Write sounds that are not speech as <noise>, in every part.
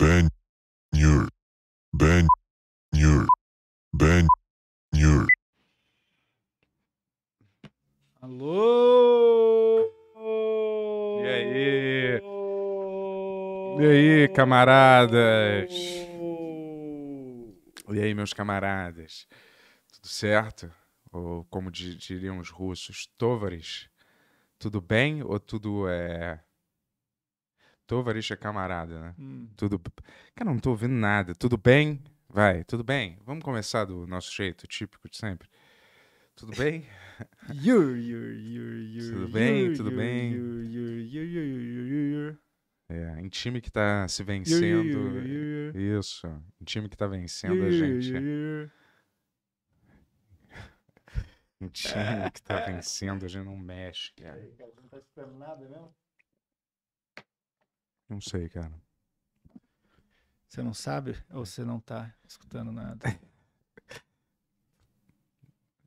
Ben Nur. Ben Nur. Ben Nur. Alô? E aí? E aí, camaradas? E aí, meus camaradas? Tudo certo? Ou como diriam os russos, tovares? Tudo bem ou tudo é Tovarisha camarada, né? Hum. Tudo. Cara, não tô ouvindo nada. Tudo bem? Vai, tudo bem. Vamos começar do nosso jeito típico de sempre. Tudo bem? Tudo bem, tudo bem. É, em time que tá se vencendo. Isso. Em time que tá vencendo a gente. Em time que tá vencendo, a gente não mexe, cara. Não tá esperando nada mesmo? Não sei, cara. Você não sabe ou é. você não tá escutando nada? <laughs>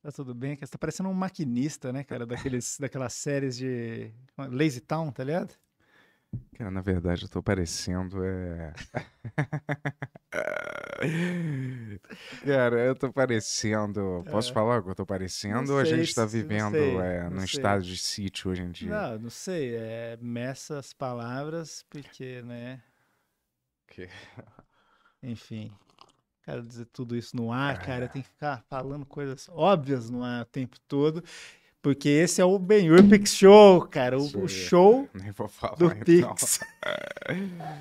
tá tudo bem? Você tá parecendo um maquinista, né, cara? Daqueles, daquelas séries de é? Lazy Town, tá ligado? Cara, na verdade, eu tô parecendo. É... <laughs> Cara, eu tô parecendo. Posso é. falar o que eu tô parecendo? Ou a gente tá vivendo sei, é, num estado de sítio hoje em dia? Não, não sei. É, meça as palavras, porque, né? Que... Enfim. Cara, dizer tudo isso no ar, é. cara, tem que ficar falando coisas óbvias no ar o tempo todo. Porque esse é o Ben Pix Show, cara. O, o show <laughs> falar, do então. Pix.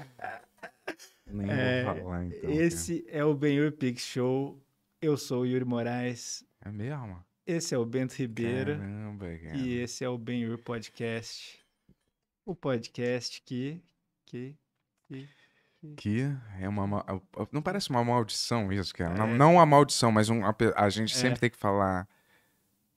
<laughs> Nem vou é, falar, então. Esse cara. é o Ben Pix Show. Eu sou o Yuri Moraes. É mesmo? Esse é o Bento Ribeiro. Caramba, cara. E esse é o Ben Podcast. O podcast que. que. que. Que é uma. Não parece uma maldição isso, cara. É. Não, não uma maldição, mas um, a, a gente é. sempre tem que falar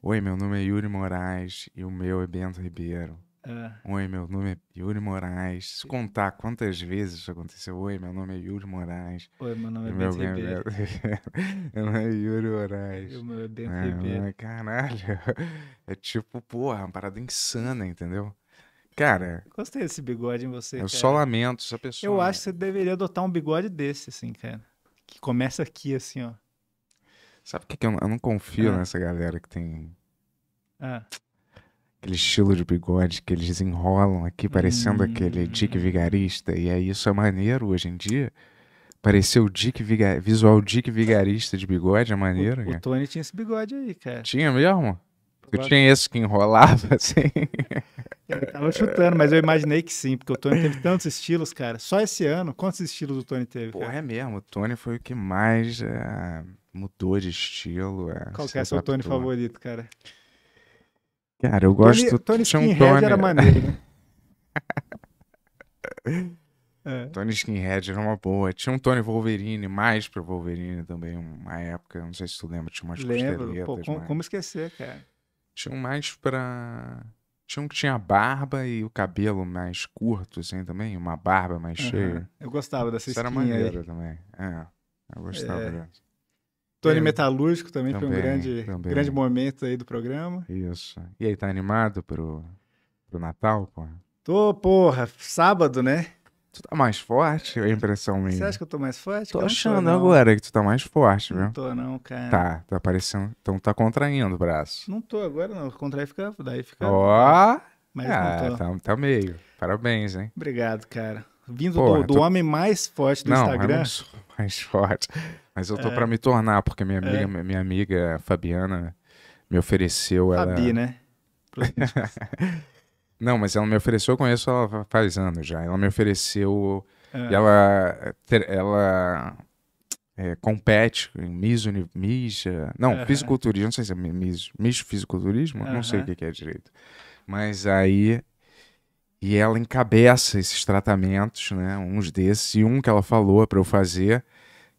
Oi, meu nome é Yuri Moraes e o meu é Bento Ribeiro. Uh. Oi, meu nome é Yuri Moraes. Se contar quantas vezes isso aconteceu, oi, meu nome é Yuri Moraes. Oi, meu nome é, é Bento Ribeiro. <laughs> Meu nome é Yuri Moraes. O meu é Bento é, Ribeiro. Caralho. <laughs> É tipo, porra, uma parada insana, entendeu? Cara. Gostei desse bigode em você. Eu cara. só lamento essa pessoa. Eu acho que você deveria adotar um bigode desse, assim, cara. Que começa aqui, assim, ó. Sabe o que, que eu, eu, não confio ah. nessa galera que tem. Ah. Aquele estilo de bigode que eles enrolam aqui, parecendo hum. aquele Dick Vigarista. E aí isso é maneiro hoje em dia. Parecer o Dick Viga... visual Dick Vigarista de bigode é maneiro. O, o Tony tinha esse bigode aí, cara. Tinha mesmo? Eu tinha esse que enrolava, <laughs> assim? Eu tava chutando, mas eu imaginei que sim, porque o Tony teve tantos estilos, cara. Só esse ano, quantos estilos o Tony teve? Porra, é mesmo. O Tony foi o que mais é, mudou de estilo. É, Qual que é seu Tony favorito, cara? Cara, eu gosto... Tony, Tony Tony... era maneiro, né? <laughs> É. Tony Skinhead era uma boa. Tinha um Tony Wolverine, mais pro Wolverine também, uma época. Não sei se tu lembra, tinha umas Lembro. Pô, mas... como esquecer, cara. Tinham mais pra. tinham que tinha barba e o cabelo mais curto, assim, também. Uma barba mais uhum. cheia. Eu gostava dessa Isso era maneira aí. também. É, eu gostava é. dessa. Tony Metalúrgico também, também, foi um grande, também. grande momento aí do programa. Isso. E aí, tá animado pro, pro Natal, pô Tô, porra, sábado, né? Tu tá mais forte? É a impressão minha. Você acha que eu tô mais forte? Tô achando tô, agora que tu tá mais forte, viu? Não tô não, cara. Tá, tá parecendo... Então tá contraindo o braço. Não tô agora não. Contrai fica... Daí fica... Ó! Mas ah, não é, tô. Tá, tá meio. Parabéns, hein? Obrigado, cara. Vindo Porra, do, do tô... homem mais forte do não, Instagram. Não, sou mais forte. Mas eu tô é. pra me tornar, porque minha é. amiga, é. minha amiga Fabiana me ofereceu... Fabi, ela... né? <laughs> Não, mas ela me ofereceu, eu conheço ela faz anos já. Ela me ofereceu. É. E ela. ela é, compete em Miss, Miss é, não, uhum. fisiculturismo, não sei se é Miss, Miss fisiculturismo, uhum. não sei o que é direito. Mas aí, e ela encabeça esses tratamentos, né, uns desses, e um que ela falou para eu fazer,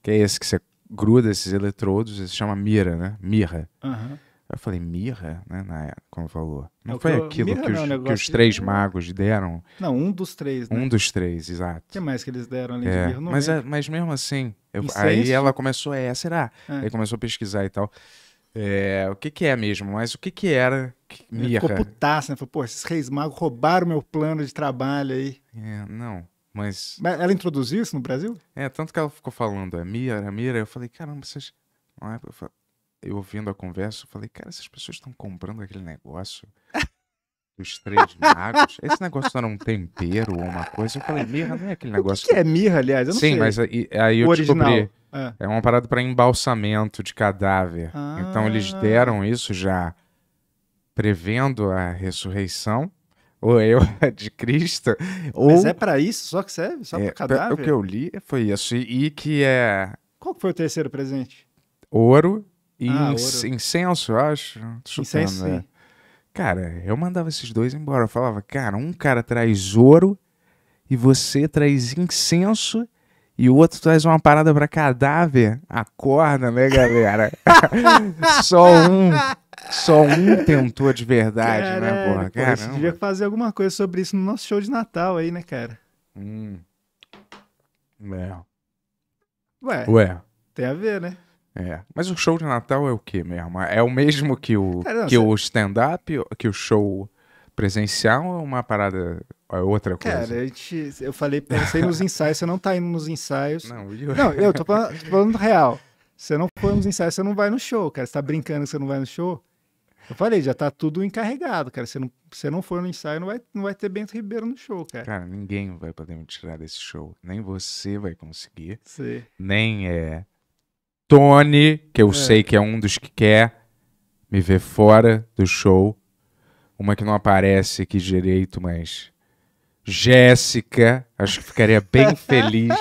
que é esse que você gruda esses eletrodos, se chama mira, né, mirra. Uhum. Eu falei, mirra, né, na, como é, falou. Não, foi eu, aquilo é que os, que os, três de... magos deram. Não, um dos três, né? Um dos três, exato. O que mais que eles deram ali é, de mirra? Mas, é, mas mesmo assim, eu, aí ela começou, é, será? É. Aí começou a pesquisar e tal. É, o que que é mesmo, mas o que que era que, é, mirra? Ficou putaço, né? Falou, pô, esses reis magos roubaram meu plano de trabalho aí. É, não. Mas... mas ela introduziu isso no Brasil? É, tanto que ela ficou falando, é mirra mirra Eu falei, caramba, vocês... Eu falei, eu ouvindo a conversa, eu falei, cara, essas pessoas estão comprando aquele negócio dos três magos. Esse negócio não era um tempero ou uma coisa. Eu falei, mirra não é aquele negócio. O que, que é mirra, aliás? Eu não Sim, sei. mas aí, aí eu original. descobri. É. é uma parada para embalsamento de cadáver. Ah. Então eles ah. deram isso já prevendo a ressurreição ou eu <laughs> de Cristo. Ou... Mas é para isso só que serve? Só é, para cadáver? O que eu li foi isso. E, e que é. Qual que foi o terceiro presente? Ouro e ah, incenso, eu acho. Chutando, incenso, é. Cara, eu mandava esses dois embora. Eu falava, cara, um cara traz ouro e você traz incenso e o outro traz uma parada para cadáver. Acorda, né, galera? <laughs> <laughs> só um. Só um tentou de verdade, né, porra? Cara, a gente devia fazer alguma coisa sobre isso no nosso show de Natal aí, né, cara? Hum. É. Ué. Ué. Tem a ver, né? É. Mas o show de Natal é o que mesmo? É o mesmo que o, é, que o stand-up, que o show presencial ou uma parada é outra coisa? Cara, a gente, eu falei, pensei nos ensaios, você não tá indo nos ensaios. Não, eu, não, eu tô, falando, tô falando real. Você não foi nos ensaios, você não vai no show, cara. Você tá brincando que você não vai no show? Eu falei, já tá tudo encarregado, cara. Se não, não for no ensaio, não vai, não vai ter Bento Ribeiro no show, cara. Cara, ninguém vai poder me tirar desse show. Nem você vai conseguir. Sim. Nem é Tony, que eu é. sei que é um dos que quer me ver fora do show. Uma que não aparece aqui direito, mas. Jéssica, acho que ficaria bem <laughs> feliz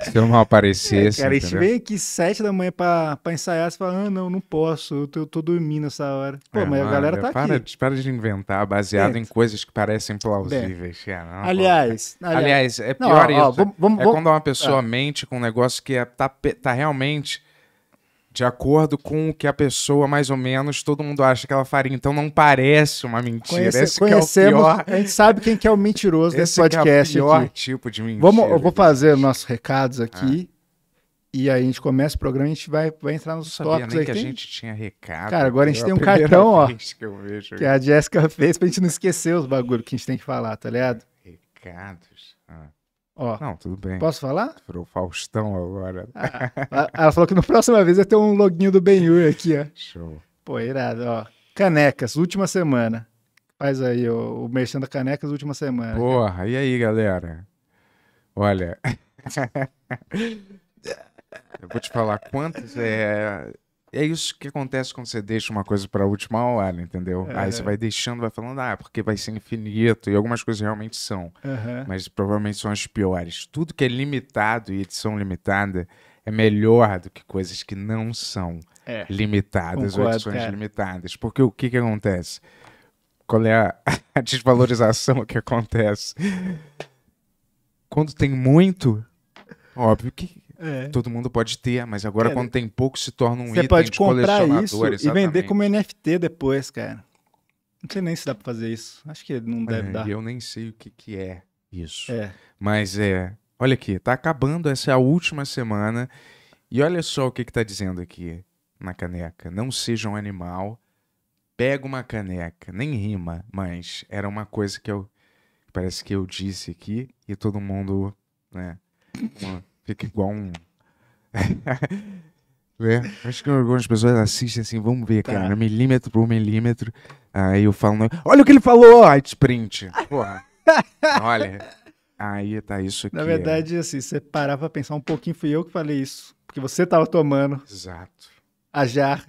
se eu não aparecesse. É, cara, entendeu? a gente veio aqui sete da manhã pra, pra ensaiar, você fala, ah, não, não posso, eu tô, eu tô dormindo essa hora. Pô, é, mas mano, a galera tá para, aqui. para de inventar baseado é. em coisas que parecem plausíveis. É, não, aliás, aliás, aliás, é pior não, ó, isso. Ó, vamos, vamos, é quando uma pessoa ah. mente com um negócio que é, tá, tá realmente de acordo com o que a pessoa, mais ou menos, todo mundo acha que ela faria. Então não parece uma mentira. Conhece, Esse conhecemos, é o pior. A gente sabe quem que é o mentiroso desse Esse podcast. É o pior aqui. tipo de mentira. Vamos, eu vou fazer nossos recados aqui. Ah. E aí a gente começa o programa e a gente vai, vai entrar nos tópicos aí. que a gente tinha recado. Cara, agora a gente é tem um cartão, ó. Que, vejo, que a Jéssica fez pra gente não esquecer os bagulho que a gente tem que falar, tá ligado? Recados. Ah. Ó, não, tudo bem. Posso falar? Pro Faustão agora. Ah, ah ela, falou que na próxima vez vai ter um loginho do Yuri aqui, ó. Show. Pô, irado, ó. Canecas, última semana. Faz aí o, o merchan da canecas, última semana. Porra, cara. e aí, galera? Olha. <laughs> Eu vou te falar quantas é, é isso que acontece quando você deixa uma coisa para a última hora, entendeu? É. Aí você vai deixando, vai falando, ah, porque vai ser infinito. E algumas coisas realmente são, uhum. mas provavelmente são as piores. Tudo que é limitado e edição limitada é melhor do que coisas que não são é. limitadas Concordo, ou edições é. limitadas. Porque o que, que acontece? Qual é a, <laughs> a desvalorização que acontece? Quando tem muito, óbvio que é. Todo mundo pode ter, mas agora é, quando né? tem pouco se torna um item pode de comprar isso e vender como NFT depois, cara. Não sei nem se dá para fazer isso. Acho que não é, deve é, dar. Eu nem sei o que, que é isso. É. Mas é, olha aqui, tá acabando, essa é a última semana. E olha só o que, que tá dizendo aqui na caneca. Não seja um animal, pega uma caneca. Nem rima, mas era uma coisa que eu. Parece que eu disse aqui e todo mundo, né? Uma... Fica igual um. É, <laughs> acho que algumas pessoas assistem assim, vamos ver, tá. cara, milímetro por milímetro. Aí eu falo, olha o que ele falou! Aí sprint. <laughs> olha. Aí tá isso aqui. Na verdade, é... assim, você parar pra pensar um pouquinho, fui eu que falei isso. Porque você tava tomando. Exato. A jar.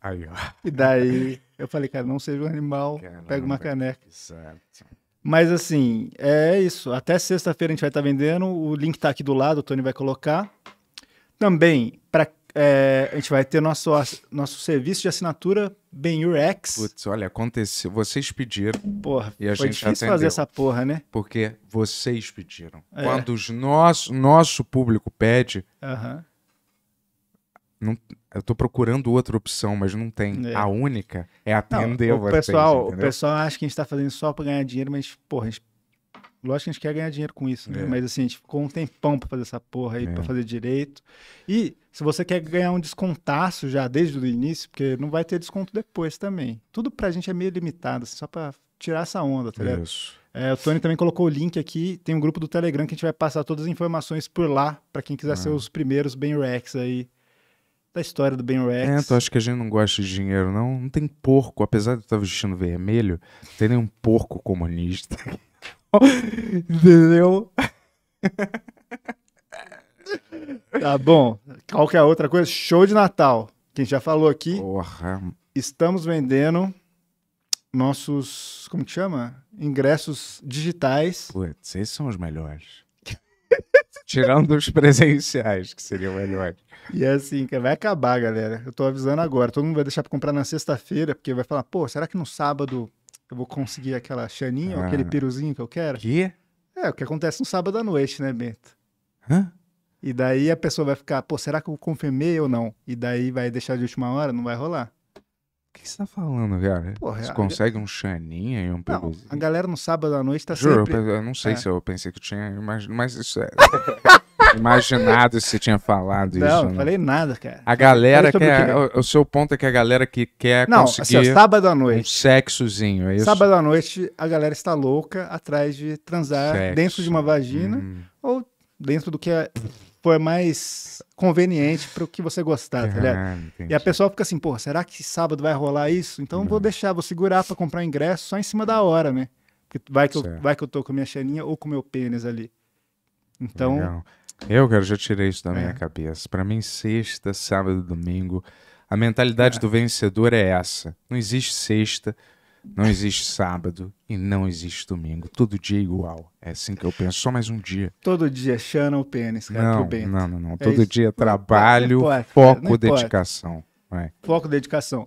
Aí, ó. E daí <laughs> eu falei, cara, não seja um animal, pega uma caneca. Exato. Mas assim, é isso. Até sexta-feira a gente vai estar tá vendendo. O link está aqui do lado, o Tony vai colocar. Também, é, a gente vai ter nosso, nosso serviço de assinatura BenUrex. Putz, olha, aconteceu. Vocês pediram. Porra, e a foi gente difícil atendeu, fazer essa porra, né? Porque vocês pediram. É. Quando o nosso, nosso público pede, uh -huh. Não, eu tô procurando outra opção, mas não tem. É. A única é atender não, o vocês, pessoal. O pessoal acha que a gente tá fazendo só para ganhar dinheiro, mas, porra, a gente, lógico que a gente quer ganhar dinheiro com isso, né? É. Mas assim, a gente ficou um tempão para fazer essa porra aí, é. para fazer direito. E se você quer ganhar um descontaço já desde o início, porque não vai ter desconto depois também. Tudo pra gente é meio limitado, assim, só para tirar essa onda, tá ligado? Isso. É, o Tony também colocou o link aqui. Tem um grupo do Telegram que a gente vai passar todas as informações por lá para quem quiser ah. ser os primeiros bem Rex aí da história do Ben Rex. É, tu acha que a gente não gosta de dinheiro, não? Não tem porco, apesar de eu estar vestindo vermelho, não tem nenhum porco comunista. <laughs> Entendeu? tá bom. Qual que é a outra coisa? Show de Natal. Quem já falou aqui. Porra. Estamos vendendo nossos, como que chama? Ingressos digitais. Putz, esses são os melhores. <laughs> Tirando os <laughs> presenciais, que seria o melhor E é assim, vai acabar, galera. Eu tô avisando agora. Todo mundo vai deixar pra comprar na sexta-feira, porque vai falar, pô, será que no sábado eu vou conseguir aquela chaninha ah. ou aquele ah. piruzinho que eu quero? Que? É, o que acontece no sábado à noite, né, Bento? Hã? E daí a pessoa vai ficar, pô, será que eu confirmei ou não? E daí vai deixar de última hora? Não vai rolar que você tá falando, cara? Porra, você a... consegue um Xaninha e um Não, a galera no sábado à noite tá Juro, sempre... Juro, eu não sei é. se eu pensei que tinha... Mas isso é... <laughs> imaginado se você tinha falado não, isso. Não, né? falei nada, cara. A galera que é, o, o, seu ponto é que a galera que quer não, assim, conseguir assim, sábado à noite. um sexozinho, é isso? Sábado à noite a galera está louca atrás de transar Sexo. dentro de uma vagina hum. ou dentro do que é for mais conveniente para o que você gostar, tá ah, ligado? E a pessoa fica assim, pô, será que sábado vai rolar isso? Então vou uhum. deixar, vou segurar para comprar o ingresso só em cima da hora, né? Porque vai que, eu, vai que eu tô com a minha chaninha ou com o meu pênis ali. Então. Legal. Eu, cara, já tirei isso da é. minha cabeça. Para mim, sexta, sábado, domingo. A mentalidade é. do vencedor é essa. Não existe sexta, não existe sábado e não existe domingo. Todo dia é igual. É assim que eu penso. Só mais um dia. Todo dia chana o pênis, cara, não, pro Não, não, não. É Todo dia é trabalho, não importa, foco, não dedicação. É. Foco, dedicação.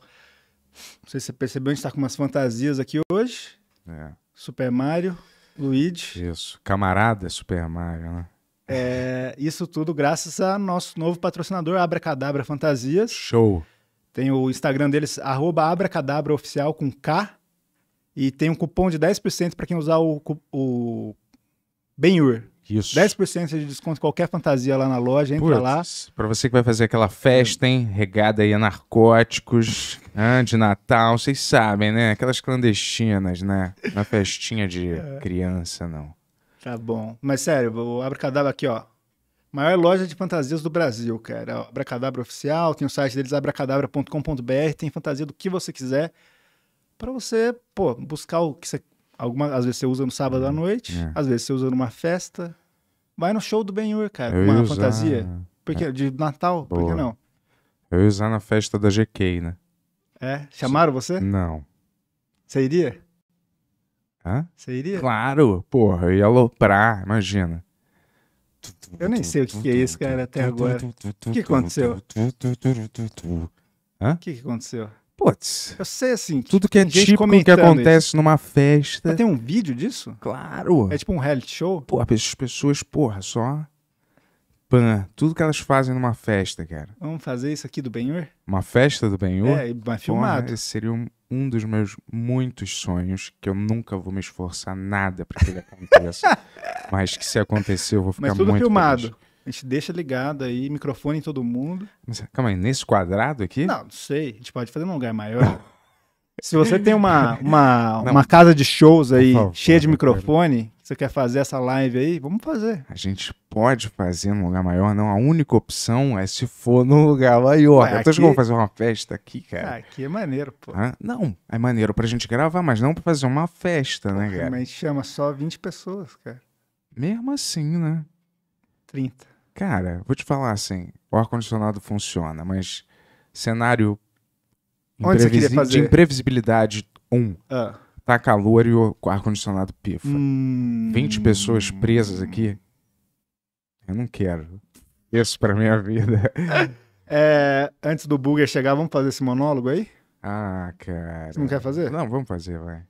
Não sei se você percebeu, a gente tá com umas fantasias aqui hoje. É. Super Mario, Luigi. Isso. Camarada é Super Mario, né? É, isso tudo graças ao nosso novo patrocinador, Abracadabra Fantasias. Show. Tem o Instagram deles, arroba abracadabraoficial com K. E tem um cupom de 10% para quem usar o, o Benhur. Isso. 10% de desconto qualquer fantasia lá na loja, entra Puts, lá. Para você que vai fazer aquela festa, hein? Regada aí a narcóticos, ah, de Natal, vocês sabem, né? Aquelas clandestinas, né? Na festinha de <laughs> é. criança, não. Tá bom. Mas sério, o Abracadabra aqui, ó. Maior loja de fantasias do Brasil, cara. Abracadabra oficial, tem o site deles abracadabra.com.br, tem fantasia do que você quiser para você, pô, buscar o que você. Alguma, às vezes você usa no sábado à hum, noite, é. às vezes você usa numa festa. Vai no show do Ben-Hur, cara, Eu uma usar... fantasia. Porque, é. De Natal, Boa. por que não? Eu ia usar na festa da GK, né? É? Chamaram você? Não. Você iria? Hã? Você iria? Claro, porra, eu ia aloprar, imagina. Eu nem sei o que, que é isso, cara, até agora. O que <laughs> aconteceu? Hã? O que, que aconteceu? Putz. Eu sei, assim. Tudo que é típico que acontece isso. numa festa. Mas tem um vídeo disso? Claro. É tipo um reality show? Pô, as pessoas, porra, só. Pan. Tudo que elas fazem numa festa, cara. Vamos fazer isso aqui do Benhur? Uma festa do Benhur? É, mas filmado. Porra, esse seria um, um dos meus muitos sonhos, que eu nunca vou me esforçar nada para que ele aconteça. mas que se acontecer, eu vou ficar muito. Mas tudo muito filmado. Feliz. A gente deixa ligado aí, microfone em todo mundo. calma aí, nesse quadrado aqui? Não, não sei. A gente pode fazer num lugar maior. <laughs> Se você tem uma, uma, uma casa de shows aí favor, cheia de microfone, você quer fazer essa live aí, vamos fazer. A gente pode fazer num lugar maior, não. A única opção é se for num lugar maior. Ué, Eu aqui... acho que vou fazer uma festa aqui, cara. Ah, aqui é maneiro, pô. Hã? Não, é maneiro pra gente gravar, mas não pra fazer uma festa, né, cara? Mas a gente chama só 20 pessoas, cara. Mesmo assim, né? 30. Cara, vou te falar assim: o ar-condicionado funciona, mas cenário Onde imprevisi de imprevisibilidade 1. Um, ah. Tá calor e o ar-condicionado pifa. Hum... 20 pessoas presas aqui. Eu não quero. Isso pra minha vida. <laughs> é, antes do Burger chegar, vamos fazer esse monólogo aí? Ah, cara. Você não quer fazer? Não, vamos fazer, vai.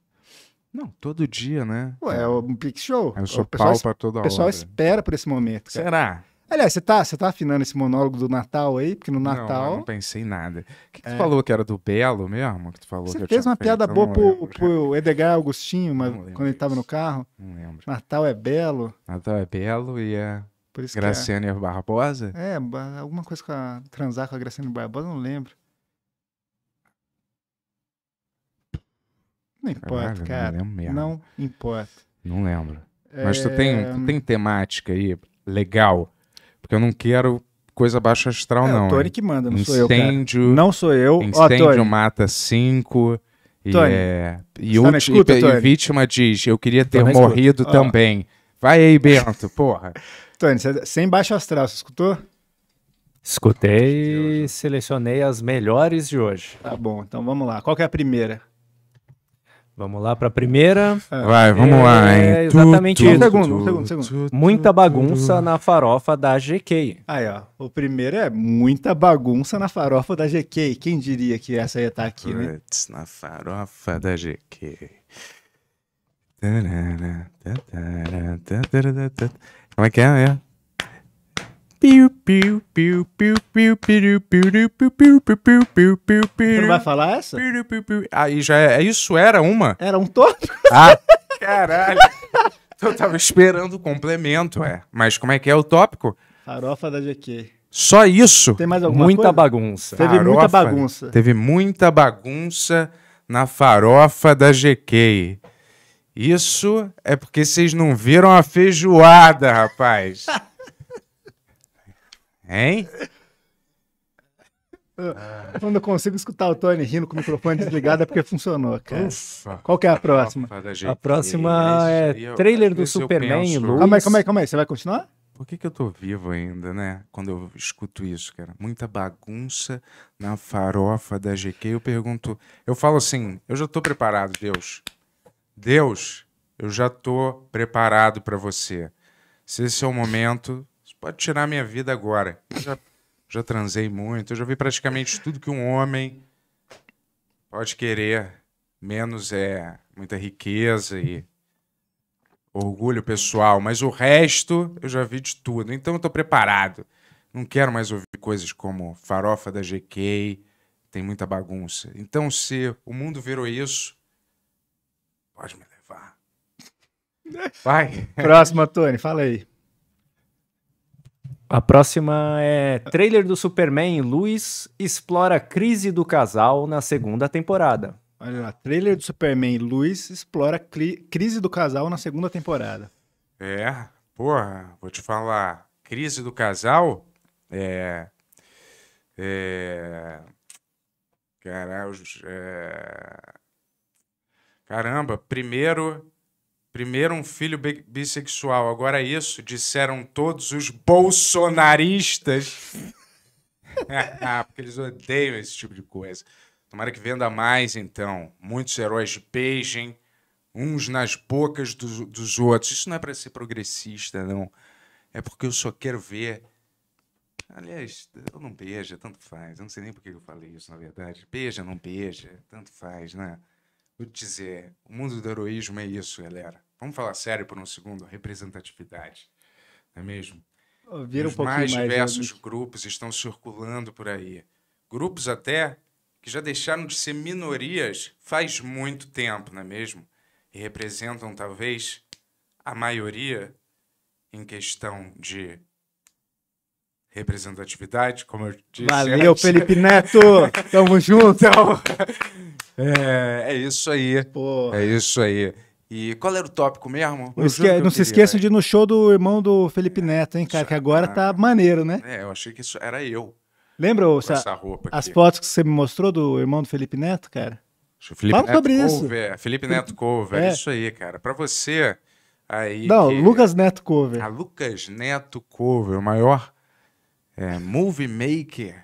Não, todo dia, né? Ué, é um pix show. Eu sou o pessoal, pau pra toda hora. O pessoal espera por esse momento. Cara. Será? Aliás, você tá, você tá afinando esse monólogo do Natal aí? Porque no Natal. Não, eu não pensei em nada. O que, que é... tu falou que era do Belo mesmo? Que tu falou você que fez uma feito? piada boa pro, pro, Edgar Augustinho, mas quando ele tava no carro. Não lembro. Natal é belo. Natal é belo e é. Por isso é. Graciane é... Barbosa? É, alguma coisa com a transar com a Graciane Barbosa, não lembro. Não importa, Caralho, cara. Não, lembro não importa. Não lembro. É... Mas tu tem, tu tem temática aí legal porque eu não quero coisa baixa astral, é, não. É o Tony que manda, não incêndio, sou eu. Incêndio. Não sou eu. Incêndio oh, mata cinco E, Tony, é, e, ulti, tá escuta, e, Tony. e vítima diz: Eu queria ter Tony, tá morrido também. Vai aí, Bento, <laughs> porra. Tony, é sem baixo astral, você escutou? Escutei e selecionei as melhores de hoje. Tá bom, então vamos lá. Qual é a primeira? Vamos lá para a primeira. É. Vai, vamos é, lá, hein? exatamente isso. Um segundo, um segundo, um segundo. Muita bagunça na farofa da GK. Aí, ó. O primeiro é muita bagunça na farofa da GK. Quem diria que essa ia estar tá aqui, né? Puts, na farofa da GK. Como é que é? é. Você Não vai falar essa? Aí já é. Isso era uma? Era um todo? Ah, caralho. Eu tava esperando o complemento, é. Mas como é que é o tópico? Farofa da GQ. Só isso? Tem mais alguma muita coisa? bagunça. Teve farofa, muita bagunça. Teve muita bagunça na farofa da GQ. Isso é porque vocês não viram a feijoada, rapaz. Hein? Quando eu consigo escutar o Tony rindo com o microfone desligado é porque funcionou, cara. Ufa, Qual que é a próxima? A próxima é trailer do Superman, penso... Luz. Calma aí, calma aí, calma aí. Você vai continuar? Por que, que eu tô vivo ainda, né? Quando eu escuto isso, cara. Muita bagunça na farofa da GQ. Eu pergunto... Eu falo assim, eu já tô preparado, Deus. Deus, eu já tô preparado para você. Se esse é o momento, pode tirar minha vida agora. Eu já, já transei muito, eu já vi praticamente tudo que um homem pode querer. Menos é muita riqueza e orgulho pessoal, mas o resto eu já vi de tudo. Então eu tô preparado. Não quero mais ouvir coisas como farofa da GK, tem muita bagunça. Então se o mundo virou isso, pode me levar. <laughs> Vai. Próxima, Tony, fala aí. A próxima é trailer do Superman Luiz explora a crise do casal na segunda temporada. Olha lá, trailer do Superman Luiz explora a crise do casal na segunda temporada. É, porra, vou te falar, crise do casal é é caralho, é... caramba, primeiro Primeiro um filho bissexual, agora é isso, disseram todos os bolsonaristas. <laughs> Ah, porque eles odeiam esse tipo de coisa. Tomara que venda mais, então. Muitos heróis beijem uns nas bocas do, dos outros. Isso não é para ser progressista, não. É porque eu só quero ver. Aliás, eu não beija, tanto faz. Eu não sei nem por que eu falei isso, na verdade. Beija, não beija, tanto faz, né? Vou dizer, o mundo do heroísmo é isso, galera. Vamos falar sério por um segundo, representatividade, não é mesmo? Vira Os um mais né, diversos mais, grupos estão circulando por aí. Grupos até que já deixaram de ser minorias faz muito tempo, não é mesmo? E representam talvez a maioria em questão de representatividade, como eu disse. Valeu, antes. Felipe Neto! <laughs> Tamo junto! Então, é, é isso aí. Porra. É isso aí. E qual era o tópico mesmo? não, esque... não se esqueçam né? de ir no show do irmão do Felipe Neto, hein, cara? que agora tá maneiro, né? É, eu achei que isso era eu. Lembra essa, roupa aqui. as fotos que você me mostrou do irmão do Felipe Neto, cara? Felipe Fala Neto sobre Cover. isso. É, Felipe Neto Cover, é. isso aí, cara. Para você aí. Não, que... Lucas Neto Cover. A Lucas Neto Cover, o maior é, movie maker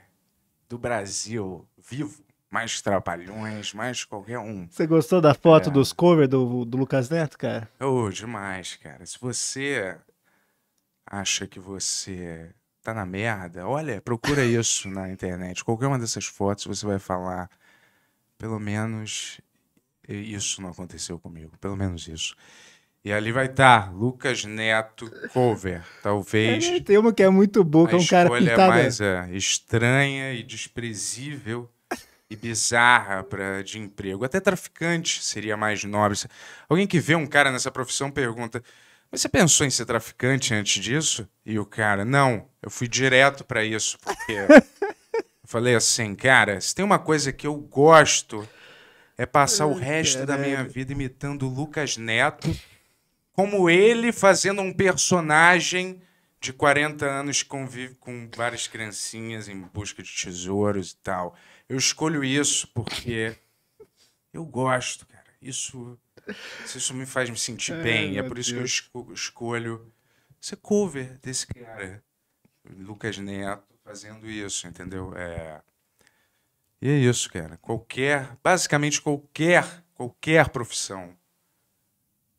do Brasil vivo mais trapalhões, mais qualquer um. Você gostou da foto é. dos covers do, do Lucas Neto, cara? Oh, demais, cara. Se você acha que você tá na merda, olha, procura isso na internet. Qualquer uma dessas fotos você vai falar, pelo menos isso não aconteceu comigo, pelo menos isso. E ali vai estar, tá, Lucas Neto cover, talvez. É, tem uma que é muito boa, que é um cara é pintado. A escolha mais é, estranha e desprezível e bizarra pra, de emprego. Até traficante seria mais nobre. Alguém que vê um cara nessa profissão pergunta: Mas você pensou em ser traficante antes disso? E o cara: Não, eu fui direto para isso. Porque. eu falei assim, cara, se tem uma coisa que eu gosto é passar Ai, o resto caralho. da minha vida imitando o Lucas Neto, como ele fazendo um personagem de 40 anos que convive com várias criancinhas em busca de tesouros e tal. Eu escolho isso porque eu gosto, cara. Isso, isso me faz me sentir é, bem. É por isso Deus. que eu escolho ser cover desse cara. Lucas Neto fazendo isso, entendeu? É... E é isso, cara. Qualquer, basicamente qualquer, qualquer profissão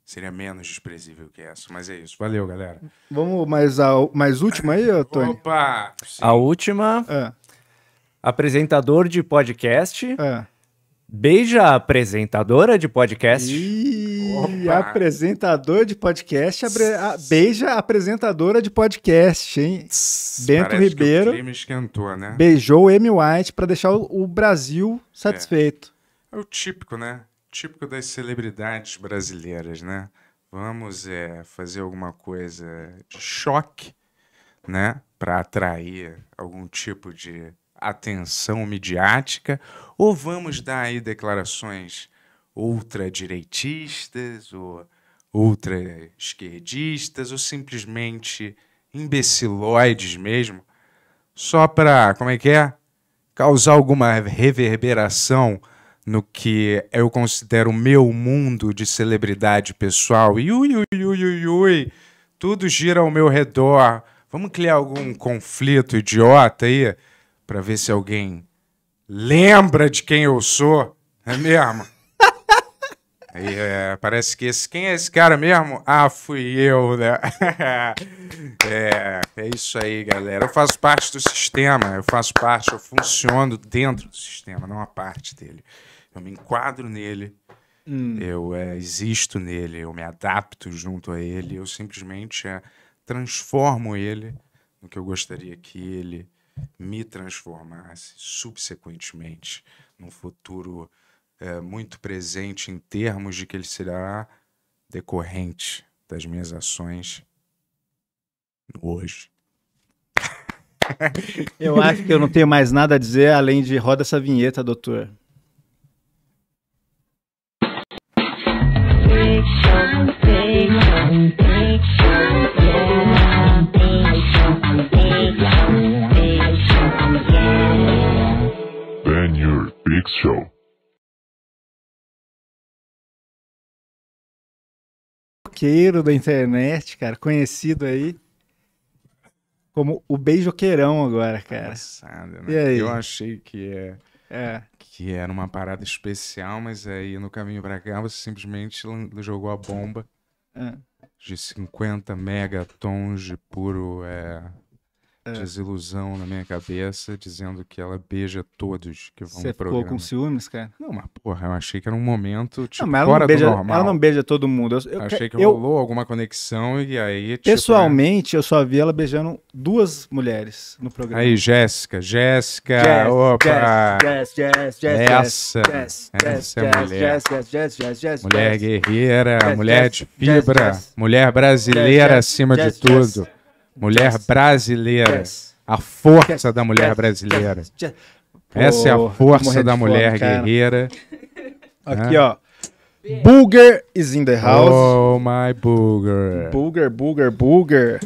seria menos desprezível que essa, mas é isso. Valeu, galera. Vamos mais a mais última aí, Tony? Opa! Sim. A última. É apresentador de podcast. É. Beija a apresentadora de podcast. E apresentador de podcast, a... beija a apresentadora de podcast, hein? Tss, Bento Ribeiro esquentou, né? beijou o Amy White para deixar o, Brasil é. satisfeito. É. é. o típico, né? Típico das celebridades brasileiras, né? Vamos é, fazer alguma coisa de choque, né? Para atrair algum tipo de atenção midiática ou vamos dar aí declarações ultradireitistas ou ultra-esquerdistas ou simplesmente imbeciloides mesmo, só para, como é que é? Causar alguma reverberação no que eu considero o meu mundo de celebridade pessoal. E ui, ui, ui, ui, ui, tudo gira ao meu redor. Vamos criar algum conflito idiota aí? para ver se alguém lembra de quem eu sou. É mesmo? <laughs> Aí, é, parece que esse. Quem é esse cara mesmo? Ah, fui eu, né? <laughs> é, é isso aí, galera. Eu faço parte do sistema, eu faço parte, eu funciono dentro do sistema, não a parte dele. Eu me enquadro nele, hum. eu é, existo nele, eu me adapto junto a ele, eu simplesmente é, transformo ele no que eu gostaria que ele me transformasse subsequentemente num futuro é, muito presente em termos de que ele será decorrente das minhas ações hoje. Eu acho que eu não tenho mais nada a dizer além de roda essa vinheta, doutor. Show. Beijoqueiro da internet, cara, conhecido aí como o beijoqueirão agora, cara. né? E aí? Eu achei que é, é. que era uma parada especial, mas aí no caminho pra cá você simplesmente jogou a bomba é. de 50 megatons de puro é, desilusão na minha cabeça, dizendo que ela beija todos que vão Você pro ficou com ciúmes, cara? Não, mas porra, eu achei que era um momento, tipo, não, mas ela fora não beija, do normal. Ela não beija todo mundo. Eu, eu, achei que eu, rolou alguma conexão e aí... Tipo, pessoalmente, é... eu só vi ela beijando duas mulheres no programa. Aí, Jéssica, Jéssica, Jess, opa! Jess, Jess, Jess, essa, mulher. mulher guerreira, mulher de fibra, mulher brasileira acima de tudo. Mulher Just. brasileira. A força da mulher brasileira. Essa é a força da mulher fome, guerreira. <laughs> Aqui, né? ó. Booger is in the house. Oh, my booger. Booger, booger, booger.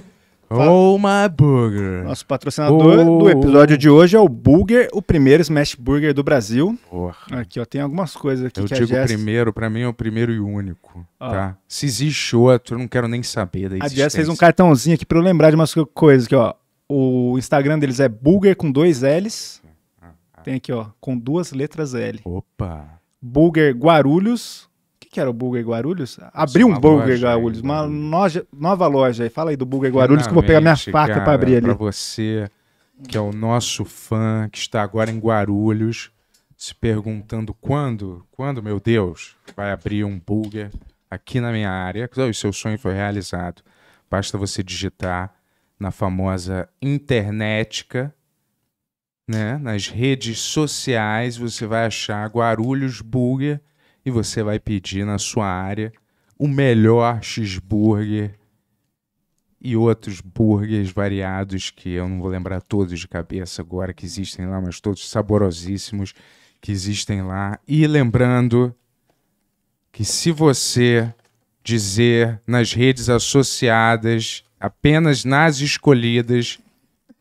Oh my burger. Nosso patrocinador oh. do episódio de hoje é o Burger, o primeiro smash burger do Brasil. Porra. Aqui, ó, tem algumas coisas aqui Eu que digo Jess... primeiro, para mim é o primeiro e único, tá? Se existe outro, eu não quero nem saber da existência. A Jess fez um cartãozinho aqui para eu lembrar de umas coisas que, ó, o Instagram deles é Burger com dois L's. Ah, ah, ah. Tem aqui, ó, com duas letras L. Opa. Burger Guarulhos que era o Burger Guarulhos? Abriu um Burger Guarulhos, uma loja, né? nova loja. Fala aí do Burger Guarulhos que eu vou pegar minha faca para abrir ali. Para você, que é o nosso fã, que está agora em Guarulhos, se perguntando quando, quando, meu Deus, vai abrir um Burger aqui na minha área. O seu sonho foi realizado. Basta você digitar na famosa internetica, né? nas redes sociais, você vai achar Guarulhos Burger e você vai pedir na sua área o melhor cheeseburger e outros burgers variados que eu não vou lembrar todos de cabeça agora que existem lá, mas todos saborosíssimos que existem lá. E lembrando que se você dizer nas redes associadas, apenas nas escolhidas,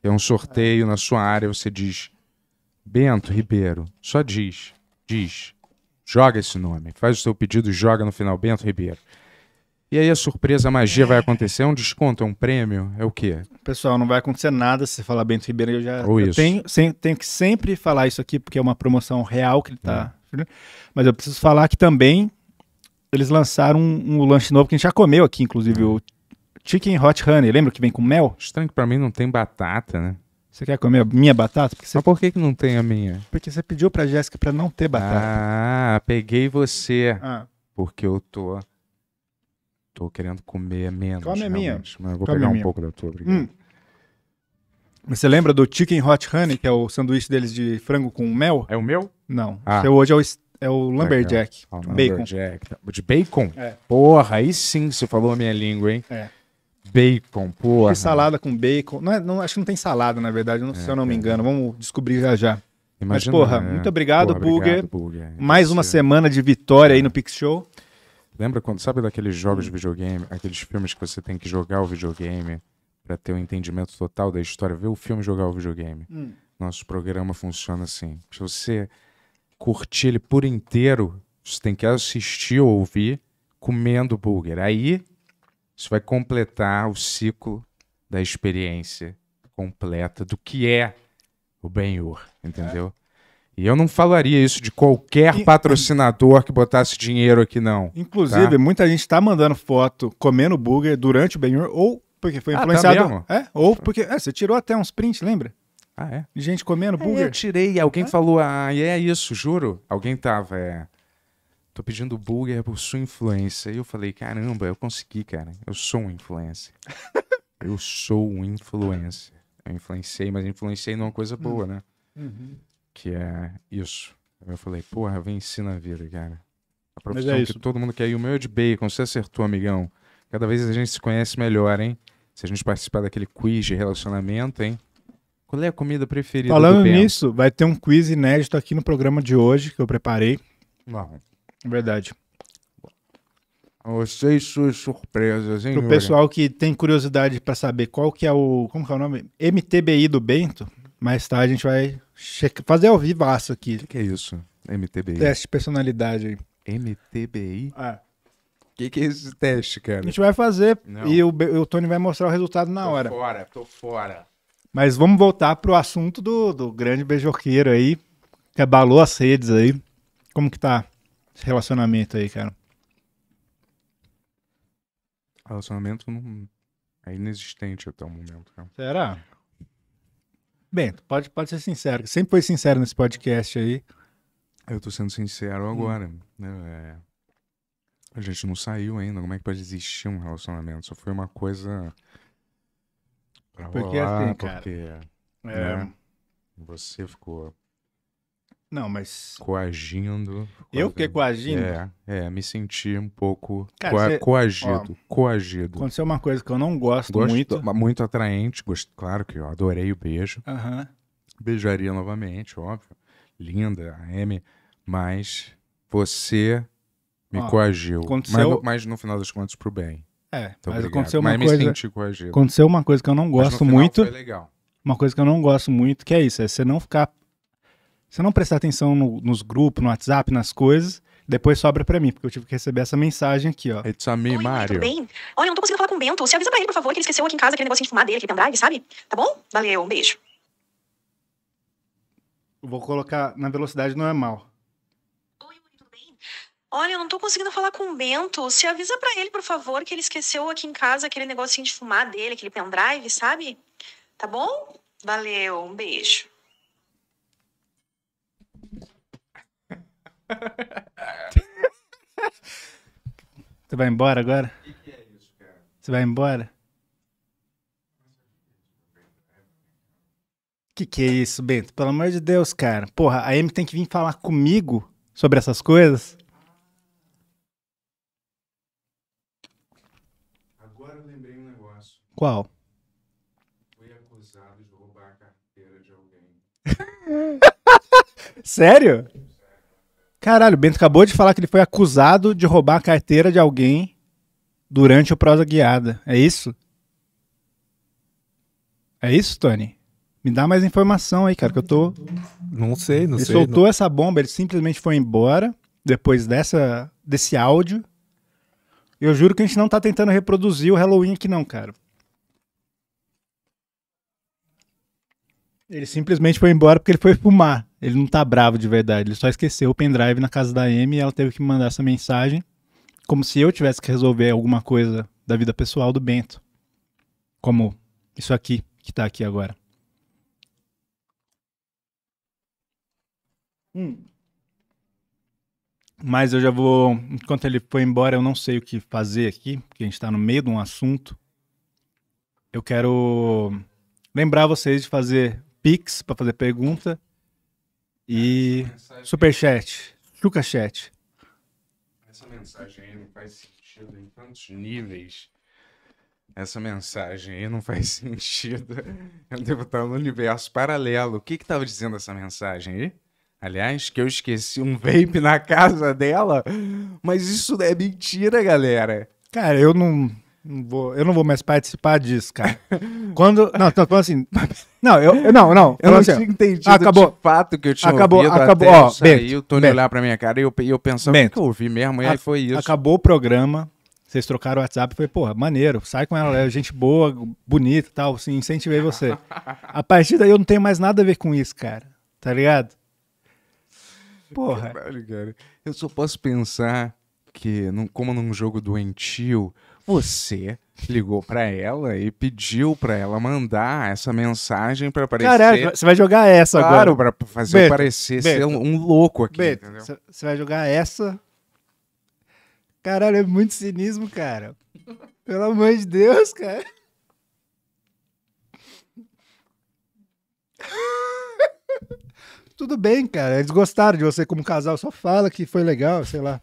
é um sorteio na sua área, você diz Bento Ribeiro, só diz, diz Joga esse nome, faz o seu pedido, joga no final Bento Ribeiro. E aí a surpresa, a magia vai acontecer? É um desconto, é um prêmio? É o quê? Pessoal, não vai acontecer nada se você falar Bento Ribeiro. Eu já eu tenho, sem, tenho que sempre falar isso aqui, porque é uma promoção real que ele está. É. Mas eu preciso falar que também eles lançaram um, um, lanche novo que a gente já comeu aqui, inclusive, é. o Chicken Hot Honey. Lembra que vem com mel? Estranho que pra mim não tem batata, né? Você quer comer a minha batata? Porque você... Mas por que, que não tem a minha? Porque você pediu pra Jéssica pra não ter batata. Ah, peguei você. Ah. Porque eu tô. Tô querendo comer menos. Come a minha. Mas eu vou Come pegar um pouco da tua, obrigado. Hum. Você lembra do Chicken Hot Honey, que é o sanduíche deles de frango com mel? É o meu? Não. Ah. Seu hoje é o, é o Lumberjack. Ah, é. bacon. Lumberjack. Tá. De bacon? É. Porra, aí sim você falou a minha língua, hein? É. Bacon, porra. salada com bacon. Não, é, não acho que não tem salada, na verdade, não, é, se eu não me engano. Vamos descobrir já já. Imagina, Mas, porra, é. muito obrigado, porra, Burger. Mais uma semana de vitória aí no é. Pix Show. Lembra quando, sabe daqueles jogos de videogame, aqueles filmes que você tem que jogar o videogame para ter um entendimento total da história, ver o filme jogar o videogame? Hum. Nosso programa funciona assim. Se você curtir ele por inteiro, você tem que assistir ou ouvir comendo burger. Aí isso vai completar o ciclo da experiência completa do que é o Benhur, entendeu? É. E eu não falaria isso de qualquer patrocinador que botasse dinheiro aqui, não. Tá? Inclusive, tá? muita gente está mandando foto comendo burger durante o Benhur ou porque foi influenciado. Ah, tá é, ou porque. É, você tirou até uns prints, lembra? Ah, é? Gente comendo é, burger. É, eu tirei, alguém é? falou, ah, é isso, juro. Alguém tava, é tô pedindo burger é, por sua influência. E eu falei, caramba, eu consegui, cara. Eu sou um influencer. <laughs> eu sou um influencer. Eu influenciei, mas influenciei numa coisa hum. boa, né? Uhum. Que é isso. Eu falei, porra, eu venci na vida, cara. A é profissão é que todo mundo quer. E o meu é de bacon. Você acertou, amigão. Cada vez a gente se conhece melhor, hein? Se a gente participar daquele quiz de relacionamento, hein? Qual é a comida preferida Falando nisso, vai ter um quiz inédito aqui no programa de hoje que eu preparei. Não. Verdade. Vocês suas surpresas, hein? Para o pessoal que tem curiosidade para saber qual que é o. Como que é o nome? MTBI do Bento. Mais tarde a gente vai checa... fazer ao vivaço aqui. O que, que, é isso? MTBI. Teste de personalidade aí. MTBI? Ah. É. O que, que é esse teste, cara? A gente vai fazer Não. e o, o Tony vai mostrar o resultado na tô hora. Tô fora, tô fora. Mas vamos voltar pro assunto do, do grande beijoqueiro aí, que abalou as redes aí. Como que tá? esse relacionamento aí, cara? Relacionamento não... é inexistente até o momento. Cara. Será? Bem, pode, pode ser sincero. Sempre foi sincero nesse podcast aí. Eu tô sendo sincero agora. Hum. Né? É... A gente não saiu ainda. Como é que pode existir um relacionamento? Só foi uma coisa. Pra porque é rolar, assim, cara. Porque, é... né? Você ficou não, mas. Coagindo. Eu fiquei que coagindo? É, é, me senti um pouco Cara, coa, você... coagido. coagido. Aconteceu uma coisa que eu não gosto, gosto muito. Muito atraente, gost... claro que eu adorei o beijo. Beijaria novamente, óbvio. Linda, a M. Mas você me coagiu. Aconteceu... Mas, mas no final das contas, pro bem. É, Tô mas obrigado. aconteceu uma mas coisa. Me senti coagido. Aconteceu uma coisa que eu não gosto muito. Foi legal. Uma coisa que eu não gosto muito, que é isso, é você não ficar você não prestar atenção no, nos grupos, no WhatsApp, nas coisas, depois sobra para mim, porque eu tive que receber essa mensagem aqui, ó. It's a me, Oi, Mário. Tá tudo bem? Olha, eu não tô conseguindo falar com o Bento. Você avisa pra ele, por favor, que ele esqueceu aqui em casa aquele negocinho de fumar dele, aquele pendrive, sabe? Tá bom? Valeu, um beijo. Vou colocar na velocidade normal. Oi, tudo bem? Olha, eu não tô conseguindo falar com o Bento. Se avisa para ele, por favor, que ele esqueceu aqui em casa aquele negocinho de fumar dele, aquele pendrive, sabe? Tá bom? Valeu, um beijo. <laughs> Você vai embora agora? O que, é isso, cara? Você vai embora? Que que é isso, Bento? Pelo amor de Deus, cara. Porra, a Amy tem que vir falar comigo sobre essas coisas. Agora eu lembrei um negócio. Qual? Fui acusado de roubar a carteira de alguém. <laughs> Sério? Caralho, o Bento acabou de falar que ele foi acusado de roubar a carteira de alguém durante o Prosa Guiada. É isso? É isso, Tony? Me dá mais informação aí, cara, que eu tô. Não sei, não ele sei. Ele soltou não. essa bomba, ele simplesmente foi embora depois dessa, desse áudio. Eu juro que a gente não tá tentando reproduzir o Halloween aqui, não, cara. Ele simplesmente foi embora porque ele foi fumar. Ele não tá bravo de verdade. Ele só esqueceu o pendrive na casa da Amy e ela teve que mandar essa mensagem. Como se eu tivesse que resolver alguma coisa da vida pessoal do Bento. Como isso aqui, que tá aqui agora. Hum. Mas eu já vou. Enquanto ele foi embora, eu não sei o que fazer aqui, porque a gente tá no meio de um assunto. Eu quero lembrar vocês de fazer Pix para fazer pergunta e é, Superchat, ChucaChat. Essa mensagem aí não faz sentido em tantos níveis. Essa mensagem aí não faz <laughs> sentido. Eu devo estar no universo paralelo. O que que tava dizendo essa mensagem aí? Aliás, que eu esqueci um vape na casa dela. Mas isso é mentira, galera. Cara, eu não vou, eu não vou mais participar disso, cara. <laughs> Quando. Não, tô falando assim. Não, eu, não, não. Eu não assim, tinha entendido acabou, de fato que eu tinha acabou, ouvido acabou, até ó, sair, o Tony Bento, olhar pra minha cara e eu, eu pensando Bento, que eu ouvi mesmo, e aí foi isso. Acabou o programa, vocês trocaram o WhatsApp, foi, porra, maneiro, sai com ela, é gente boa, bonita e tal, assim, incentivei você. <laughs> a partir daí eu não tenho mais nada a ver com isso, cara. Tá ligado? Porra. Eu só posso pensar que, num, como num jogo doentio, você ligou para ela e pediu para ela mandar essa mensagem para aparecer. Caralho, você vai jogar essa claro, agora. Claro, para fazer Beto, parecer Beto, ser um louco aqui, Beto, Você vai jogar essa. Caralho, é muito cinismo, cara. Pelo amor de Deus, cara. <laughs> Tudo bem, cara. Eles gostaram de você como casal. Só fala que foi legal, sei lá.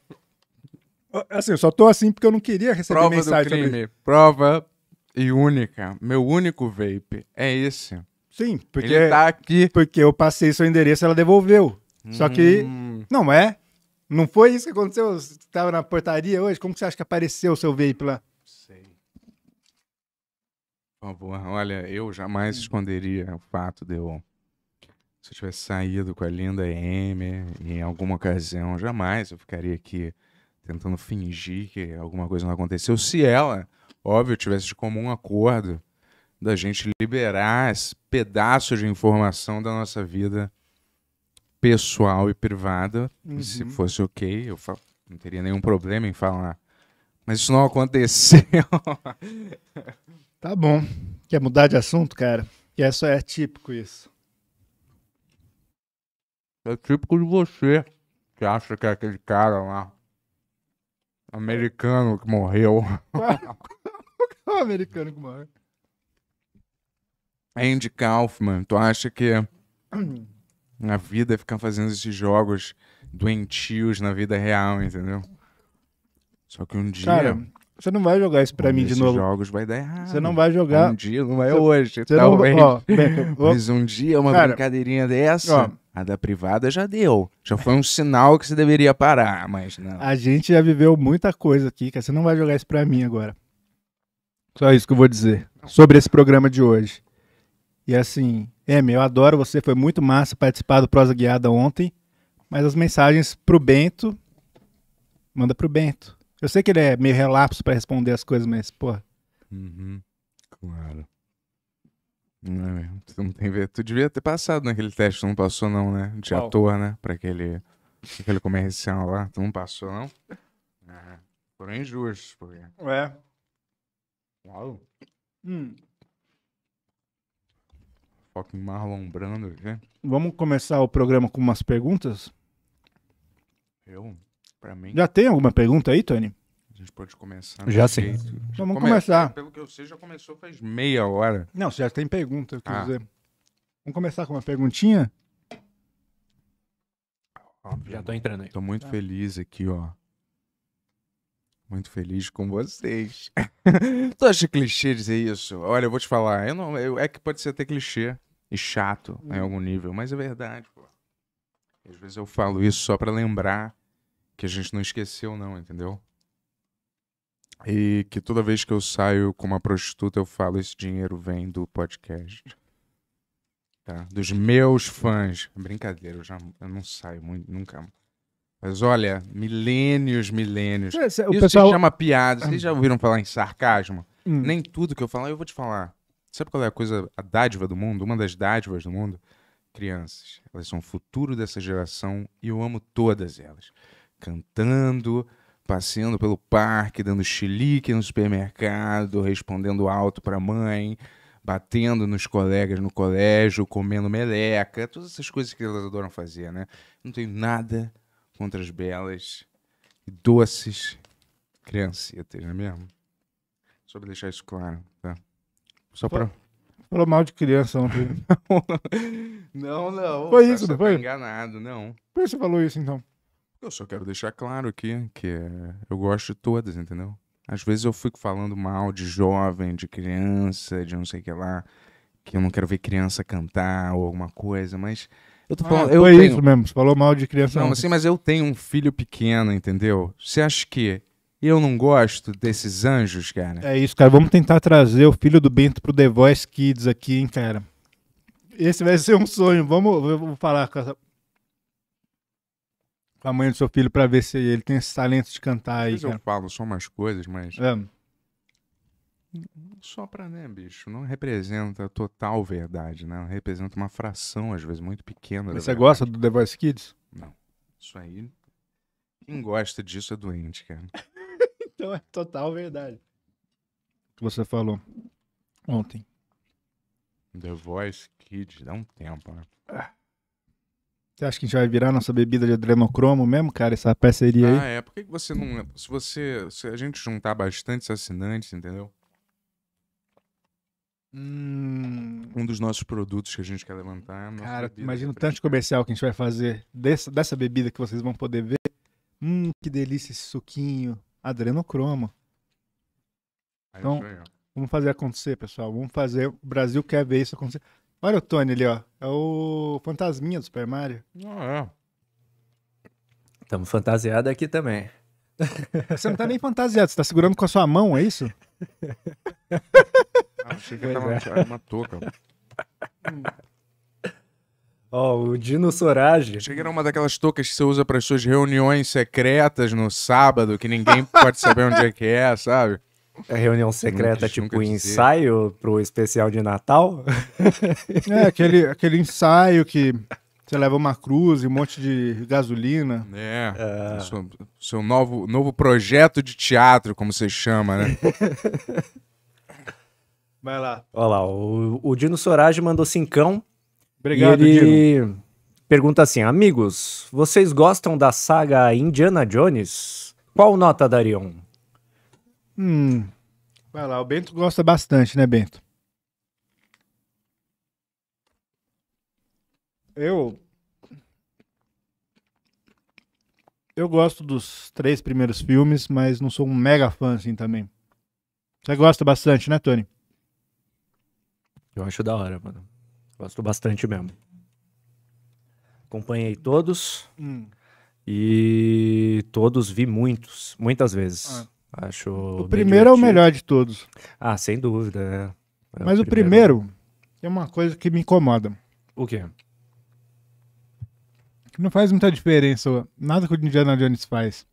Assim, eu só tô assim porque eu não queria receber Prova mensagem. do crime. Prova e única. Meu único vape é esse. Sim, porque... Ele tá aqui. Porque eu passei seu endereço e ela devolveu. Hum. Só que... Hum. Não é. Não foi isso que aconteceu? Você estava na portaria hoje? Como que você acha que apareceu o seu vape lá? Sei. Por favor, olha, eu jamais hum. esconderia o fato de eu. Se eu tivesse saído com a linda M em alguma ocasião, jamais eu ficaria aqui tentando fingir que alguma coisa não aconteceu, se ela, óbvio, tivesse de comum acordo da gente liberar esse pedaço de informação da nossa vida pessoal e privada, uhum. se fosse ok, eu falo, não teria nenhum problema em falar. Mas isso não aconteceu. <laughs> tá bom. Quer mudar de assunto, cara? Que é só é típico isso. É típico de você, que acha que é aquele cara lá Americano que morreu. <laughs> Qual americano que morreu? Andy Kaufman, tu acha que a vida é ficar fazendo esses jogos doentios na vida real, entendeu? Só que um dia. Cara, você não vai jogar isso pra um mim de novo. jogos vai dar errado. Você não vai jogar. Um dia, não é hoje, você talvez. Não, <laughs> Mas um dia, uma cara, brincadeirinha dessa, a da privada já deu. Já foi um sinal que você deveria parar, mas não. A gente já viveu muita coisa aqui, que Você não vai jogar isso pra mim agora. Só isso que eu vou dizer sobre esse programa de hoje. E assim, Emi, eu adoro você. Foi muito massa participar do Prosa Guiada ontem. Mas as mensagens pro Bento, manda pro Bento. Eu sei que ele é meio relapso para responder as coisas, mas, pô. Uhum. Claro. Não, é, tu, não tem, tu devia ter passado naquele teste, tu não passou, não, né? De à ator, né? Pra aquele, aquele comercial lá. Tu não passou, não? É. foram injustos, porque. Ué. Uau. Hum. Foco em Marlon Brando aqui. Vamos começar o programa com umas perguntas? Eu? para mim. Já tem alguma pergunta aí, Tony? A gente pode começar. Já né? sim. Então, vamos come... começar. É, pelo que eu sei, já começou faz meia hora. Não, você já tem pergunta, ah. dizer. Vamos começar com uma perguntinha? Óbvio, já tô entrando aí. Tô muito tá. feliz aqui, ó. Muito feliz com vocês. <laughs> tu acha clichê dizer isso? Olha, eu vou te falar, eu não, eu, é que pode ser até clichê e chato hum. em algum nível, mas é verdade, pô. Às vezes eu falo isso só para lembrar que a gente não esqueceu, não, entendeu? E que toda vez que eu saio com uma prostituta, eu falo: esse dinheiro vem do podcast. Tá? Dos meus fãs. Brincadeira, eu, já, eu não saio muito, nunca. Mas olha, milênios, milênios. É, Isso pessoal... se chama piada. Vocês já hum. ouviram falar em sarcasmo? Hum. Nem tudo que eu falar, eu vou te falar. Sabe qual é a coisa, a dádiva do mundo? Uma das dádivas do mundo? Crianças. Elas são o futuro dessa geração e eu amo todas elas cantando, passeando pelo parque, dando chilique no supermercado, respondendo alto para a mãe, batendo nos colegas no colégio, comendo meleca, todas essas coisas que elas adoram fazer, né? Não tenho nada contra as belas e doces criancetas, não é mesmo? Só para deixar isso claro, tá? Só para Falou mal de criança ontem. <laughs> não, não. Foi isso, tá não foi? enganado, não. Por que você falou isso, então? Eu só quero deixar claro aqui que eh, eu gosto de todas, entendeu? Às vezes eu fico falando mal de jovem, de criança, de não sei o que lá, que eu não quero ver criança cantar ou alguma coisa, mas eu tô ah, falando. Ah, eu tenho... isso mesmo, você falou mal de criança. Não, assim, mas eu tenho um filho pequeno, entendeu? Você acha que eu não gosto desses anjos, cara? É isso, cara. Vamos tentar trazer o filho do Bento pro The Voice Kids aqui, hein, cara. Esse vai ser um sonho. Vamos, eu vou falar com essa, com a mãe do seu filho para ver se ele tem esse talento de cantar aí. Às eu falo só umas coisas, mas. É. Só pra, né, bicho? Não representa a total verdade, né? Representa uma fração, às vezes, muito pequena. você verdade. gosta do The Voice Kids? Não. Isso aí. Quem gosta disso é doente, cara. <laughs> então é total verdade. O que você falou ontem. The Voice Kids, dá um tempo, né? Ah. Você acha que a gente vai virar nossa bebida de adrenocromo mesmo, cara? Essa parceria aí? Ah, é. Por que você não. É? Se você. Se a gente juntar bastantes assinantes, entendeu? Hum... Um dos nossos produtos que a gente quer levantar. É cara, imagina o tanto de comercial que a gente vai fazer dessa, dessa bebida que vocês vão poder ver. Hum, que delícia esse suquinho. Adrenocromo. É então, vamos fazer acontecer, pessoal. Vamos fazer. O Brasil quer ver isso acontecer. Olha o Tony ali, ó. É o fantasminha do Super Mario. Ah, é. Tamo fantasiados aqui também. Você não tá nem fantasiado, você tá segurando com a sua mão, é isso? ah, achei que tava é. uma touca. Ó, oh, o Dino Sorage. Achei que era uma daquelas toucas que você usa para suas reuniões secretas no sábado, que ninguém pode saber onde é que é, sabe? É reunião secreta, tipo, ensaio pro especial de Natal? <laughs> É, aquele, aquele ensaio que você leva uma cruz e um monte de gasolina. É. é. Seu, seu, novo, novo projeto de teatro, como você chama, né? <laughs> Vai lá. Olha lá, o, o Dino Sorage mandou cincão. Obrigado, e ele Dino. Pergunta assim: Amigos, vocês gostam da saga Indiana Jones? Qual nota dariam? Hum. Vai lá, o Bento gosta bastante, né, Bento? Eu. Eu gosto dos três primeiros filmes, mas não sou um mega fã assim também. Você gosta bastante, né, Tony? Eu acho da hora, mano. Gosto bastante mesmo. Acompanhei todos. Hum. E todos vi muitos, muitas vezes. Ah. Acho. O primeiro é o melhor de todos. Ah, sem dúvida, né? é, é Mas o primeiro... o primeiro é uma coisa que me incomoda. O quê? Que não faz muita diferença. Nada que o Indiana Jones faz.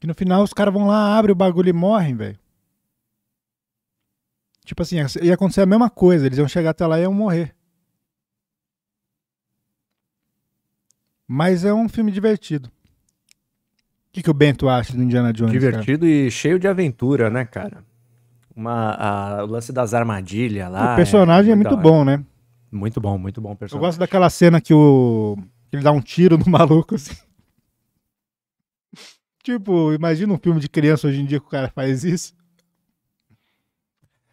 Que no final os caras vão lá, abrem o bagulho e morrem, velho. Tipo assim, ia acontecer a mesma coisa. Eles iam chegar até lá e iam morrer. Mas é um filme divertido. O que, que o Bento acha do Indiana Jones? Divertido cara? e cheio de aventura, né, cara? Uma, a, o lance das armadilhas lá. O é personagem é, é muito bom, né? Muito bom, muito bom personagem. Eu gosto daquela cena que o. ele dá um tiro no <laughs> maluco, assim. tipo, imagina um filme de criança hoje em dia que o cara faz isso.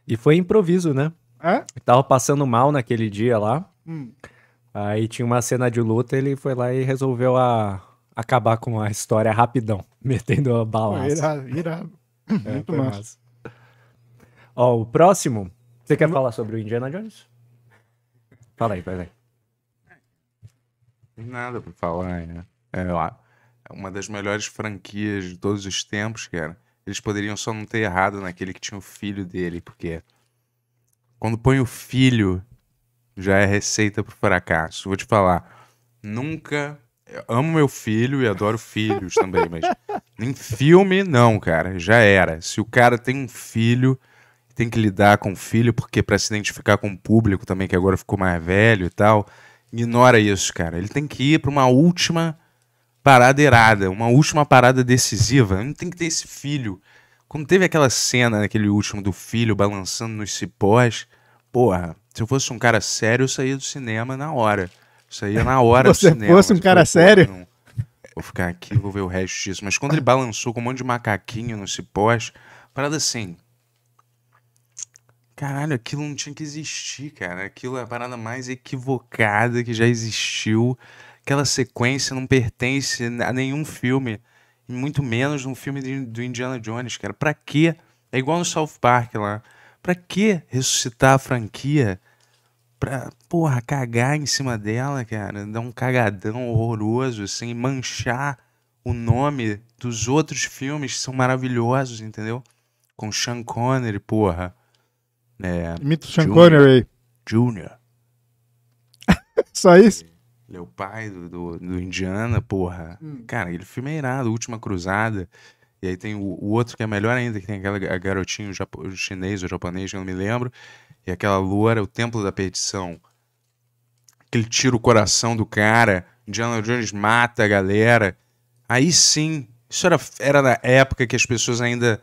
E foi improviso, né? É? tava passando mal naquele dia lá. Hum. Aí tinha uma cena de luta, ele foi lá e resolveu a, acabar com a história rapidão, <laughs> metendo a balança. Irado, irado. É, Muito massa. massa. Ó, o próximo. Você quer falar sobre o Indiana Jones? Fala aí, fala aí. Tem nada pra falar, né? É Uma das melhores franquias de todos os tempos, cara. Eles poderiam só não ter errado naquele que tinha o filho dele, porque quando põe o filho, já é receita pro fracasso. Vou te falar. Nunca eu amo meu filho e adoro filhos também, mas em filme, não, cara. Já era. Se o cara tem um filho, tem que lidar com o filho, porque para se identificar com o público também, que agora ficou mais velho e tal, ignora isso, cara. Ele tem que ir pra uma última parada errada, uma última parada decisiva. Não tem que ter esse filho. Quando teve aquela cena, aquele último do filho balançando nos cipós, porra, se eu fosse um cara sério, eu saía do cinema na hora. Isso aí é na hora Você do cinema. fosse um cara sério? Vou ficar aqui, vou ver o resto disso. Mas quando ele balançou com um monte de macaquinho no cipós, parada assim. Caralho, aquilo não tinha que existir, cara. Aquilo é a parada mais equivocada que já existiu. Aquela sequência não pertence a nenhum filme. Muito menos um filme de, do Indiana Jones, cara. Pra quê? É igual no South Park lá. Pra que ressuscitar a franquia pra, porra, cagar em cima dela, cara. Dar um cagadão horroroso, assim, manchar o nome dos outros filmes que são maravilhosos, entendeu? Com Sean Connery, porra. É, né? Mito Sean Connery. Junior. <laughs> Só isso? Ele é o pai do, do, do Indiana, porra. Hum. Cara, aquele filme é irado, Última Cruzada. E aí tem o, o, outro que é melhor ainda, que tem aquela garotinha, garotinho japo, chinês ou japonês, eu não me lembro, e aquela lua era o templo da perdição. ele tira o coração do cara. Indiana Jones mata a galera. Aí sim, isso era, era na época que as pessoas ainda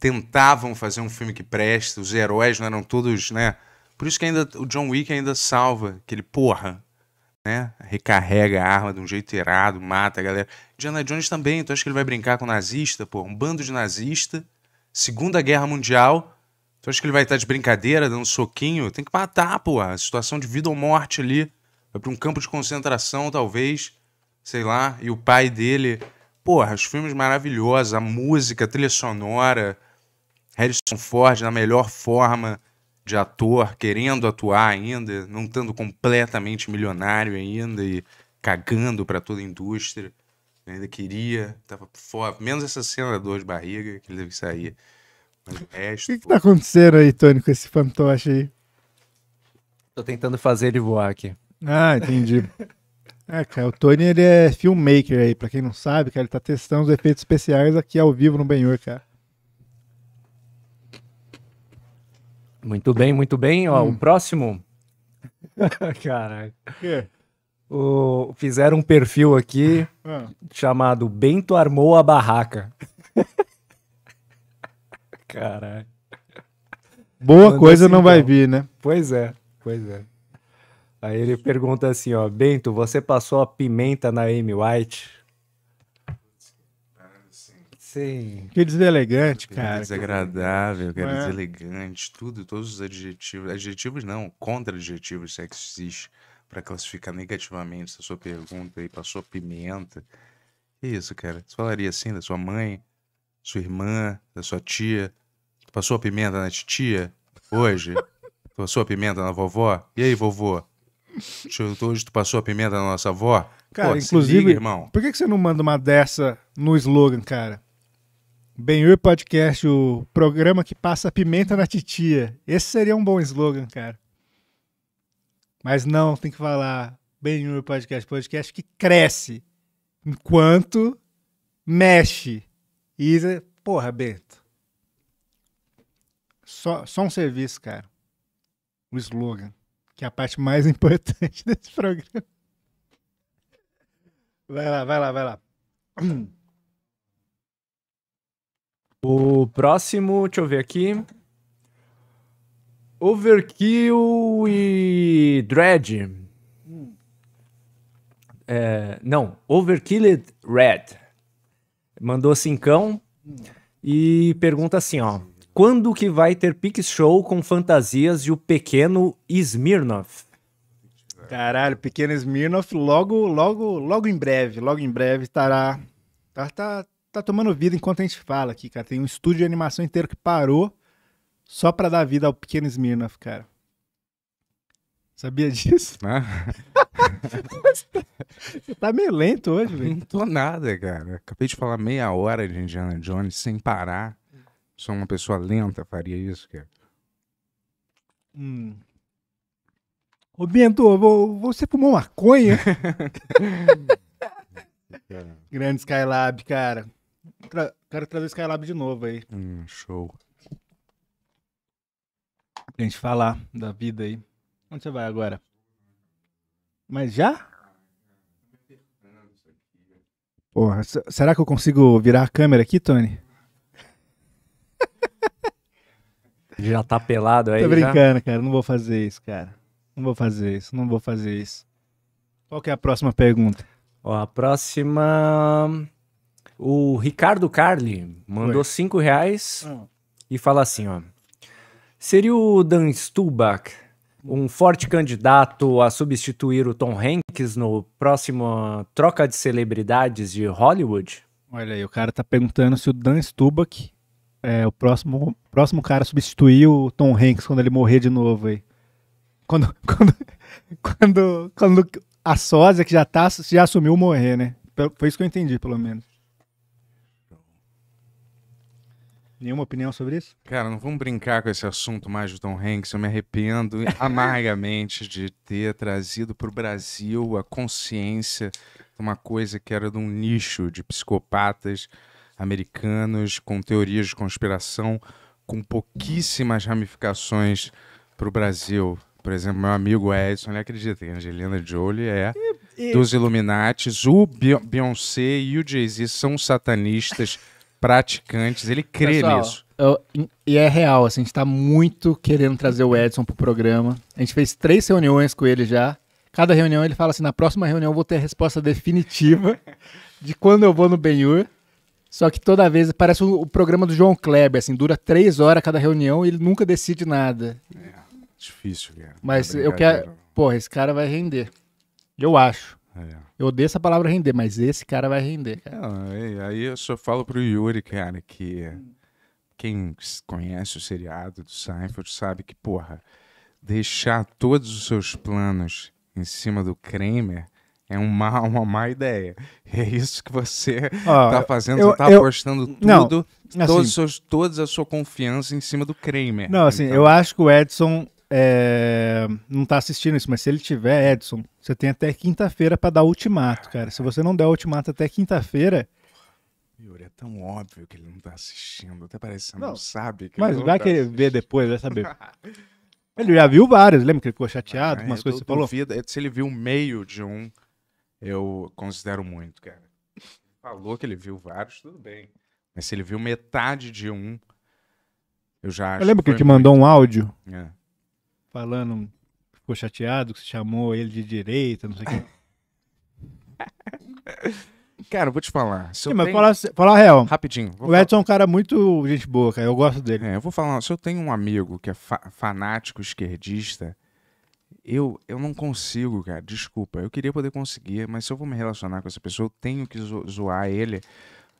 tentavam fazer um filme que presta, os heróis não eram todos, né? Por isso que ainda o John Wick ainda salva aquele porra, né? Recarrega a arma de um jeito errado, mata a galera. Indiana Jones também, então acho que ele vai brincar com nazista, pô, um bando de nazista, Segunda Guerra Mundial, Tu acha que ele vai estar tá de brincadeira, dando soquinho. Tem que matar, pô. A situação de vida ou morte ali. Vai pra um campo de concentração, talvez. Sei lá. E o pai dele. Porra, os filmes maravilhosos. A música, a trilha sonora. Harrison Ford na melhor forma de ator, querendo atuar ainda, não estando completamente milionário ainda e cagando para toda a indústria. Ainda queria, tava fora. Menos essa cena da dor de barriga que ele teve que sair. O que, que tá acontecendo aí, Tony, com esse fantoche aí? Tô tentando fazer ele voar aqui. Ah, entendi. <laughs> é, cara, o Tony ele é filmmaker aí, pra quem não sabe, cara, ele tá testando os efeitos especiais aqui ao vivo no Benhor, cara. Muito bem, muito bem. Ó, hum. <laughs> O próximo. Caraca. Que? O... Fizeram um perfil aqui ah. chamado Bento Armou a Barraca. <laughs> Caralho. Boa Manda coisa assim, não vai então. vir, né? Pois é, pois é. Aí ele pergunta assim, ó, Bento, você passou a pimenta na Amy White? Sim. Que deselegante, cara. Desagradável, que é. deselegante, tudo, todos os adjetivos. Adjetivos não, contra-adjetivos sexistas para classificar negativamente essa sua pergunta aí, passou pimenta. Que isso, cara? Você falaria assim da sua mãe, sua irmã, da sua tia, Tu passou a pimenta na titia hoje? tu passou a pimenta na vovó? E aí, vovô? Hoje tu passou a pimenta na nossa avó? Cara, Pô, inclusive, liga, irmão. por que, que você não manda uma dessa no slogan, cara? bem Benhur Podcast, o programa que passa pimenta na titia. Esse seria um bom slogan, cara. Mas não, tem que falar bem Benhur Podcast, podcast que cresce enquanto mexe. E, porra, Bento, só, só um serviço, cara. O slogan, que é a parte mais <laughs> importante desse programa. Vai lá, vai lá, vai lá. O próximo, deixa eu ver aqui. Overkill e Dread. É, não, Overkilled Red. Mandou cincão e pergunta assim, ó. Quando que vai ter Pix Show com fantasias e o pequeno Smirnov? Caralho, pequeno Smirnov, logo, logo, logo em breve, logo em breve estará. Tá, tá, tá tomando vida enquanto a gente fala aqui, cara. Tem um estúdio de animação inteiro que parou só para dar vida ao pequeno Smirnov, cara. Sabia disso? Ah. Você <laughs> tá meio lento hoje, velho. Não tô nada, cara. Acabei de falar meia hora de Indiana Jones sem parar. Só uma pessoa lenta faria isso, quer? Hum. Ô Bento, você fumou maconha? <laughs> Grande Skylab, cara. Tra quero trazer o Skylab de novo aí. Hum, show. Pra gente falar da vida aí. Onde você vai agora? Mas já? Porra, será que eu consigo virar a câmera aqui, Tony? já tá pelado aí, Tô brincando, já? cara. Não vou fazer isso, cara. Não vou fazer isso, não vou fazer isso. Qual que é a próxima pergunta? Ó, a próxima... O Ricardo Carli mandou Oi. cinco reais ah. e fala assim, ó. Seria o Dan Stubach um forte candidato a substituir o Tom Hanks no próximo Troca de Celebridades de Hollywood? Olha aí, o cara tá perguntando se o Dan Stubach é, o próximo, próximo cara substituir o Tom Hanks quando ele morrer de novo aí. Quando, <laughs> quando, quando, quando a sósia que já, tá, já assumiu morrer, né? Foi isso que eu entendi, pelo menos. Nenhuma opinião sobre isso? Cara, não vamos brincar com esse assunto mais do Tom Hanks. Eu me arrependo <laughs> amargamente de ter trazido para o Brasil a consciência de uma coisa que era de um nicho de psicopatas americanos com teorias de conspiração com pouquíssimas ramificações para o Brasil. Por exemplo, meu amigo Edson, ele acredita que Angelina Jolie é e, e... dos Illuminati, O Beyoncé e o Jay-Z são satanistas <laughs> praticantes. Ele crê Pessoal, nisso. Eu, e é real, assim, a gente está muito querendo trazer o Edson para o programa. A gente fez três reuniões com ele já. Cada reunião ele fala assim: na próxima reunião eu vou ter a resposta definitiva <laughs> de quando eu vou no Benhur. Só que toda vez parece o, programa do João Kleber, assim, dura três horas cada reunião e ele nunca decide nada. É, difícil, cara. Mas é eu quero. Porra, esse cara vai render. Eu acho. É. Eu odeio essa palavra render, mas esse cara vai render, cara. aí eu só falo pro Yuri, cara, que quem conhece o seriado do Seinfeld sabe que, porra, deixar todos os seus planos em cima do Kramer é uma, <laughs> uma má ideia. É isso que você está ah, fazendo, você está apostando tudo, não, assim, seus, toda a sua confiança em cima do Kramer. Não, assim, então... eu acho que o Edson é, não está assistindo isso, mas se ele tiver, Edson, você tem até quinta-feira para dar ultimato, cara. Se você não der ultimato até quinta-feira, Yuri, é tão óbvio que ele não está assistindo. Até parece que você não, não sabe. mas vai tá querer ver depois, vai saber. <laughs> ele já viu vários, lembra que ele ficou chateado, ah, umas coisas que você falou? Duvido, se ele viu o meio de um, eu considero muito, cara. Falou que ele viu vários, tudo bem. Mas se ele viu metade de um, eu já acho. Eu lembro que, ele te mandou um áudio é. falando, ficou chateado, que você chamou ele de direita, não sei o que. <laughs> Cara, vou te falar. Se Sim, mas tenho... falar, real. Rapidinho. O Edson falar... é um cara muito gente boa, cara. Eu gosto dele. É, eu vou falar. Se eu tenho um amigo que é fa fanático esquerdista, eu, eu não consigo, cara. Desculpa. Eu queria poder conseguir, mas se eu vou me relacionar com essa pessoa, eu tenho que zo zoar ele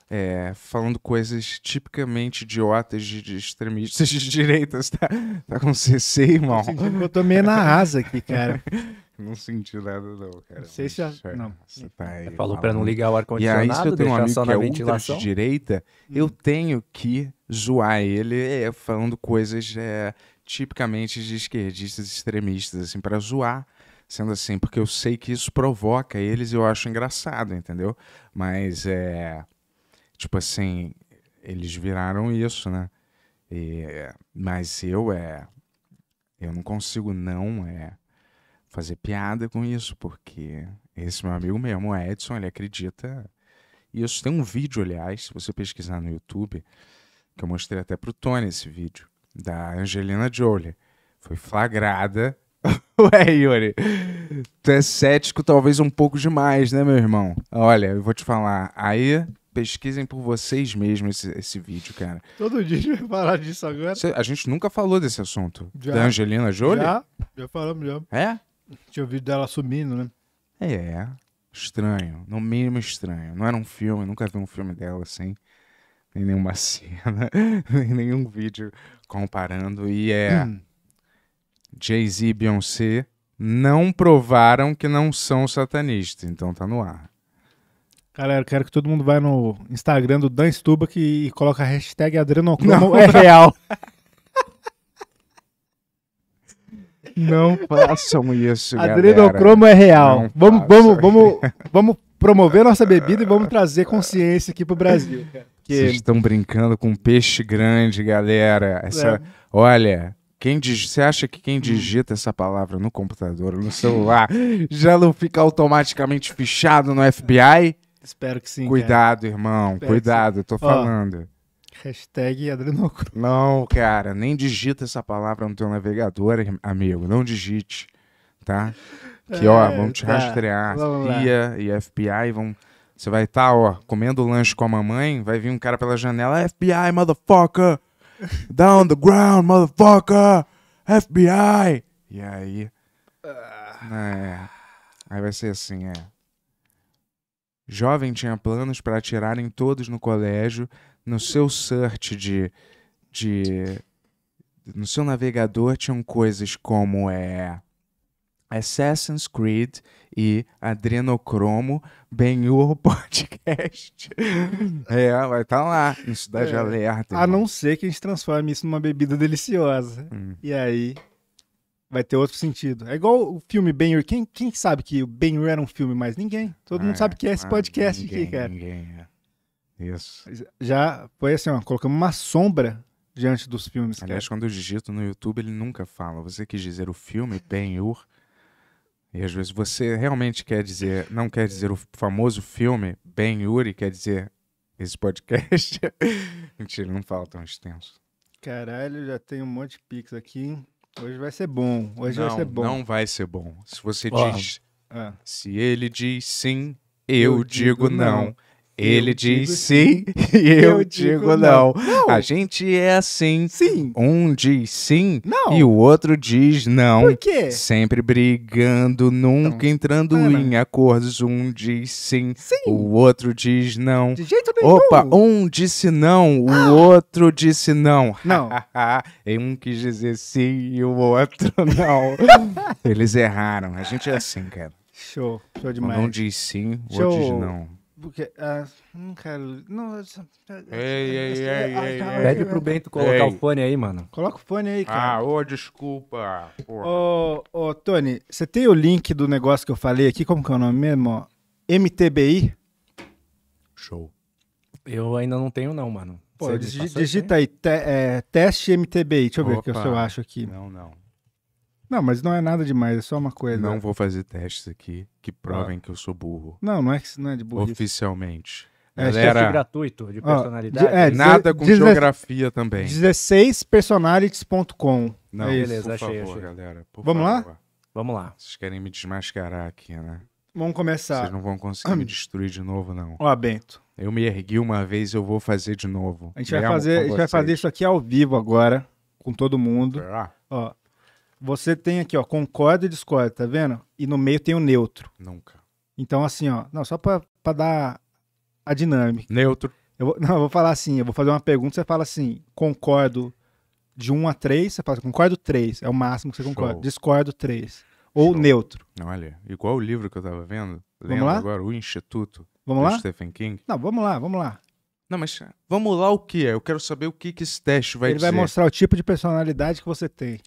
é, falando coisas tipicamente idiotas de, de extremistas <laughs> de direita. Tá, tá com CC, irmão? Eu tô meio na asa aqui, cara. <laughs> Não senti nada, não, cara. Não sei se já... É, não. Você tá aí, falou tá para não ligar o ar-condicionado, e aí, se eu tenho um amigo que é ventilação. ultra de direita, hum. eu tenho que zoar ele é, falando coisas é, tipicamente de esquerdistas extremistas, assim, para zoar, sendo assim, porque eu sei que isso provoca eles e eu acho engraçado, entendeu? Mas é. Tipo assim, eles viraram isso, né? E, mas eu é. Eu não consigo não é, fazer piada com isso, porque esse meu amigo mesmo, o Edson, ele acredita. E isso tem um vídeo, aliás, se você pesquisar no YouTube, que eu mostrei até pro Tony esse vídeo da Angelina Jolie. Foi flagrada. <laughs> Ué, Yuri, tu é cético talvez um pouco demais, né, meu irmão? Olha, eu vou te falar. Aí pesquisem por vocês mesmos esse, esse vídeo, cara. Todo dia a gente vai falar disso agora. Cê, a gente nunca falou desse assunto. Já. Da Angelina Jolie? Já, já falamos já. É? Tinha o vídeo dela sumindo, né? É, estranho. No mínimo estranho. Não era um filme, nunca vi um filme dela assim. Nem nenhuma <laughs> cena, nem nenhum vídeo comparando e é hum. Jay-Z e Beyoncé não provaram que não são satanistas, então tá no ar. Galera, quero que todo mundo vá no Instagram do Dan Tuba e coloca a hashtag Adrenocromo é, <laughs> é real. Não façam isso, Adrenocromo é real. vamos, vamos, vamos, vamos promover nossa bebida e vamos trazer consciência aqui pro Brasil porque. Vocês estão brincando com um peixe grande, galera. Essa, é. Olha. Quem dig... Você acha que quem digita essa palavra no computador, no celular, já não fica automaticamente fichado no FBI? Espero que sim. Cuidado, cara. irmão. Espero cuidado, tô falando. Ó, hashtag adrenocro. Não, cara, nem digita essa palavra no teu navegador, amigo. Não digite, tá? Que, ó, é, vamos te tá. rastrear. CIA e FBI vão você vai estar, tá, ó, comendo lanche com a mamãe, vai vir um cara pela janela, FBI, motherfucker! Down the ground, motherfucker! FBI! E aí. Ah. É. Aí vai ser assim, é. Jovem tinha planos para atirarem todos no colégio, no seu search de. de no seu navegador tinham coisas como é. Assassin's Creed e Adrenocromo Benhur <laughs> Podcast. é, vai estar tá lá em Cidade é, Alerta. Irmão. A não ser que a gente transforme isso numa bebida deliciosa. Hum. E aí vai ter outro sentido. É igual o filme ben ur Quem, quem sabe que o ben ur era um filme? mais ninguém. Todo ah, mundo é. sabe que é esse ah, podcast ah, ninguém, aqui, cara. Ninguém, é. Isso. Já foi assim, ó, colocamos uma sombra diante dos filmes. Aliás, cara. quando eu digito no YouTube, ele nunca fala. Você quis dizer o filme Ben-Hur? E às vezes você realmente quer dizer, não quer dizer o famoso filme Ben Yuri, quer dizer esse podcast. <laughs> Mentira, não fala tão extenso. Caralho, já tem um monte de pix aqui. Hoje vai ser bom. Hoje não, vai ser bom. Não vai ser bom. Se você oh. diz. Ah. Se ele diz sim, eu, eu digo, digo não. não. Ele eu diz sim e <laughs> eu, eu digo não. não. A gente é assim. Sim. Um diz sim não. e o outro diz não. Por quê? Sempre brigando, nunca entrando Ana. em acordos. Um diz sim, sim, o outro diz não. De jeito nenhum. Opa, um disse não, o ah. outro disse não. <laughs> Não. <laughs> e um quis dizer sim e o outro não. Eles erraram. A gente é assim, cara. Show, show demais. Um diz sim, o outro diz não. Porque, não ah, quero. Hum, não, eu... ei, ei, ei, ei, ei, ei, Pede pro Bento colocar ei. o fone aí, mano. Coloca o fone aí, cara. Ah, ô, oh, desculpa. Ô, oh, oh, Tony, você tem o link do negócio que eu falei aqui? Como que é o nome mesmo? MTBI? Show. Eu ainda não tenho, não, mano. Pô, digita aí, te, é, teste MTBI. Deixa eu ver o que eu acho aqui. Não, não. Não, mas não é nada demais, é só uma coisa. Não vou fazer testes aqui que provem ah. que eu sou burro. Não, não é que não é de burro. Oficialmente. É, Galera, gratuito de personalidade. Ah, é, nada com geografia também. 16personalities.com. Não, é beleza, por achei, favor, achei. galera. Vamos favor. lá? Vamos lá. Vocês querem me desmascarar aqui, né? Vamos começar. Vocês não vão conseguir ah, me <clears throat> destruir de novo, não. Ó, Bento. Eu me ergui uma vez, eu vou fazer de novo. A gente, vai fazer, a gente vai fazer isso aqui ao vivo agora, com todo mundo. Será? Ó, você tem aqui, ó, concorda e discorda, tá vendo? E no meio tem o neutro. Nunca. Então, assim, ó, não, só pra, pra dar a dinâmica. Neutro. Eu vou, <laughs> não, eu vou falar assim, eu vou fazer uma pergunta, você fala assim, concordo de 1 a 3, você fala, assim, concordo 3, é o máximo que você concorda. Show. Discordo 3. Ou Show. neutro. Olha, igual o livro que eu tava vendo, lembra agora, O Instituto, vamos lá? Stephen King. Não, vamos lá, vamos lá. Não, mas vamos lá o que é? Eu quero saber o que, que esse teste vai Ele dizer. Ele vai mostrar o tipo de personalidade que você tem.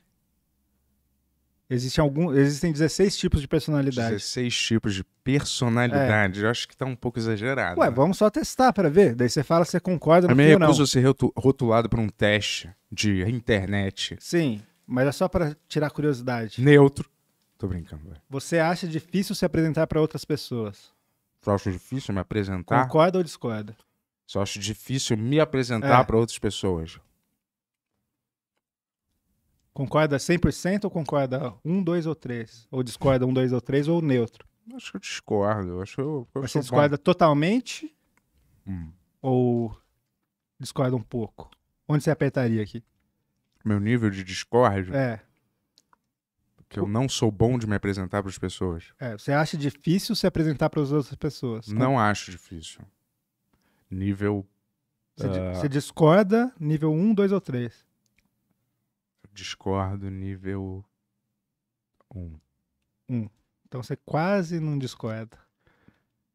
Existem, algum, existem 16 tipos de personalidade. 16 tipos de personalidade. É. Eu acho que tá um pouco exagerado. Ué, né? vamos só testar para ver. Daí você fala se concorda ou não Eu me recuso a é ser rotulado por um teste de internet. Sim, mas é só para tirar curiosidade. Neutro. Tô brincando, velho. Você acha difícil se apresentar para outras pessoas? Eu acho difícil me apresentar? Concorda ou discorda? Só acho difícil me apresentar é. para outras pessoas. Concorda 100% ou concorda 1, 2 ou 3? Ou discorda 1, 2 ou 3 ou neutro? Acho que eu discordo. Acho que eu, eu Você discorda bom. totalmente? Hum. Ou discorda um pouco? Onde você apertaria aqui? Meu nível de discórdia? É. Que eu não sou bom de me apresentar para as pessoas. É, você acha difícil se apresentar para as outras pessoas? Não acho difícil. Nível. Você, uh... você discorda nível 1, 2 ou 3? discordo nível 1. Um. Um. Então você quase não discorda.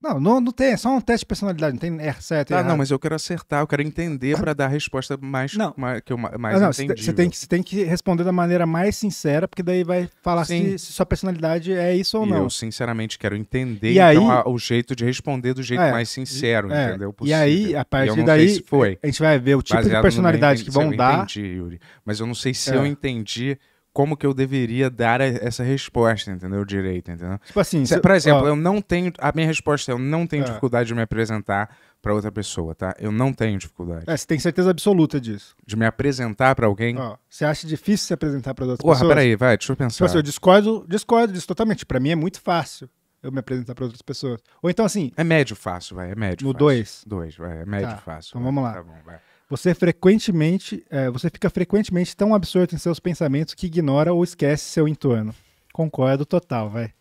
Não, não, não tem, é só um teste de personalidade, não tem R certo. Ah, não, mas eu quero acertar, eu quero entender ah. para dar a resposta mais, não. mais que eu mais ah, não, Você tem, que, você tem que responder da maneira mais sincera, porque daí vai falar se, se, sua personalidade é isso ou e não. Eu sinceramente quero entender e então, a, o jeito de responder do jeito é, mais sincero, é, entendeu? Possível. E aí, a partir daí, a gente vai ver o tipo de personalidade que vão dar. Eu entendi, Yuri, mas eu não sei se é. eu entendi como que eu deveria dar essa resposta, entendeu? Direito, entendeu? Tipo assim, se, por exemplo, ó, eu não tenho. A minha resposta é eu não tenho é. dificuldade de me apresentar para outra pessoa, tá? Eu não tenho dificuldade. É, você tem certeza absoluta disso. De me apresentar para alguém? Ó, você acha difícil se apresentar para outras pessoa? Porra, peraí, vai, deixa eu pensar. Tipo assim, eu discordo, discordo disso totalmente. Para mim é muito fácil eu me apresentar para outras pessoas. Ou então assim. É médio fácil, vai, é médio. No fácil. dois? Dois, vai, é médio tá, fácil. Então vai. vamos lá. Tá bom, vai. Você frequentemente, é, você fica frequentemente tão absorto em seus pensamentos que ignora ou esquece seu entorno. Concordo total, vai.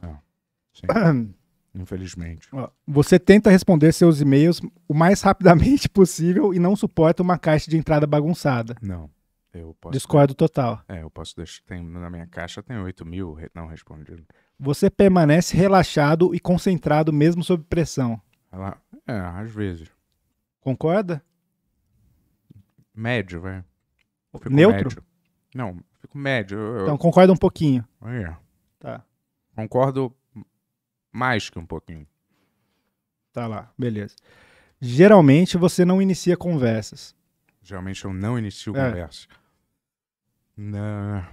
Ah, sim. <clears throat> Infelizmente. Você tenta responder seus e-mails o mais rapidamente <laughs> possível e não suporta uma caixa de entrada bagunçada. Não. Eu posso Discordo total. É, eu posso deixar. Tem, na minha caixa tem 8 mil não respondido. Você permanece relaxado e concentrado mesmo sob pressão. Ela, é, às vezes. Concorda? médio, velho. Neutro? Médio. Não, fico médio. Eu... Então concordo um pouquinho. É. Tá. Concordo mais que um pouquinho. Tá lá, beleza. Geralmente você não inicia conversas. Geralmente eu não inicio é. conversas. Na...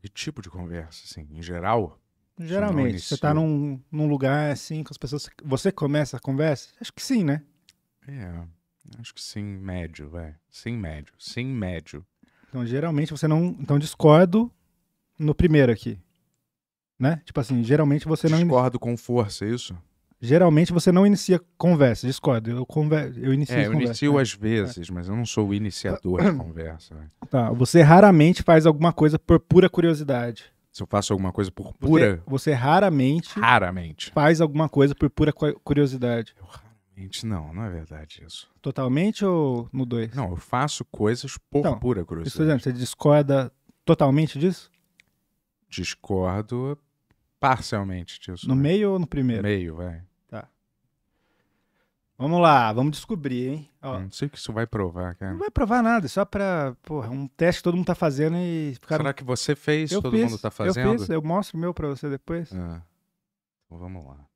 Que tipo de conversa, assim, em geral? Geralmente, você tá num, num lugar assim, com as pessoas. Você começa a conversa? Acho que sim, né? É. Acho que sim, médio, velho Sim, médio. Sim, médio. Então, geralmente você não. Então, discordo no primeiro aqui. Né? Tipo assim, geralmente você não. Discordo com força, é isso? Geralmente você não inicia conversa, discordo. Eu, conver... eu inicio é, eu conversa, inicio né? às vezes, é. mas eu não sou o iniciador de conversa. Né? Tá, você raramente faz alguma coisa por pura curiosidade. Se eu faço alguma coisa por pura. Você, você raramente. Raramente. Faz alguma coisa por pura curiosidade. Eu Gente, não, não é verdade isso. Totalmente ou no 2? Não, eu faço coisas por então, pura curiosidade. Você discorda totalmente disso? Discordo parcialmente disso. No né? meio ou no primeiro? Meio, vai. Tá. Vamos lá, vamos descobrir, hein? Ó, não sei o que isso vai provar, cara. Não vai provar nada, só pra, porra, um teste que todo mundo tá fazendo e... Cara, Será que você fez, eu todo fiz, mundo tá fazendo? Eu fiz, eu mostro o meu pra você depois. Ah. Então vamos lá.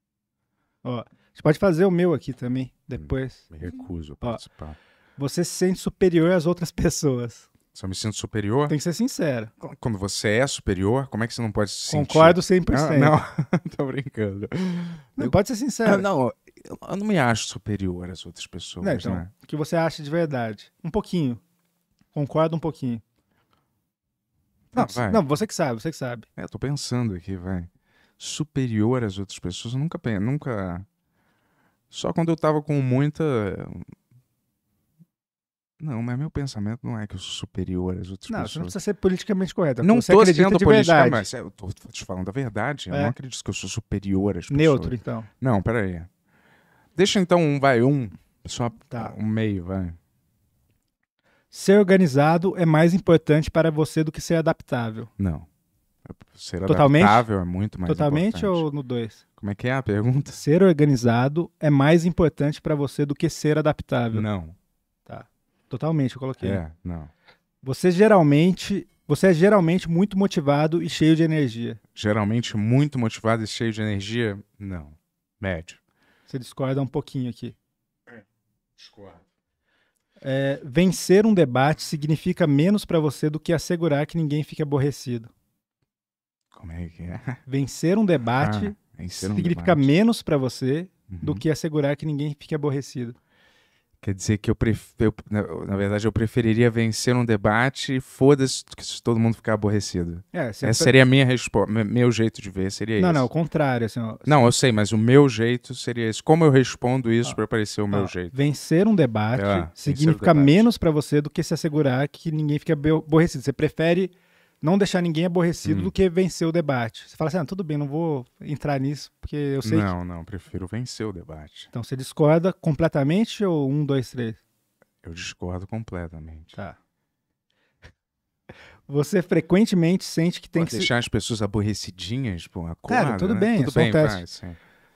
Ó, você pode fazer o meu aqui também, hum, depois. Me recuso a participar. Ó, você se sente superior às outras pessoas. Se me sinto superior. Tem que ser sincero. Quando você é superior, como é que você não pode se Concordo sentir? Concordo 100%. Ah, não, não. <laughs> tô brincando. Não eu... pode ser sincero. Ah, não, eu não me acho superior às outras pessoas. Não, então, né? O que você acha de verdade? Um pouquinho. Concordo um pouquinho. Ah, não, ah, não, você que sabe, você que sabe. É, tô pensando aqui, vai. Superior às outras pessoas, eu nunca, nunca só quando eu tava com muita. Eh, não, mas meu pensamento não é que eu sou superior às outras não, pessoas. Não, não precisa ser politicamente correto. É não estou sendo politicamente, correto. É, eu estou te falando a verdade. É. Eu não acredito que eu sou superior às pessoas. Neutro, então. Não, peraí. Deixa então um, vai, um. Só tá. um meio, vai. Ser organizado é mais importante para você do que ser adaptável. Não ser Totalmente? adaptável é muito mais Totalmente importante. ou no 2? Como é que é a pergunta? Ser organizado é mais importante para você do que ser adaptável. Não. Tá. Totalmente, eu coloquei. É, não. Você geralmente, você é geralmente muito motivado e cheio de energia. Geralmente muito motivado e cheio de energia? Não. Médio. Você discorda um pouquinho aqui. É, discordo. É, vencer um debate significa menos para você do que assegurar que ninguém fique aborrecido. Como é que é? Vencer um debate ah, vencer um significa debate. menos para você uhum. do que assegurar que ninguém fique aborrecido. Quer dizer que eu prefiro. Na, verdade, eu preferiria vencer um debate e foda-se se todo mundo ficar aborrecido. É, Essa pre... seria a minha resposta. Meu jeito de ver seria não, isso. Não, não, o contrário. Assim, não, eu sei, mas o meu jeito seria isso Como eu respondo isso ah, para parecer o meu jeito? Vencer um debate ah, significa debate. menos para você do que se assegurar que ninguém fique aborrecido. Você prefere não deixar ninguém aborrecido hum. do que vencer o debate. Você fala assim, ah, tudo bem, não vou entrar nisso, porque eu sei. Não, que... não, prefiro vencer o debate. Então você discorda completamente ou um, dois, três? Eu discordo completamente. Tá. Você frequentemente sente que tem Pode que. Deixar se... as pessoas aborrecidinhas, pô, acolada, Cara, tudo né? bem, tudo bem,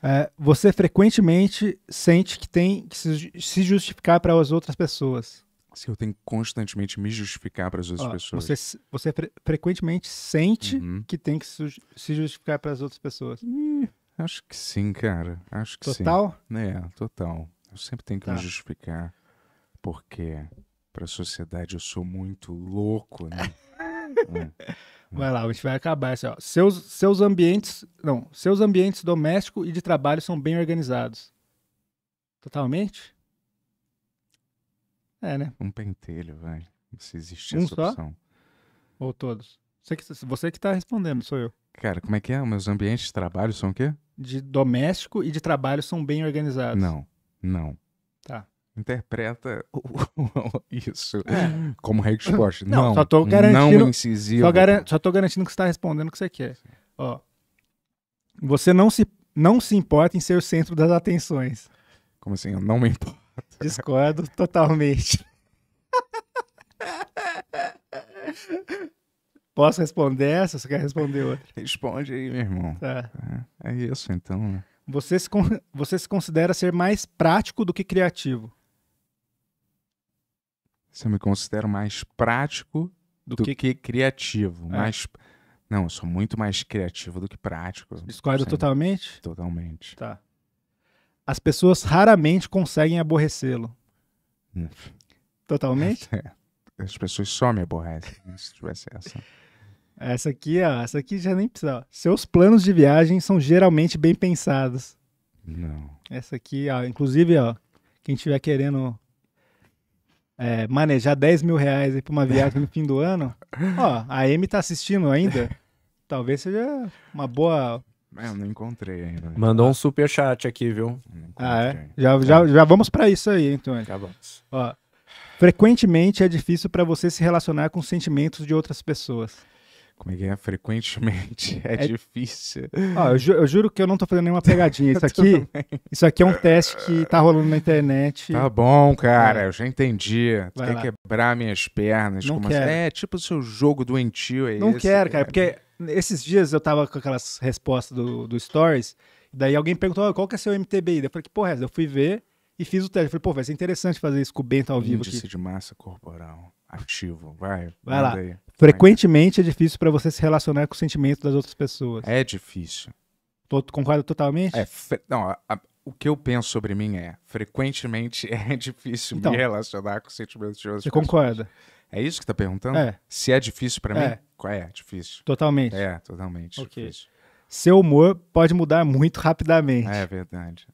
é, você frequentemente sente que tem que se justificar para as outras pessoas se eu tenho que constantemente me justificar para as outras Ó, pessoas. Você, você fre frequentemente sente uhum. que tem que se justificar para as outras pessoas. acho que sim, cara. Acho que total? sim. Total? É, total. Eu sempre tenho que tá. me justificar porque para a sociedade eu sou muito louco, né? <laughs> Hum, hum. Vai lá, a gente vai acabar assim, ó. Seus, seus ambientes, não, seus ambientes doméstico e de trabalho são bem organizados. Totalmente? É, né? Um pentelho, vai. Se existe um essa só? opção. Ou todos? Você que, tá, você que tá respondendo, sou eu. Cara, como é que é? Meus ambientes de trabalho são o quê? De doméstico e de trabalho são bem organizados. Não, não. Tá. Interpreta isso é. como resposta. Não, não, só tô garantindo. Não incisivo. Só, gar, só tô garantindo que você tá respondendo o que você quer. Sim. Ó. Você não se, não se importa em ser o centro das atenções. Como assim? Eu não me importo. Discordo totalmente. Posso responder essa? Você quer responder outra? Responde aí, meu irmão. Tá. É, é isso, então. Né? Você se, con... você se considera ser mais prático do que criativo? Se eu me considero mais prático do, do que... que... criativo. É. Mais... Não, eu sou muito mais criativo do que prático. Discordo totalmente? Totalmente. Tá as pessoas raramente conseguem aborrecê-lo. Hum. Totalmente? <laughs> É. As pessoas só me aborrecem se tivesse essa. Essa aqui, ó, essa aqui já nem precisa. Seus planos de viagem são geralmente bem pensados. Não. Essa aqui, ó, inclusive, ó, quem estiver querendo é, manejar 10 mil reais para uma viagem no fim do ano, ó, a Amy tá assistindo ainda. <laughs> Talvez seja uma boa ah, eu não encontrei ainda. Mandou um super chat aqui, viu? Ah, é? Já, já, já vamos para isso aí, então. Tá bom. Ó, frequentemente é difícil para você se relacionar com sentimentos de outras pessoas. Como é que é? Frequentemente <laughs> é, é... difícil. Ó, eu, ju eu, juro que eu não tô fazendo nenhuma pegadinha. Isso <laughs> aqui, isso aqui é um teste que tá rolando na internet. Tá bom, cara. É. Eu já entendi. Tu Vai quer lá. quebrar minhas pernas. Não como assim? quero. Assim? É tipo o seu jogo doentio aí. É não esse, quero, cara, cara. porque esses dias eu tava com aquelas respostas do, do Stories, daí alguém perguntou, ah, qual que é seu MTBI? Daí eu falei, que porra é Eu fui ver e fiz o teste. Eu falei, pô, vai ser interessante fazer isso com o Bento ao vivo Índice aqui. de massa corporal ativo, vai. Vai lá. Aí. Frequentemente vai. é difícil para você se relacionar com o sentimento das outras pessoas. É difícil. Tô, concordo totalmente? É, não, a, a, o que eu penso sobre mim é, frequentemente <laughs> é difícil então, me relacionar com sentimentos de outras Você pessoas. concorda? É isso que tá perguntando? É. Se é difícil para é. mim? Qual é? Difícil. Totalmente. É, totalmente. Okay. Difícil. Seu humor pode mudar muito <laughs> rapidamente. É verdade.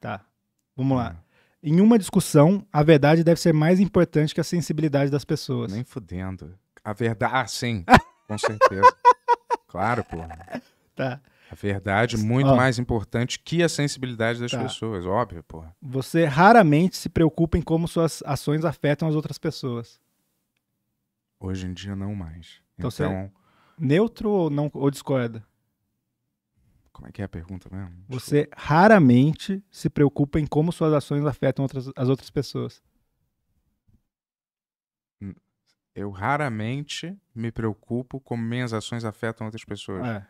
Tá. Vamos é. lá. Ah. Em uma discussão, a verdade deve ser mais importante que a sensibilidade das pessoas. Nem fudendo. A verdade. Ah, sim. <laughs> Com certeza. claro, pô. Tá. A verdade muito Ó, mais importante que a sensibilidade das tá. pessoas, óbvio, porra. Você raramente se preocupa em como suas ações afetam as outras pessoas. Hoje em dia não mais. Então, então neutro ou, não, ou discorda? Como é que é a pergunta mesmo? Desculpa. Você raramente se preocupa em como suas ações afetam outras, as outras pessoas. Hum, eu raramente me preocupo como minhas ações afetam outras pessoas. É.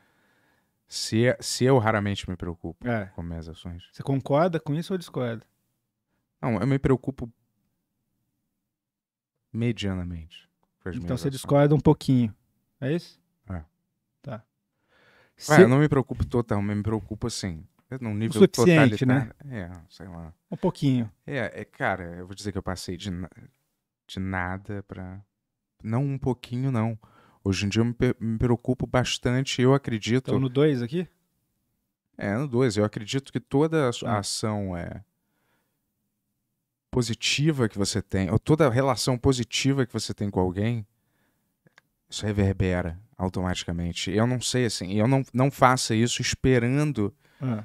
Se, é, se eu raramente me preocupo é. com minhas ações. Você concorda com isso ou discorda? Não, eu me preocupo medianamente. Então você discorda um pouquinho. É isso? É. Tá. Ué, Eu não me preocupo totalmente, me preocupo assim. Num nível suficiente, né? É, sei lá. Um pouquinho. É, é, cara, eu vou dizer que eu passei de, de nada pra. Não um pouquinho, não. Hoje em dia eu me, me preocupo bastante. Eu acredito. Então no 2 aqui? É, no 2, eu acredito que toda a a ah. ação é positiva que você tem, ou toda relação positiva que você tem com alguém, isso reverbera automaticamente. Eu não sei, assim, eu não, não faça isso esperando é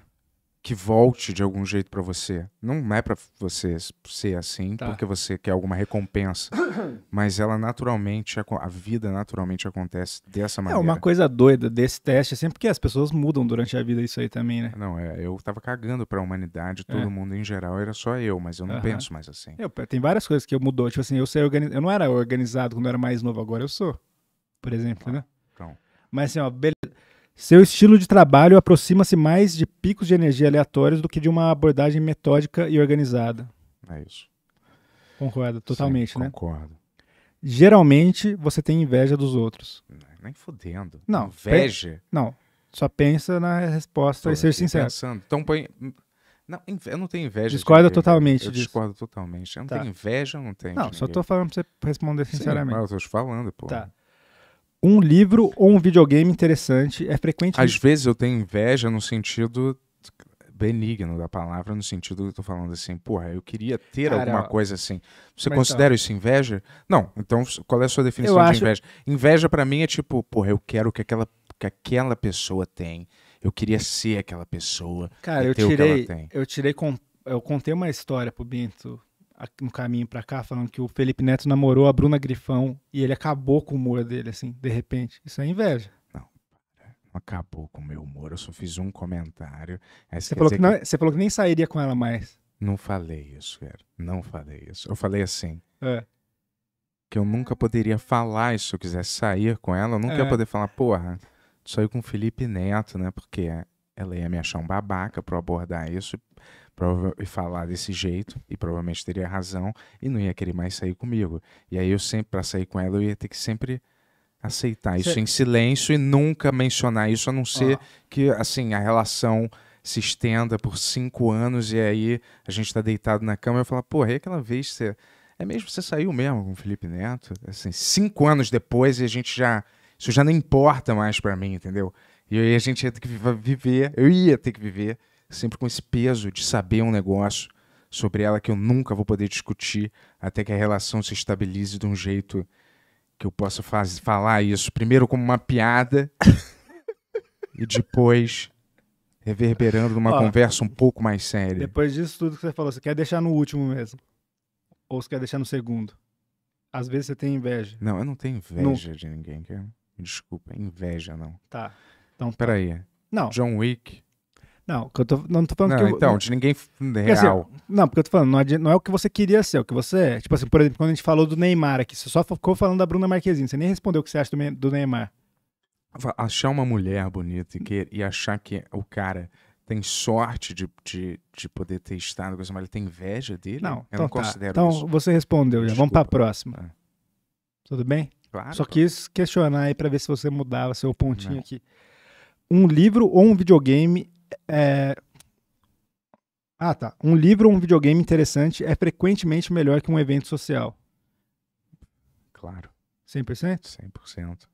que volte de algum jeito para você. Não é para você ser assim, tá. porque você quer alguma recompensa, <coughs> mas ela naturalmente, a vida naturalmente acontece dessa é, maneira. É uma coisa doida desse teste, assim é porque as pessoas mudam durante a vida isso aí também, né? Não, é, eu tava cagando para a humanidade, todo é. mundo em geral era só eu, mas eu não uhum. penso mais assim. Eu, tem várias coisas que eu mudou, tipo assim, eu sei organiz... eu não era organizado quando eu era mais novo, agora eu sou. Por exemplo, ah, né? Então. Mas assim, ó, beleza seu estilo de trabalho aproxima-se mais de picos de energia aleatórios do que de uma abordagem metódica e organizada. É isso. Concordo, totalmente, Sim, né? Concordo. Geralmente você tem inveja dos outros. Nem fodendo. Não. Inveja? Não. Só pensa na resposta Pô, e ser sincero. Pensando. Então põe. Não, eu não tenho inveja. Discorda totalmente. Eu disso. discordo totalmente. Eu não tá. tenho inveja, eu não tenho. Não, só ninguém. tô falando pra você responder sinceramente. Sim, eu tô te falando, pô. Tá um livro ou um videogame interessante é frequente. Às vezes eu tenho inveja no sentido benigno da palavra, no sentido que eu tô falando assim, porra, eu queria ter Cara, alguma coisa assim. Você considera então... isso inveja? Não. Então, qual é a sua definição eu de acho... inveja? Inveja para mim é tipo, porra, eu quero que aquela, que aquela pessoa tem. Eu queria ser aquela pessoa. Cara, é eu tirei, eu tirei, eu contei uma história pro Bento no caminho para cá falando que o Felipe Neto namorou a Bruna Grifão e ele acabou com o humor dele, assim, de repente. Isso é inveja. Não, não acabou com o meu humor, eu só fiz um comentário. Você falou que, que... Não, é- você falou que nem sairia com ela mais. Não falei isso, cara. Não falei isso. Eu falei assim. É. Que eu nunca poderia falar isso se eu quisesse sair com ela. Eu nunca é. ia poder falar, porra, saiu com o Felipe Neto, né? Porque ela ia me achar um babaca pra eu abordar isso e falar desse jeito, e provavelmente teria razão, e não ia querer mais sair comigo. E aí eu sempre, para sair com ela, eu ia ter que sempre aceitar isso Cê... em silêncio e nunca mencionar isso, a não ser ah. que, assim, a relação se estenda por cinco anos e aí a gente tá deitado na cama e eu falo, porra, é aquela vez você... É mesmo, você saiu mesmo com o Felipe Neto? Assim, cinco anos depois e a gente já... Isso já não importa mais para mim, entendeu? E aí a gente ia ter que viver, eu ia ter que viver sempre com esse peso de saber um negócio sobre ela que eu nunca vou poder discutir até que a relação se estabilize de um jeito que eu possa faz, falar isso primeiro como uma piada <laughs> e depois reverberando numa Ó, conversa um pouco mais séria. Depois disso tudo que você falou, você quer deixar no último mesmo? Ou você quer deixar no segundo? Às vezes você tem inveja. Não, eu não tenho inveja de ninguém. Desculpa, inveja não. Tá. Então, peraí. Não. John Wick não, que eu tô, não tô falando não, que. Eu, então, de ninguém real. Assim, não, porque eu tô falando, não é, não é, o que você queria ser, é o que você é. Tipo assim, por exemplo, quando a gente falou do Neymar aqui, você só ficou falando da Bruna Marquezine, você nem respondeu o que você acha do, do Neymar. Achar uma mulher bonita e, que, e achar que o cara tem sorte de, de, de poder ter estado com essa mulher, ele tem inveja dele? Não, eu então não tá. considero então, isso. Então você respondeu já, vamos pra próxima. Ah. Tudo bem? Claro. Só quis questionar aí pra ver se você mudava seu pontinho não. aqui. Um livro ou um videogame é... Ah, tá. Um livro ou um videogame interessante é frequentemente melhor que um evento social. Claro. 100%? 100%.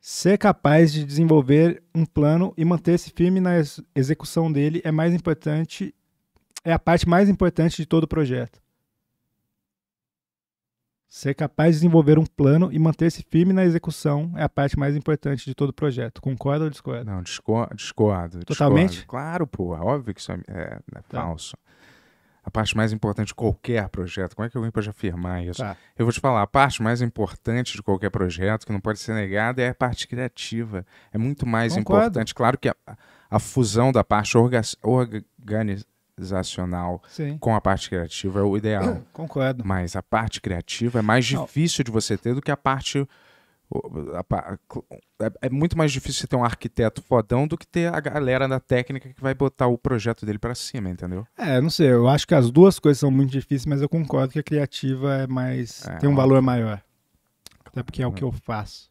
Ser capaz de desenvolver um plano e manter-se firme na execução dele é mais importante, é a parte mais importante de todo o projeto. Ser capaz de desenvolver um plano e manter-se firme na execução é a parte mais importante de todo o projeto. Concorda ou discorda? Não, discordo. discordo Totalmente? Discordo. Claro, pô. É óbvio que isso é, é, é tá. falso. A parte mais importante de qualquer projeto. Como é que alguém pode afirmar isso? Tá. Eu vou te falar, a parte mais importante de qualquer projeto, que não pode ser negada, é a parte criativa. É muito mais Concordo. importante. Claro que a, a fusão da parte orga, organizacional Sim. com a parte criativa é o ideal. <coughs> Concordo. Mas a parte criativa é mais difícil Não. de você ter do que a parte é, é muito mais difícil ter um arquiteto fodão do que ter a galera da técnica que vai botar o projeto dele para cima, entendeu? É, não sei, eu acho que as duas coisas são muito difíceis, mas eu concordo que a criativa é mais é, tem um óbvio. valor maior. Até porque é o que eu faço.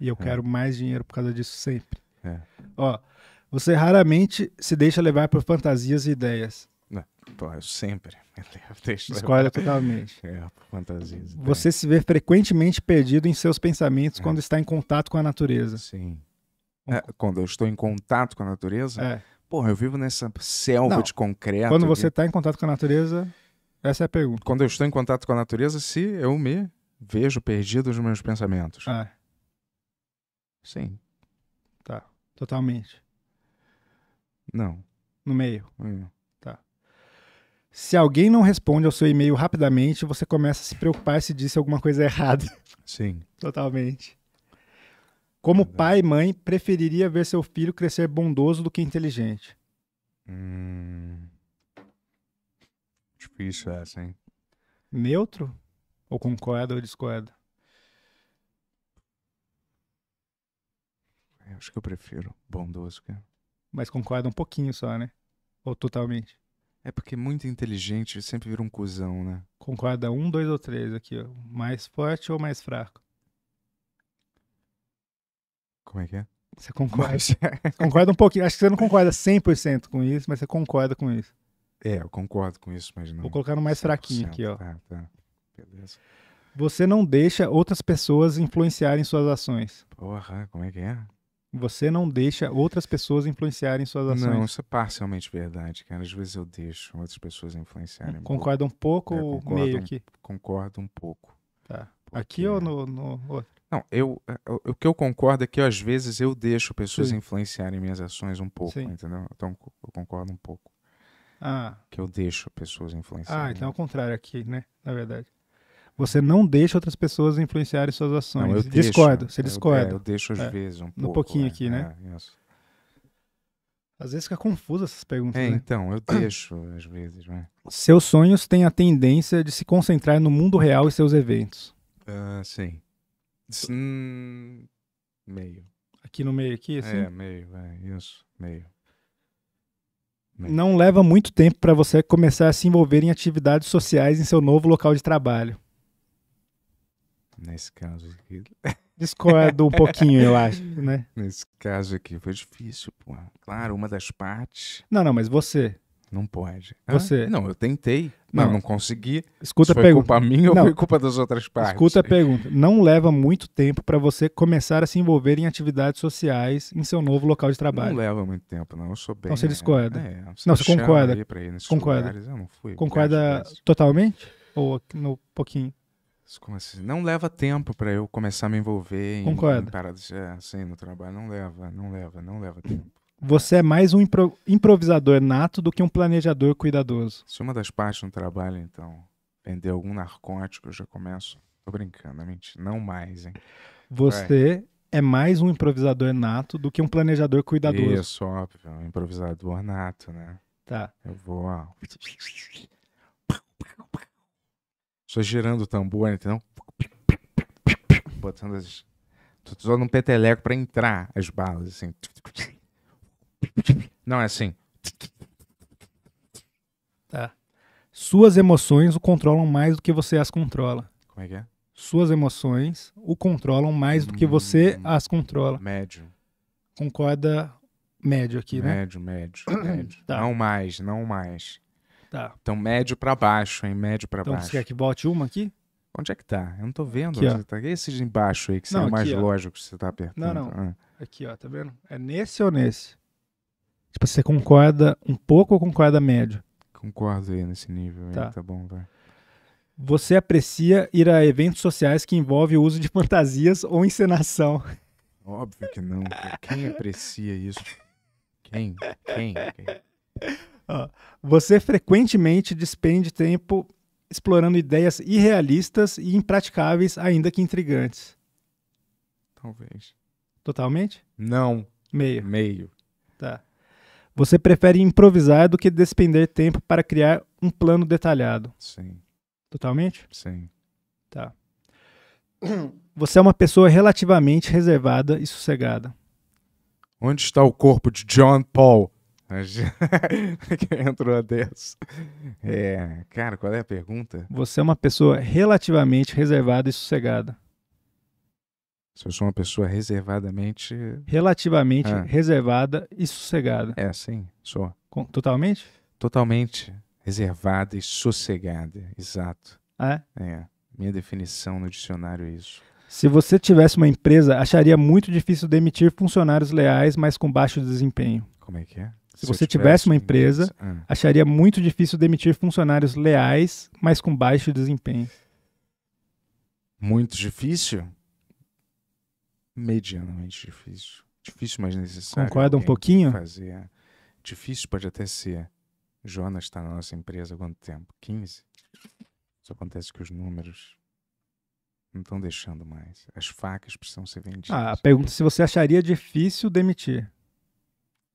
E eu é. quero mais dinheiro por causa disso sempre. É. Ó, você raramente se deixa levar por fantasias e ideias. Não, né? pô, eu sempre <laughs> deixo Escolha levar. totalmente. É, fantasias. Você ideias. se vê frequentemente perdido em seus pensamentos é. quando está em contato com a natureza. Sim. É, quando eu estou em contato com a natureza? É. Porra, eu vivo nessa selva Não. de concreto. Quando você está em contato com a natureza, essa é a pergunta. Quando eu estou em contato com a natureza, se eu me vejo perdido nos meus pensamentos. Ah. Sim. Tá, totalmente. Não. No meio? Hum. Tá. Se alguém não responde ao seu e-mail rapidamente, você começa a se preocupar se disse alguma coisa errada. Sim. <laughs> Totalmente. Como Verdade. pai e mãe, preferiria ver seu filho crescer bondoso do que inteligente? Hum... Difícil essa, hein? Neutro? Ou concorda ou discorda? Eu acho que eu prefiro bondoso, cara mas concorda um pouquinho só, né? Ou totalmente. É porque muito inteligente sempre vira um cuzão, né? Concorda um, dois ou três aqui, ó. Mais forte ou mais fraco? Como é que é? Você concorda? Mas... <laughs> concorda um pouquinho. Acho que você não concorda 100% com isso, mas você concorda com isso. É, eu concordo com isso, mas não. Vou colocar no mais fraquinho aqui, ó. Tá, tá. Beleza. Você não deixa outras pessoas influenciarem suas ações. Porra, como é que é? Você não deixa outras pessoas influenciarem suas ações. Não, isso é parcialmente verdade, cara. Às vezes eu deixo outras pessoas influenciarem. Concorda um pouco é, ou meio aqui? Concordo um pouco. Tá. Porque... Aqui ou no, no outro? Não, eu, o que eu concordo é que às vezes eu deixo pessoas Sim. influenciarem minhas ações um pouco, Sim. entendeu? Então eu concordo um pouco. Ah. Que eu deixo pessoas influenciarem. Ah, então é o contrário aqui, né? Na verdade. Você não deixa outras pessoas influenciarem suas ações. Não, eu discordo, deixo, você é. discorda. Eu, é, eu deixo às é. vezes um, pouco, pouquinho aqui, né? Às vezes fica confuso essas perguntas. É, né? então, eu deixo às vezes. Né? Seus sonhos têm a tendência de se concentrar no mundo real e seus eventos. uh, sim. meio. Aqui no meio, aqui, assim? É, meio, é, isso, meio. Não leva muito tempo para você começar a se envolver em atividades sociais em seu novo local de trabalho. Nesse caso aqui. Discordo um pouquinho, eu acho, né? <laughs> Nesse caso aqui foi difícil, pô. Claro, uma das partes. Não, não, mas você. Não pode. Você. Ah, não, eu tentei, mas não, não consegui. Escuta Se foi pergunta. culpa minha ou foi culpa das outras partes? Escuta a pergunta. Não leva muito tempo para você começar a se envolver em atividades sociais em seu novo local de trabalho. Não leva muito tempo, não. Eu sou então bem. Não, você discorda. É, você não, você concorda. Ir ir concorda. Lugares, concorda totalmente? Ou no pouquinho? Como assim? Não leva tempo para eu começar a me envolver Concordo. em, em paradas é, assim, no trabalho. Não leva, não leva, não leva tempo. Você é mais um impro improvisador nato do que um planejador cuidadoso. Se uma das partes do trabalho, então, vender algum narcótico, eu já começo. Tô brincando, é mentira. Não mais, hein? Você é mais um improvisador nato do que um planejador cuidadoso. Isso, óbvio. Um improvisador nato, né? Tá. Eu vou. Ó... Só girando o tambor, entendeu? Botando as. Tô usando um peteleco pra entrar as balas, assim. Não, é assim. Tá. Suas emoções o controlam mais do que você as controla. Como é que é? Suas emoções o controlam mais do que você hum, as controla. Médio. Concorda médio aqui, né? Médio, médio, médio. Tá. Não mais, não mais. Tá. Então, médio para baixo, hein? Médio para então, baixo. Você quer que bote uma aqui? Onde é que tá? Eu não tô vendo. Aqui, tá. Esse de embaixo aí, que seria não, aqui, mais ó. lógico que você tá apertando. Não, não. Ah. Aqui, ó, tá vendo? É nesse ou nesse? Tipo, você concorda um pouco ou concorda médio? Concordo aí nesse nível. Tá, aí, tá bom, vai. Você aprecia ir a eventos sociais que envolvem o uso de fantasias ou encenação? Óbvio que não. Quem aprecia isso? Quem? Quem? Quem? Ah, você frequentemente despende tempo explorando ideias irrealistas e impraticáveis, ainda que intrigantes. Talvez. Totalmente? Não. Meio. Meio. Tá. Você prefere improvisar do que despender tempo para criar um plano detalhado? Sim. Totalmente? Sim. Tá. Você é uma pessoa relativamente reservada e sossegada. Onde está o corpo de John Paul? <laughs> Entrou a 10. É, cara, qual é a pergunta? Você é uma pessoa relativamente reservada e sossegada. Se eu sou uma pessoa reservadamente. Relativamente ah. reservada e sossegada. É, sim, sou. Com, totalmente? Totalmente reservada e sossegada, exato. Ah, é? É. Minha definição no dicionário é isso. Se você tivesse uma empresa, acharia muito difícil demitir funcionários leais, mas com baixo desempenho. Como é que é? Se, se você tivesse, tivesse, uma empresa, empresa, é. acharia muito difícil demitir funcionários leais, mas com baixo desempenho. Muito difícil? Medianamente difícil. Difícil, mas necessário. Concorda um pouquinho? Fazer. Difícil pode até ser. Jonas está na nossa empresa há quanto tempo? 15? Só acontece que os números não estão deixando mais. As facas precisam ser vendidas. Ah, a pergunta é se você acharia difícil demitir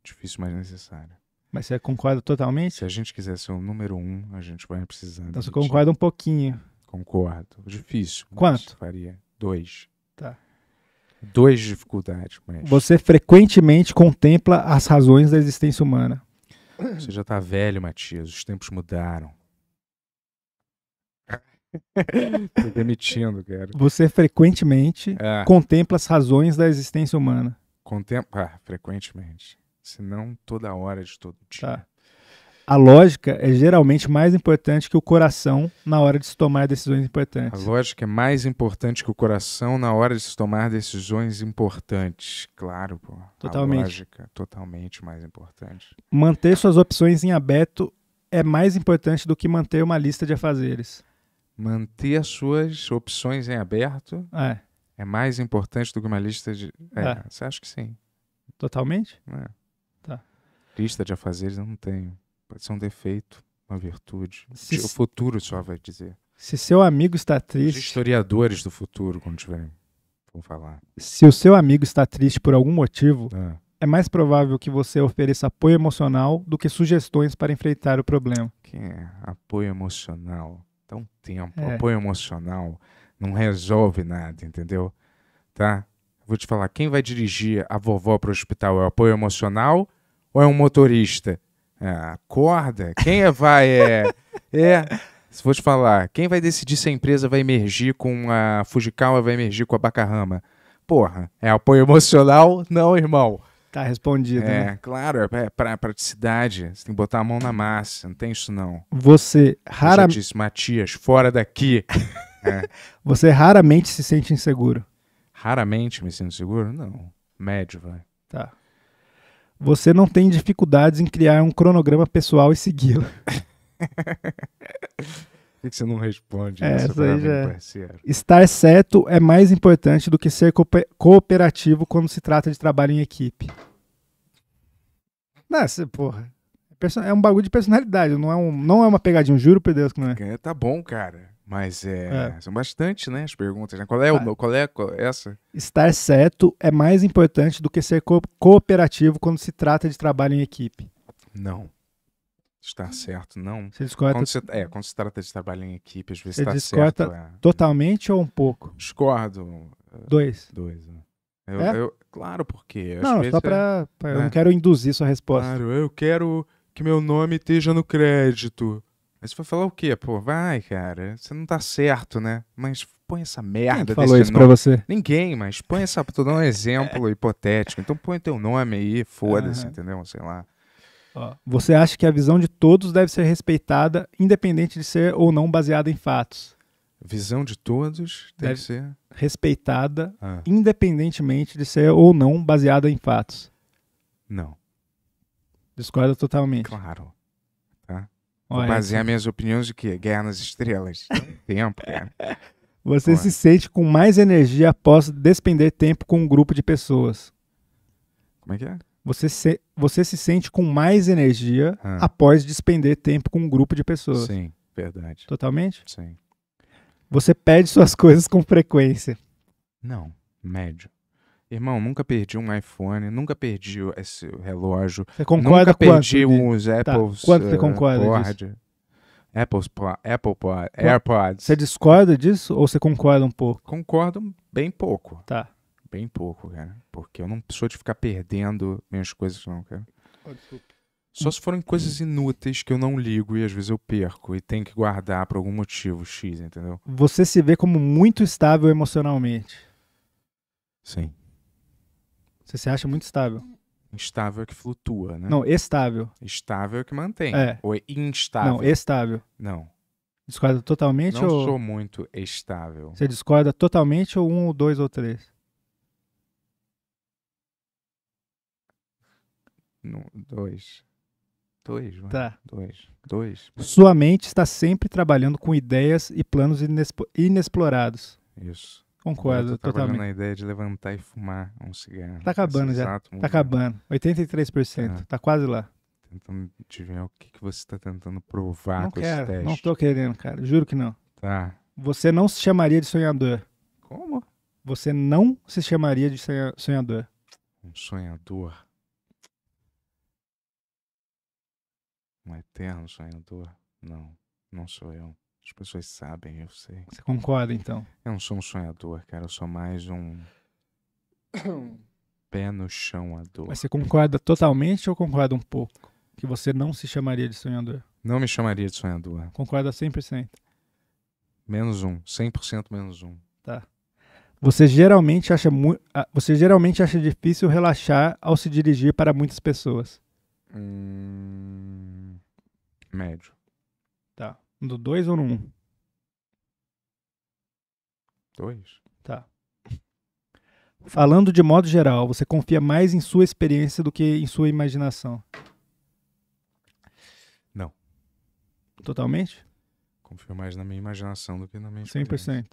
difícil, mas necessária. Mas você concorda totalmente? Se a gente quiser ser o número um, a gente vai precisar. Então você concorda um pouquinho. Concordo. Difícil. Quanto? Faria dois. Tá. Dois dificuldades, mas. Você frequentemente contempla as razões da existência humana. Você já tá velho, Matias. Os tempos mudaram. <laughs> Tô demitindo, cara. Você frequentemente é. contempla as razões da existência humana. Contempla. Ah, frequentemente se não toda hora de todo dia. Tá. A lógica é geralmente mais importante que o coração na hora de se tomar decisões importantes. A lógica é mais importante que o coração na hora de se tomar decisões importantes. Claro, pô. Totalmente. A lógica é totalmente mais importante. Manter suas opções em aberto é mais importante do que manter uma lista de afazeres. Manter as suas opções em aberto é, é mais importante do que uma lista de. É, é. você acha que sim? Totalmente? É lista de afazeres eu não tenho. Pode ser um defeito, uma virtude. Se o futuro só vai dizer. Se seu amigo está triste. Os historiadores do futuro, quando tiverem, vão falar. Se o seu amigo está triste por algum motivo, ah. é mais provável que você ofereça apoio emocional do que sugestões para enfrentar o problema. Quem é apoio emocional. Dá um tempo. É. Apoio emocional não resolve nada, entendeu? Tá? Vou te falar, quem vai dirigir a vovó para o hospital é o apoio emocional ou é um motorista? Ah, acorda. Quem é, vai? É, é. Se fosse falar, quem vai decidir se a empresa vai emergir com a Fujikawa, vai emergir com a Bacarrama? Porra, é apoio emocional? Não, irmão. Tá respondido. É, né? claro, é pra praticidade. Você tem que botar a mão na massa, não tem isso não. Você raramente. disse, Matias, fora daqui. <laughs> é. Você raramente se sente inseguro. Raramente me sinto seguro? Não. Médio, vai. Tá. Você não tem dificuldades em criar um cronograma pessoal e segui-lo. <laughs> Por que você não responde? É, essa aí já... É. Estar certo é mais importante do que ser cooperativo quando se trata de trabalho em equipe. Nossa, porra. É, é um bagulho de personalidade, não é, um, não é uma pegadinha, juro por Deus que não é. Tá bom, cara. Mas é, é, são bastante, né, as perguntas. Né? Qual é o ah, qual é essa? Estar certo é mais importante do que ser co cooperativo quando se trata de trabalho em equipe. Não. Estar ah. certo, não. Você discorda? Quando é, quando se trata de trabalho em equipe, às vezes está certo. É... totalmente ou um pouco? Discordo. Dois. Dois, né. eu, é? eu, claro, porque... Não, só é para... Eu não é. quero induzir sua resposta. Claro, eu quero que meu nome esteja no crédito. Mas você vai falar o quê? Pô, vai, cara, você não tá certo, né? Mas põe essa é merda Quem falou isso nome. pra você? Ninguém, mas põe essa. Tô dando um exemplo <laughs> hipotético. Então põe teu nome aí, foda-se, uhum. entendeu? Sei lá. você acha que a visão de todos deve ser respeitada, independente de ser ou não baseada em fatos? Visão de todos deve ser respeitada, ah. independentemente de ser ou não baseada em fatos. Não. Discorda totalmente. Claro. Vou basear minhas opiniões de que Guerra nas Estrelas. <laughs> Tempo, cara. Você se sente com mais energia após despender tempo com um grupo de pessoas. Como é que é? Você se, você se sente com mais energia ah. após despender tempo com um grupo de pessoas. Sim, verdade. Totalmente? Sim. Você pede suas <laughs> coisas com frequência. Não, médio. Irmão, nunca perdi um iPhone, nunca perdi esse relógio. Você concorda nunca perdi quanto, uns tá, Apple tá. Quanto você eh, concorda Board, disso? Apple AirPods. Você discorda disso ou você concorda um pouco? Concordo bem pouco. Tá. Bem pouco, cara. Porque eu não sou de ficar perdendo minhas coisas, não, cara. Oh, Só se forem coisas inúteis que eu não ligo e às vezes eu perco e tenho que guardar por algum motivo X, entendeu? Você se vê como muito estável emocionalmente. Sim. Você se acha muito estável. Estável é que flutua, né? Não, estável. Estável é que mantém. É. Ou é instável? Não, estável. Não. Discorda totalmente não ou. Não sou muito estável. Você discorda totalmente ou um, ou dois ou três? No, dois. Dois, mano. Tá. Dois. Dois. Sua mente está sempre trabalhando com ideias e planos inexplorados. Isso. Concordo, eu tô totalmente. na ideia de levantar e fumar um cigarro. Tá acabando já. Tá acabando. 83%. É. Tá quase lá. Tentando ver o que, que você está tentando provar não com quero, esse teste. Não tô querendo, cara. Juro que não. Tá. Você não se chamaria de sonhador. Como? Você não se chamaria de sonhador. Um sonhador? Um eterno é sonhador? Não, não sou eu. As pessoas sabem, eu sei. Você concorda, então? Eu não sou um sonhador, cara. Eu sou mais um. <coughs> Pé no chão a dor. Mas você concorda totalmente ou concorda um pouco? Que você não se chamaria de sonhador? Não me chamaria de sonhador. Concorda 100%? Menos um. 100% menos um. Tá. Você geralmente acha mu... você geralmente acha difícil relaxar ao se dirigir para muitas pessoas. Hum... Médio. Tá. Do 2 ou no 1? Um? 2. Tá. Falando de modo geral, você confia mais em sua experiência do que em sua imaginação? Não. Totalmente? Confio mais na minha imaginação do que na minha 100%. experiência.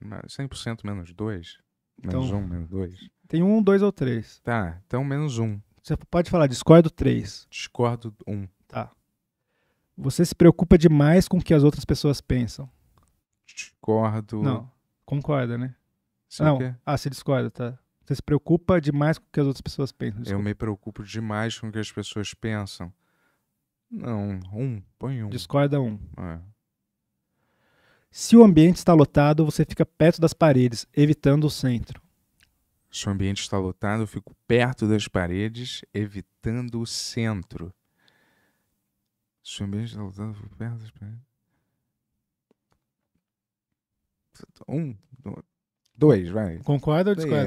100%. 100% menos 2? Então menos 1, então, um, menos 2? Tem 1, um, 2 ou 3. Tá, então menos 1. Um. Você pode falar, discordo 3. Discordo 1. Um. Tá. Você se preocupa demais com o que as outras pessoas pensam. Discordo. Não, concorda, né? É não, ah, você discorda, tá. Você se preocupa demais com o que as outras pessoas pensam. Desculpa. Eu me preocupo demais com o que as pessoas pensam. Não, um, põe um. Discorda um. É. Se o ambiente está lotado, você fica perto das paredes, evitando o centro. Se o ambiente está lotado, eu fico perto das paredes, evitando o centro. Chumbês lutando por pernas. Um, dois, vai. Concorda ou discorda?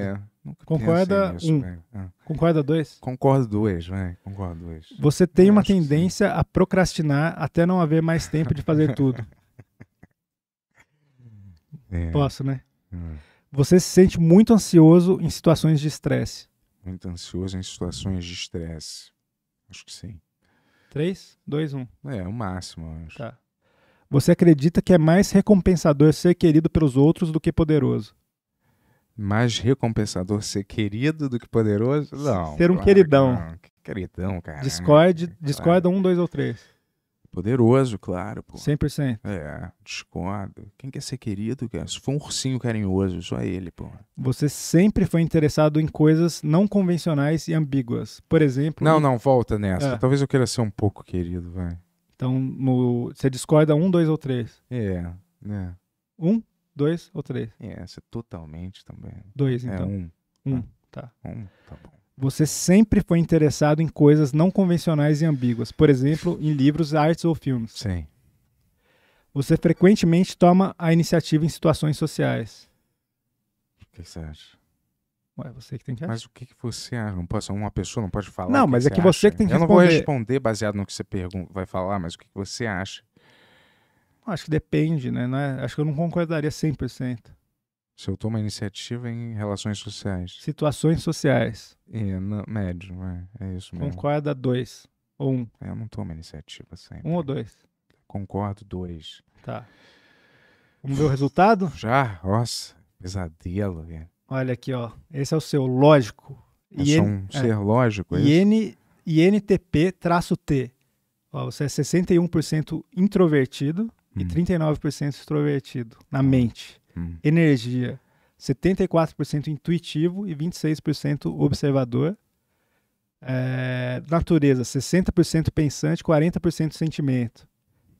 É. Concorda nisso, assim um. Ah. Concorda dois? Concordo dois, vai. Concordo dois. Você tem Eu uma tendência a procrastinar até não haver mais tempo de fazer <laughs> tudo. É. Posso, né? Hum. Você se sente muito ansioso em situações de estresse. Muito ansioso em situações de estresse. Acho que sim. 3, 2, 1. É, o máximo, eu acho. Tá. Você acredita que é mais recompensador ser querido pelos outros do que poderoso? Mais recompensador ser querido do que poderoso? Não. Ser um claro, queridão. Não. Queridão, cara. Né? Discord, discorda claro. um, dois ou três. Poderoso, claro, pô. 100%. É, discordo. Quem quer ser querido, cara? Se for um ursinho carinhoso, só ele, pô. Você sempre foi interessado em coisas não convencionais e ambíguas. Por exemplo... Não, não, volta nessa. É. Talvez eu queira ser um pouco querido, vai. Então, no... você discorda um, dois ou três? É, né? Um, dois ou três? É, você totalmente também. Dois, é então. É um. Um, ah. tá. Um, tá bom. Você sempre foi interessado em coisas não convencionais e ambíguas, por exemplo, em livros, artes ou filmes. Sim. Você frequentemente toma a iniciativa em situações sociais. O que você acha? Ué, você que tem que achar. Mas o que, você acha? Não posso, uma pessoa não pode falar. Não, mas é que acha. você que tem que responder. Eu não vou responder baseado no que você pergunta, vai falar, mas o que, você acha? Acho que depende, né? É, acho que eu não concordaria 100%. Se eu tomo a iniciativa em relações sociais. Situações sociais. E, é, no, médio, é, é isso mesmo. Concorda dois ou um? É, eu não tomo a iniciativa sempre. Um ou dois? Concordo dois. Tá. Vamos ver o resultado? Já, nossa, pesadelo. Olha aqui, ó. Esse é o seu lógico. e IN... sou um ser é. lógico, é IN... INTP-T. Ó, você é 61% introvertido hum. e 39% extrovertido na tá. mente hum. energia, 74% intuitivo e 26% observador. É, natureza, 60% pensante, 40% sentimento.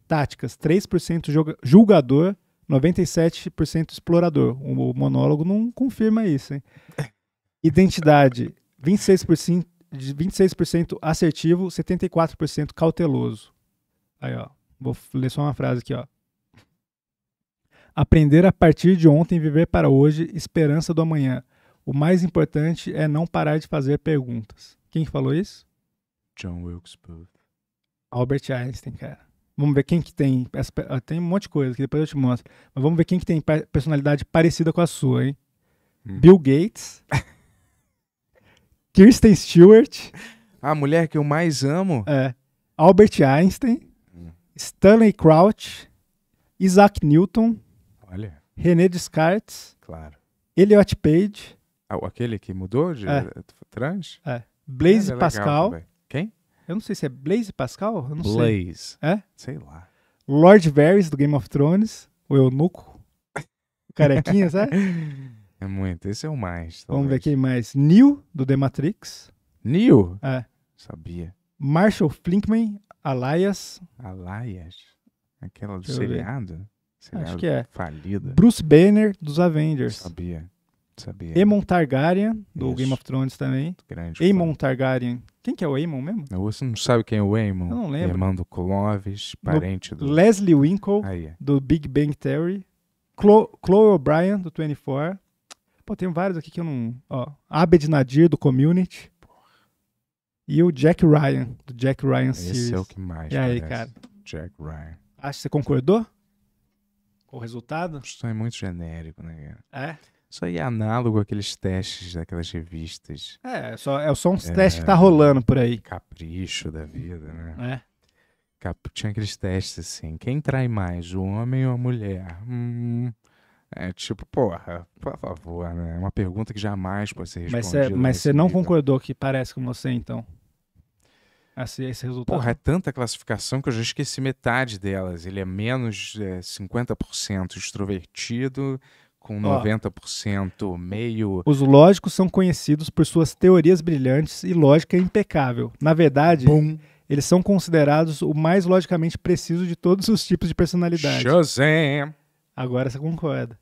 Táticas, 3% julgador, 97% explorador. O monólogo não confirma isso. Hein? <laughs> Identidade, 26%, 26% assertivo, 74% cauteloso. Aí, ó. Vou ler só uma frase aqui, ó. Aprender a partir de ontem, viver para hoje, esperança do amanhã. O mais importante é não parar de fazer perguntas. Quem falou isso? John Wilkes Booth. Albert Einstein, cara. Vamos ver quem que tem. Essa, ah, tem um monte de coisa que depois eu te mostro. Mas vamos ver quem que tem personalidade parecida com a sua, hein? Hum. Bill Gates. <laughs> Kirsten Stewart. A mulher que eu mais amo. É. Albert Einstein. Hum. Stanley Crouch. Isaac Newton. Olha. René Descartes. Claro. Elliot Page. Ah, aquele que mudou de é. trans? É. Blaise é Pascal. Também. Quem? Eu não sei se é Blaise Pascal? Eu não Blaze. sei. É? Sei lá. Lord Varys do Game of Thrones, o eunuco. <laughs> Carequinha, sabe? É muito, esse é o mais. Talvez. Vamos ver quem mais. Neil do The Matrix. Neil? É. Sabia. Marshall Flinkman, Alias. Alias? Aquela do Deixa seriado? Acho que é. Falida. Bruce Banner dos Avengers. Sabia. Sabia. Eamon Targaryen, do Isso. Game of Thrones também. Grande. Aemon fã. Targaryen. Quem que é o Aemon mesmo? Você não sabe quem é o Aemon? Eu não lembro. Irmão do Clovis, parente no do... Leslie Winkle, Aí. É. do Big Bang Theory. Clo Chloe O'Brien, do 24. Pô, tem vários aqui que eu não... Ó, Abed Nadir, do Community. E o Jack Ryan, do Jack Ryan Esse Series. Esse é o que mais E parece. aí, cara? Jack Ryan. Acho que você concordou? O resultado? Isso é muito genérico, né? É? Isso aí é análogo àqueles testes daquelas revistas. É, é, só, é só uns é, testes que tá rolando por aí. Capricho da vida, né? É. Cap... Tinha aqueles testes assim, quem trai mais, o homem ou a mulher? Hum... É tipo, porra, por favor, né? É uma pergunta que jamais pode ser respondida. Mas você não vida. concordou que parece com você, então? esse, esse resultado. Porra, é tanta classificação que eu já esqueci metade delas. Ele é menos é, 50% extrovertido, com 90% meio. Os lógicos são conhecidos por suas teorias brilhantes e lógica impecável. Na verdade, Bum. eles são considerados o mais logicamente preciso de todos os tipos de personalidade. José! Agora você concorda.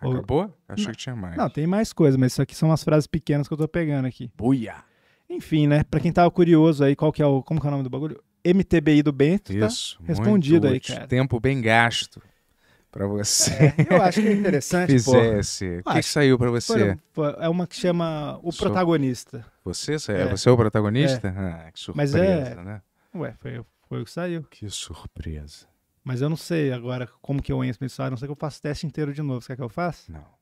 Acabou? Ou... Achei que tinha mais. Não, tem mais coisa, mas isso aqui são as frases pequenas que eu tô pegando aqui. Buia! Enfim, né? Para quem tava curioso aí, qual que é o. Como que é o nome do bagulho? MTBI do Bento. Tá isso. Tá respondido aí, cara. Tempo bem gasto para você. É, eu acho que é interessante. Fizesse. O que, que, saiu para você? é uma que chama O Sou... Protagonista. Você? É, é. Você é o protagonista? É. Ah, que surpresa, Mas é... né? Ué, foi, foi o que saiu. Que surpresa. Mas eu não sei agora como que eu entro nisso, a não sei que eu faço o teste inteiro de novo. Você quer que eu faça? Não.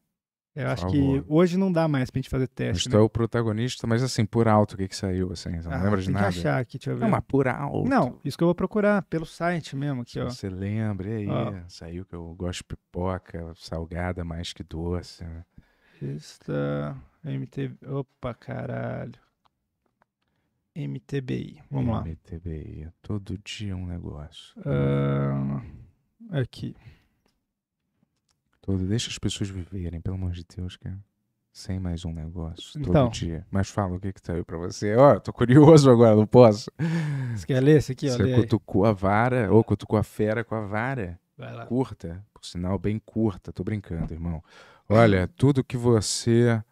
É, eu acho que hoje não dá mais pra gente fazer teste. Estou né? É o protagonista, mas assim, por alto, o que que saiu, assim? Não ah, lembra de nada? Que achar aqui, deixa eu ver. Não, mas por alto. Não, isso que eu vou procurar pelo site mesmo aqui, Se ó. Você lembra, e aí, ó. saiu que eu gosto de pipoca, salgada mais que doce. Né? Revista Opa, caralho. MTBI. Vamos MTBI. lá. MTBI. É todo dia um negócio. Uh, aqui todo. Deixa as pessoas viverem, pelo amor de Deus, cara. Sem mais um negócio então, todo dia. Mas fala o que que aí pra você. Ó, oh, tô curioso agora, não posso. Você quer ler esse aqui? Ó, você cutucou a vara, ou cutucou a fera com a vara. Vai lá. Curta, por sinal, bem curta. Tô brincando, irmão. Olha, tudo que você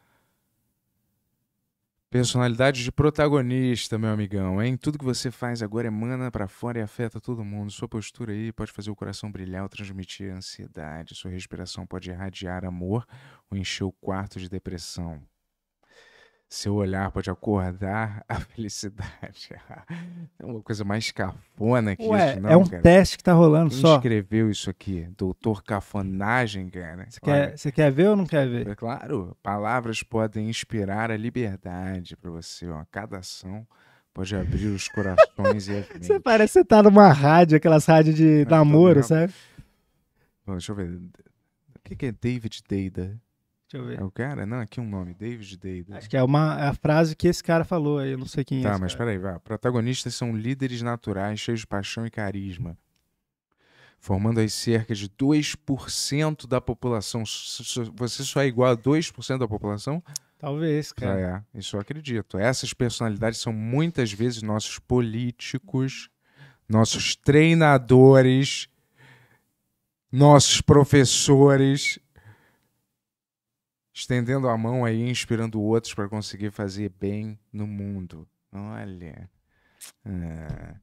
Personalidade de protagonista, meu amigão, hein? Tudo que você faz agora emana é para fora e afeta todo mundo. Sua postura aí pode fazer o coração brilhar ou transmitir ansiedade. Sua respiração pode irradiar amor ou encher o quarto de depressão. Seu olhar pode acordar <laughs> a felicidade. É uma coisa mais cafona que Ué, isso, é não, É um cara. teste que tá rolando Quem só. escreveu isso aqui? Doutor Cafonagem, cara. Você quer, você quer ver ou não quer ver? É claro. Palavras podem inspirar a liberdade para você. Ó. Cada ação pode abrir os corações e a <laughs> Você parece que você tá numa rádio, aquelas rádios de ah, então namoro, sabe? Bom, deixa eu ver. O que, que é David Deida? Deixa eu ver. É o cara? Não, aqui um nome. David Day. Acho que é uma é a frase que esse cara falou aí. Eu não sei quem tá, é. Tá, mas cara. peraí, vá. Protagonistas são líderes naturais, cheios de paixão e carisma. Formando aí cerca de 2% da população. Você só é igual a 2% da população? Talvez, cara. Ah, é, isso eu acredito. Essas personalidades são muitas vezes nossos políticos, nossos treinadores, nossos professores estendendo a mão aí, inspirando outros para conseguir fazer bem no mundo. Olha. É,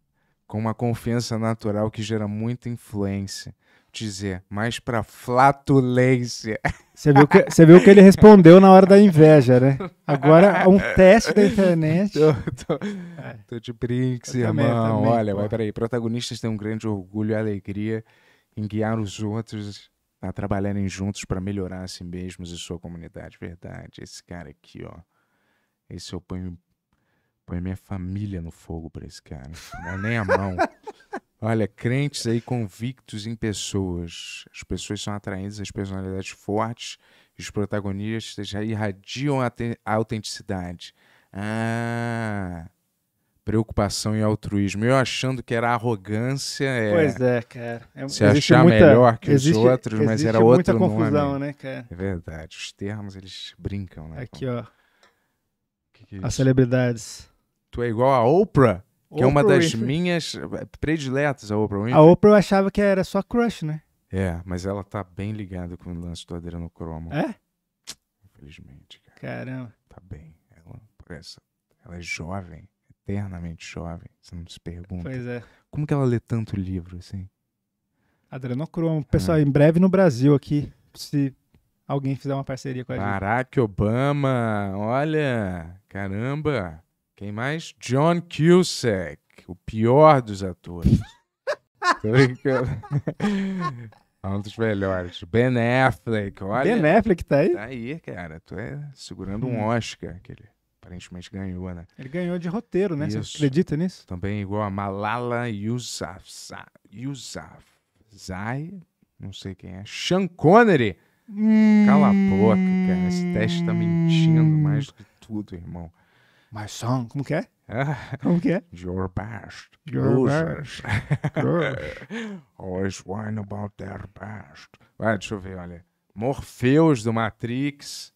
com uma confiança natural que gera muita influência. Dizer, mais para flatulência. Você viu, que, você viu que ele respondeu na hora da inveja, né? Agora, um <laughs> teste da internet. tô, tô, é. tô de brinks, irmão. Também, também, Olha, pô. vai peraí. Protagonistas têm um grande orgulho e alegria em guiar os outros a tá trabalharem juntos para melhorar a si mesmos e sua comunidade. Verdade. Esse cara aqui, ó. Esse eu ponho, ponho minha família no fogo para esse cara. Não é nem a mão. <laughs> Olha, crentes aí convictos em pessoas. As pessoas são atraídas às personalidades fortes e os protagonistas já irradiam a, a autenticidade. Ah, preocupação e altruísmo. Eu achando que era arrogância. É... Pois é, cara. É, se achar muita, melhor que existe, os outros, mas era outro nome. muita confusão, né, cara? É verdade. Os termos, eles brincam, né? Aqui, ó. Que que é As celebridades. Tu é igual a Oprah, que Oprah é uma das Winfrey. minhas eh, prediletas, a Oprah Winfrey. A Oprah eu achava que era sua crush, né? É, mas ela tá bem ligada com o lance do adrenocromo. É? Infelizmente, cara. Caramba. Tá bem. Ela, essa, ela é jovem eternamente jovem, você não se pergunta. Pois é. Como que ela lê tanto livro, assim? Adrenocromo. Ah. Pessoal, ah. em breve no Brasil aqui, se alguém fizer uma parceria com a Barack gente. Barack Obama, olha, caramba. Quem mais? John Cusack, o pior dos atores. <laughs> <laughs> Um dos melhores. Ben Affleck, olha. Ben Affleck tá aí? Tá aí, cara. Tu é segurando um hum. Oscar, aquele aparentemente ganhou, né? Ele ganhou de roteiro, né? Isso. Você acredita nisso? Também igual a Malala Yousafzai, não sei quem é, Sean Connery. Hum... Cala a boca, cara. Esse teste tá mentindo mais do que tudo, irmão. Mas são, como que é? <laughs> Como que é? Your best. Your losers. best. <laughs> Always whine about their best. Vai, deixa eu ver, olha. Morpheus do Matrix.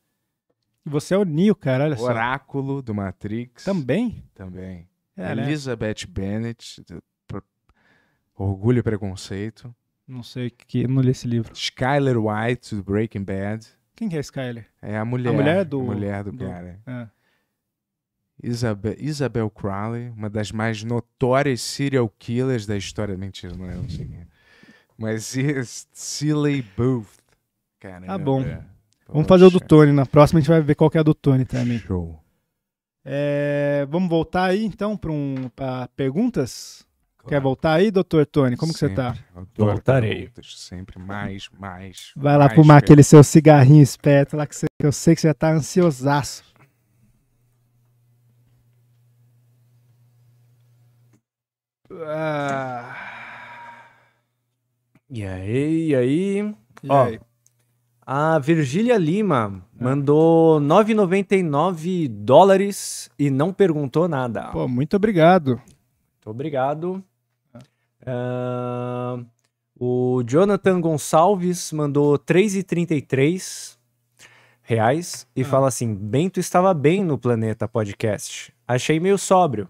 E você é o Neo, cara, olha só. Oráculo do Matrix. Também? Também. É, né? Elizabeth né? Bennet, Orgulho e Preconceito. Não sei que não li esse livro. Skyler White, do Breaking Bad. Quem que é Skyler? É a mulher. A mulher do. A mulher do, do cara. É. Isabel, Isabel Crowley, uma das mais notórias serial killers da história. Mentira, não é, não sei quem. É. Mas Silly Booth. Cara, Tá bom. É. Vamos fazer o do Tony. Na próxima a gente vai ver qual que é a do Tony também. Show. É, vamos voltar aí então para um, perguntas? Claro. Quer voltar aí, doutor Tony? Como sempre. que você está? Voltarei. sempre mais, mais. Vai lá fumar aquele seu cigarrinho esperto lá que, você, que eu sei que você já está ansiosaço. Ah. E aí, e aí? E Ó, aí? A Virgília Lima mandou 9,99 dólares e não perguntou nada. Pô, muito obrigado. Muito obrigado. Ah, o Jonathan Gonçalves mandou 3,33 reais e ah. fala assim: Bento estava bem no Planeta Podcast. Achei meio sóbrio.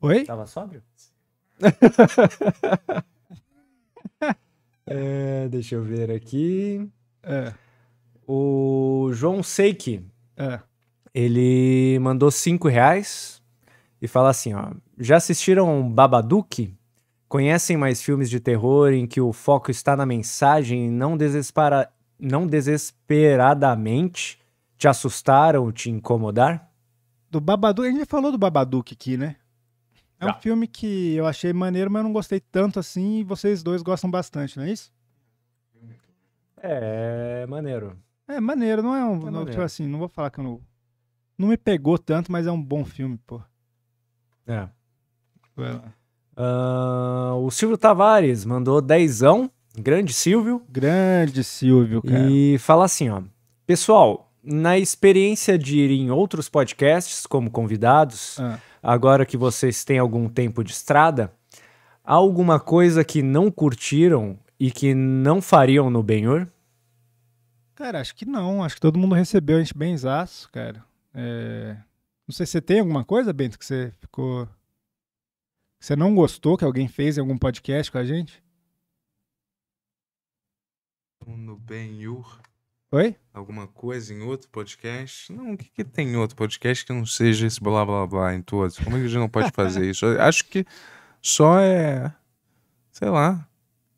Oi? Estava sóbrio? <laughs> é, deixa eu ver aqui. É. O João Seik é. ele mandou 5 reais e fala assim, ó. Já assistiram Babadook? Conhecem mais filmes de terror em que o foco está na mensagem e não, desespera... não desesperadamente te assustaram ou te incomodar? Do Babadook, a gente já falou do Babadook aqui, né? É um ah. filme que eu achei maneiro, mas eu não gostei tanto assim, e vocês dois gostam bastante, não é isso? É, maneiro. É, maneiro, não é um. É não, tipo assim, não vou falar que eu não. Não me pegou tanto, mas é um bom filme, pô. É. Uh, o Silvio Tavares mandou dezão. Grande Silvio. Grande Silvio, cara. E fala assim, ó. Pessoal, na experiência de ir em outros podcasts como convidados, ah. agora que vocês têm algum tempo de estrada, alguma coisa que não curtiram e que não fariam no Benhur? Cara, acho que não. Acho que todo mundo recebeu a gente bem benzaço, cara. É... Não sei se você tem alguma coisa, Bento, que você ficou. Que você não gostou que alguém fez em algum podcast com a gente? No Benhur. Oi? Alguma coisa em outro podcast? Não, o que, que tem em outro podcast que não seja esse blá blá blá em todos? Como é que a gente não pode fazer isso? Acho que só é. Sei lá.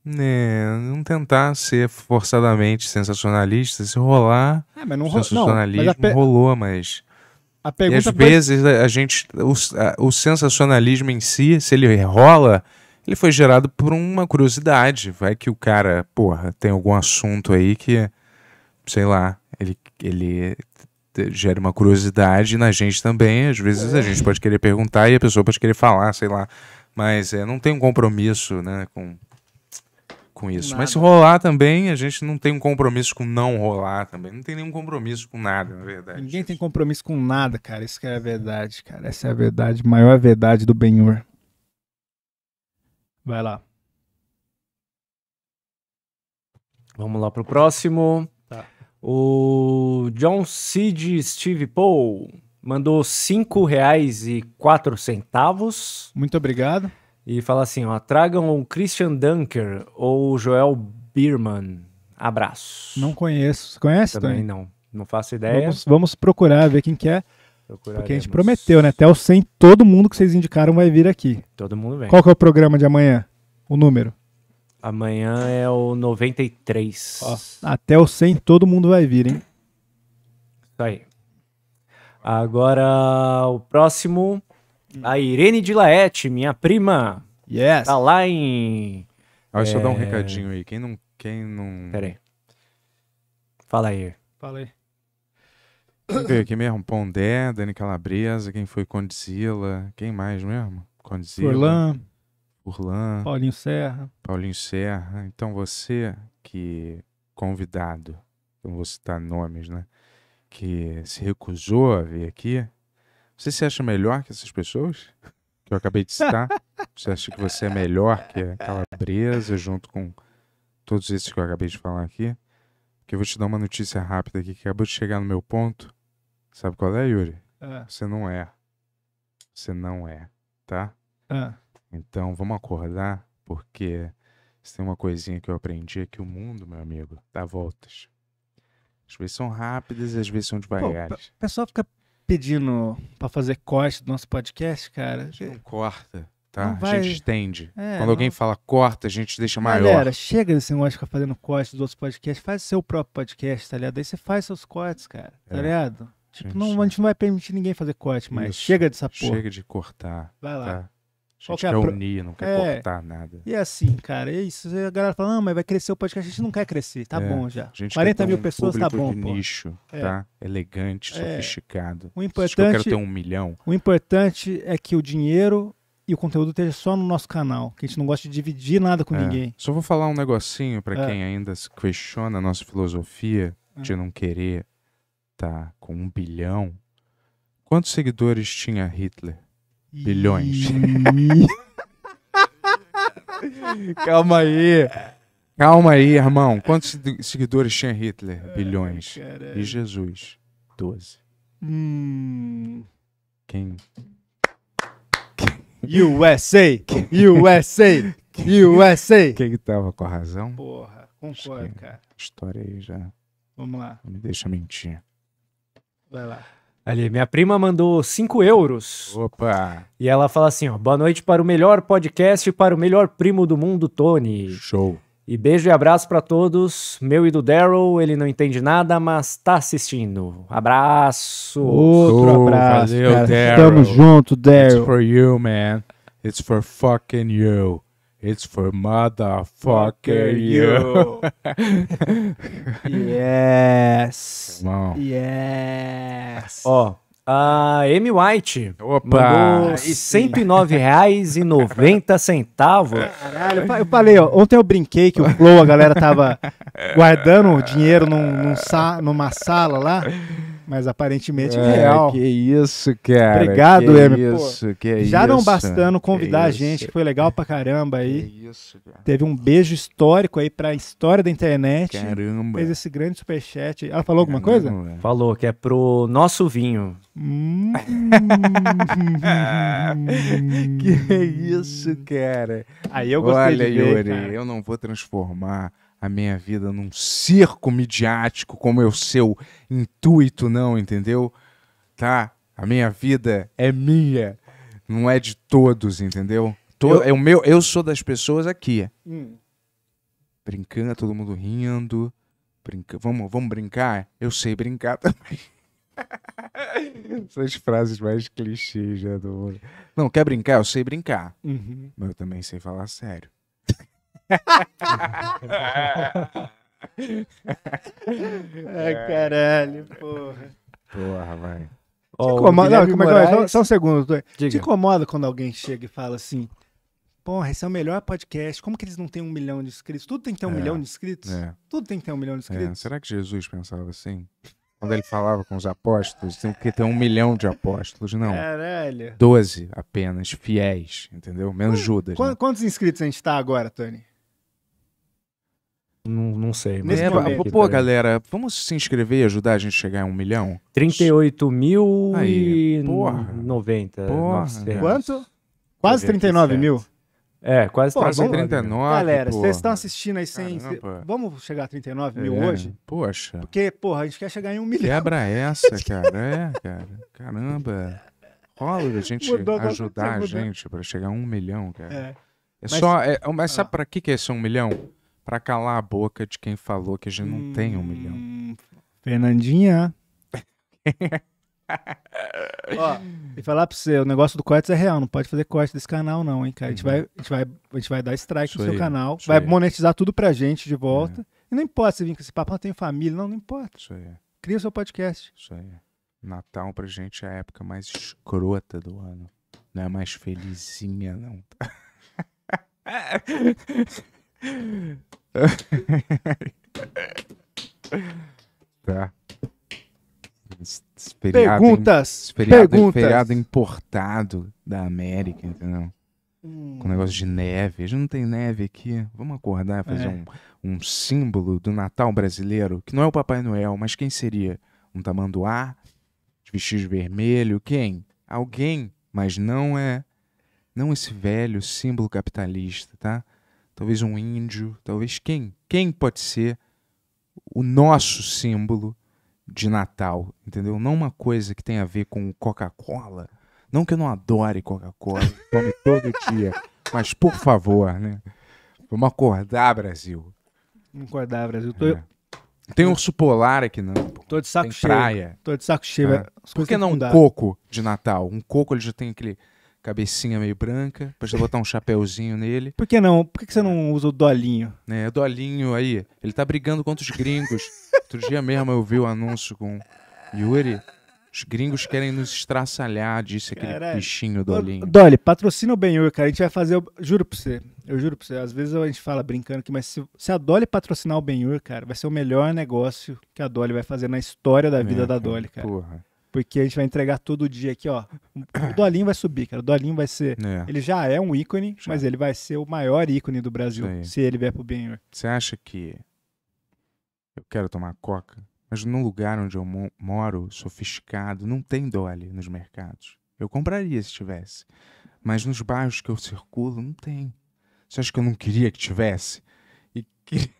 É, não tentar ser forçadamente sensacionalista, se rolar. É, mas não sensacionalismo não, mas pe... rolou, mas. A pergunta e às foi... vezes a gente. O, a, o sensacionalismo em si, se ele rola, ele foi gerado por uma curiosidade. Vai que o cara, porra, tem algum assunto aí que, sei lá, ele, ele gera uma curiosidade na gente também. Às vezes a gente pode querer perguntar e a pessoa pode querer falar, sei lá. Mas é, não tem um compromisso, né, com com isso. Nada. Mas se rolar também, a gente não tem um compromisso com não rolar também. Não tem nenhum compromisso com nada, na verdade. Ninguém tem compromisso com nada, cara. Isso que é a verdade, cara. Essa é a verdade, maior verdade do Benhur. Vai lá. Vamos lá pro próximo. Tá. O John Cid Steve Paul mandou cinco reais e quatro centavos. Muito obrigado e fala assim: ó, tragam o Christian Dunker ou o Joel Birman. Abraço. Não conheço. conhece? Também não. Não faço ideia. Vamos, vamos procurar, ver quem que é. Porque a gente prometeu, né? Até o 100, todo mundo que vocês indicaram vai vir aqui. Todo mundo vem. Qual que é o programa de amanhã? O número? Amanhã é o 93. Ó, até o 100 todo mundo vai vir, hein? Isso aí. Agora, o próximo Hum. A Irene de Laete, minha prima. Yes. Tá lá em. Ah, deixa é... eu dar um é. recadinho aí. Quem não. Quem não... Pera aí. Fala aí. Fala aí. Quem veio aqui mesmo? Pondé, Dani Calabresa, quem foi Condizila, quem mais mesmo? Condizila. Furlan. Furlan. Paulinho Serra. Paulinho Serra. Então você que convidado, não vou citar nomes, né? Que se recusou a vir aqui, você se acha melhor que essas pessoas que eu acabei de citar? <laughs> você acha que você é melhor que a calabresa junto com todos esses que eu acabei de falar aqui? Porque eu vou te dar uma notícia rápida aqui que acabou de chegar no meu ponto. Sabe qual é, Yuri? É. Você não é. Você não é, tá? É. Então vamos acordar, porque se tem uma coisinha que eu aprendi é que o mundo, meu amigo, dá voltas. Às vezes são rápidas, às vezes são devagares. o pessoal fica pedindo para fazer corte do nosso podcast, cara. A gente não corta, tá? Não vai... A gente estende. É, Quando alguém fala corta, a gente deixa maior. Galera, chega desse negócio de ficar fazendo corte dos outros podcasts, faz seu próprio podcast, tá ligado? Aí você faz seus cortes, cara, tá é. ligado? Tipo, gente... Não, a gente não vai permitir ninguém fazer corte Mas Chega dessa porra. Chega de cortar. Vai lá. Tá? Qual que é pro... unir, não quer é... cortar nada. E é assim, cara, é isso. A galera fala, não, mas vai crescer o podcast. A gente não quer crescer, tá é, bom já. 40 mil um pessoas tá bom, de pô. nicho, é. tá? Elegante, é. sofisticado. O importante, que eu quero ter um milhão. O importante é que o dinheiro e o conteúdo esteja só no nosso canal, que a gente não gosta de dividir nada com ninguém. Só vou falar um negocinho para quem ainda se questiona a nossa filosofia de não querer tá com um bilhão. Quantos seguidores tinha Hitler? Bilhões. <laughs> Calma aí. Calma aí, irmão. Quantos seguidores tinha Hitler? É, Bilhões. Ai, e Jesus? Doze. Hum. Quem? USA! USA! USA! Quem que tava com a razão? Porra, concordo, cara. História aí já. Vamos lá. Não me deixa mentir. Vai lá. Ali, minha prima mandou 5 euros. Opa! E ela fala assim: ó, boa noite para o melhor podcast e para o melhor primo do mundo, Tony. Show. E beijo e abraço para todos. Meu e do Daryl, ele não entende nada, mas tá assistindo. Abraço. Outro oh, abraço. Valeu, Daryl. Tamo junto, Daryl. It's for you, man. It's for fucking you. It's for motherfucker you. <laughs> yes. Irmão. Yes. Ó, a M White Opa, mandou 109 reais e 90 centavos. Caralho, eu falei, ó, ontem eu brinquei que o Flow, a galera tava guardando dinheiro num, num sa numa sala lá mas aparentemente é, real. Que isso, cara. Obrigado, Emi. É isso, que já isso. Já não bastando convidar a gente, que foi legal pra caramba aí. Que isso, cara. Teve um beijo histórico aí pra história da internet. Caramba. Fez esse grande superchat. Ela falou alguma coisa? Falou, que é pro nosso vinho. Hum. <laughs> que isso, cara. Aí eu gostei Olha, de ver, Yuri, cara. eu não vou transformar a minha vida num circo midiático, como é o seu intuito, não, entendeu? Tá? A minha vida é minha, não é de todos, entendeu? Tô, eu... É o meu, eu sou das pessoas aqui. Hum. Brincando, todo mundo rindo. Brinca, vamos, vamos brincar? Eu sei brincar <laughs> também. Essas frases mais clichês já do mundo. Não, quer brincar? Eu sei brincar. Uhum. Mas eu também sei falar sério. Ai, caralho, porra. Porra, vai. Oh, incomoda, não, como Moraes... é que Só, um segundo. Te incomoda quando alguém chega e fala assim: Porra, esse é o melhor podcast. Como que eles não têm um milhão de inscritos? Tudo tem que ter um é, milhão de inscritos? É. Tudo tem que ter um milhão de é, inscritos. É. Será que Jesus pensava assim? Quando ele falava com os apóstolos, tem que ter um milhão de apóstolos, não. Caralho. Doze apenas, fiéis, entendeu? Menos Judas. né? quantos inscritos a gente está agora, Tony? Não, não sei. Mas é, pô, então. galera, vamos se inscrever e ajudar a gente a chegar a um milhão? 38 mil Aí, e porra, 90. Porra, 900. quanto? Quase 39 mil? É, quase, pô, 39. Mil. Galera, vocês estão assistindo aí sem. Caramba. Vamos chegar a 39 mil é, hoje? Poxa. Porque, porra, a gente quer chegar em um milhão. Quebra <laughs> essa, cara. é, cara. Caramba. Rola a gente mudou, ajudar a gente para chegar a um milhão, cara. É, é mas, só. É, mas ah. sabe para que, que é esse um milhão? para calar a boca de quem falou que a gente não hum, tem um milhão. Hum, Fernandinha. <laughs> Ó, e falar pra você, o negócio do cortes é real, não pode fazer corte desse canal, não, hein, cara? A gente, uhum. vai, a gente, vai, a gente vai dar strike no seu canal, vai aí. monetizar tudo pra gente de volta. É. E não importa se vir com esse papo, não ah, tem família, não, não importa. Isso aí. Cria o seu podcast. Isso aí. Natal pra gente é a época mais escrota do ano. Não é mais felizinha, não. <laughs> <laughs> tá. Esperiado perguntas! Em, perguntas! Feriado importado da América, entendeu? Hum. Com negócio de neve. A gente não tem neve aqui. Vamos acordar e fazer é. um, um símbolo do Natal brasileiro, que não é o Papai Noel, mas quem seria? Um tamanduá? De vestido vermelho? Quem? Alguém, mas não é. Não esse velho símbolo capitalista, tá? talvez um índio, talvez quem? Quem pode ser o nosso símbolo de Natal, entendeu? Não uma coisa que tem a ver com Coca-Cola. Não que eu não adore Coca-Cola, <laughs> tome todo dia, mas por favor, né? Vamos acordar, Brasil. Vamos acordar, Brasil. Tô... É. Tem urso polar aqui, não. Né? Tô de saco tem cheio. Praia. Tô de saco cheio. É. Por que não um coco de Natal? Um coco ele já tem aquele cabecinha meio branca, pra gente botar um chapéuzinho nele. Por que não? Por que você não usa o dolinho? É, dolinho aí. Ele tá brigando contra os gringos. <laughs> Outro dia mesmo eu vi o um anúncio com Yuri. Os gringos querem nos estraçalhar, disse aquele Caralho. bichinho dolinho. Dolly, patrocina o Benhur, cara. A gente vai fazer. juro pra você. Eu juro pra você. Às vezes a gente fala brincando aqui, mas se, se a Dolly patrocinar o Benhur, cara, vai ser o melhor negócio que a Dolly vai fazer na história da é, vida é, da Dolly, cara. Porra. Porque a gente vai entregar todo dia aqui, ó. O Dolinho vai subir, cara. O Dolinho vai ser. É. Ele já é um ícone, já. mas ele vai ser o maior ícone do Brasil se ele vier pro Benhur. Você acha que eu quero tomar coca, mas num lugar onde eu moro, sofisticado, não tem Dolly nos mercados. Eu compraria se tivesse. Mas nos bairros que eu circulo, não tem. Você acha que eu não queria que tivesse? E que.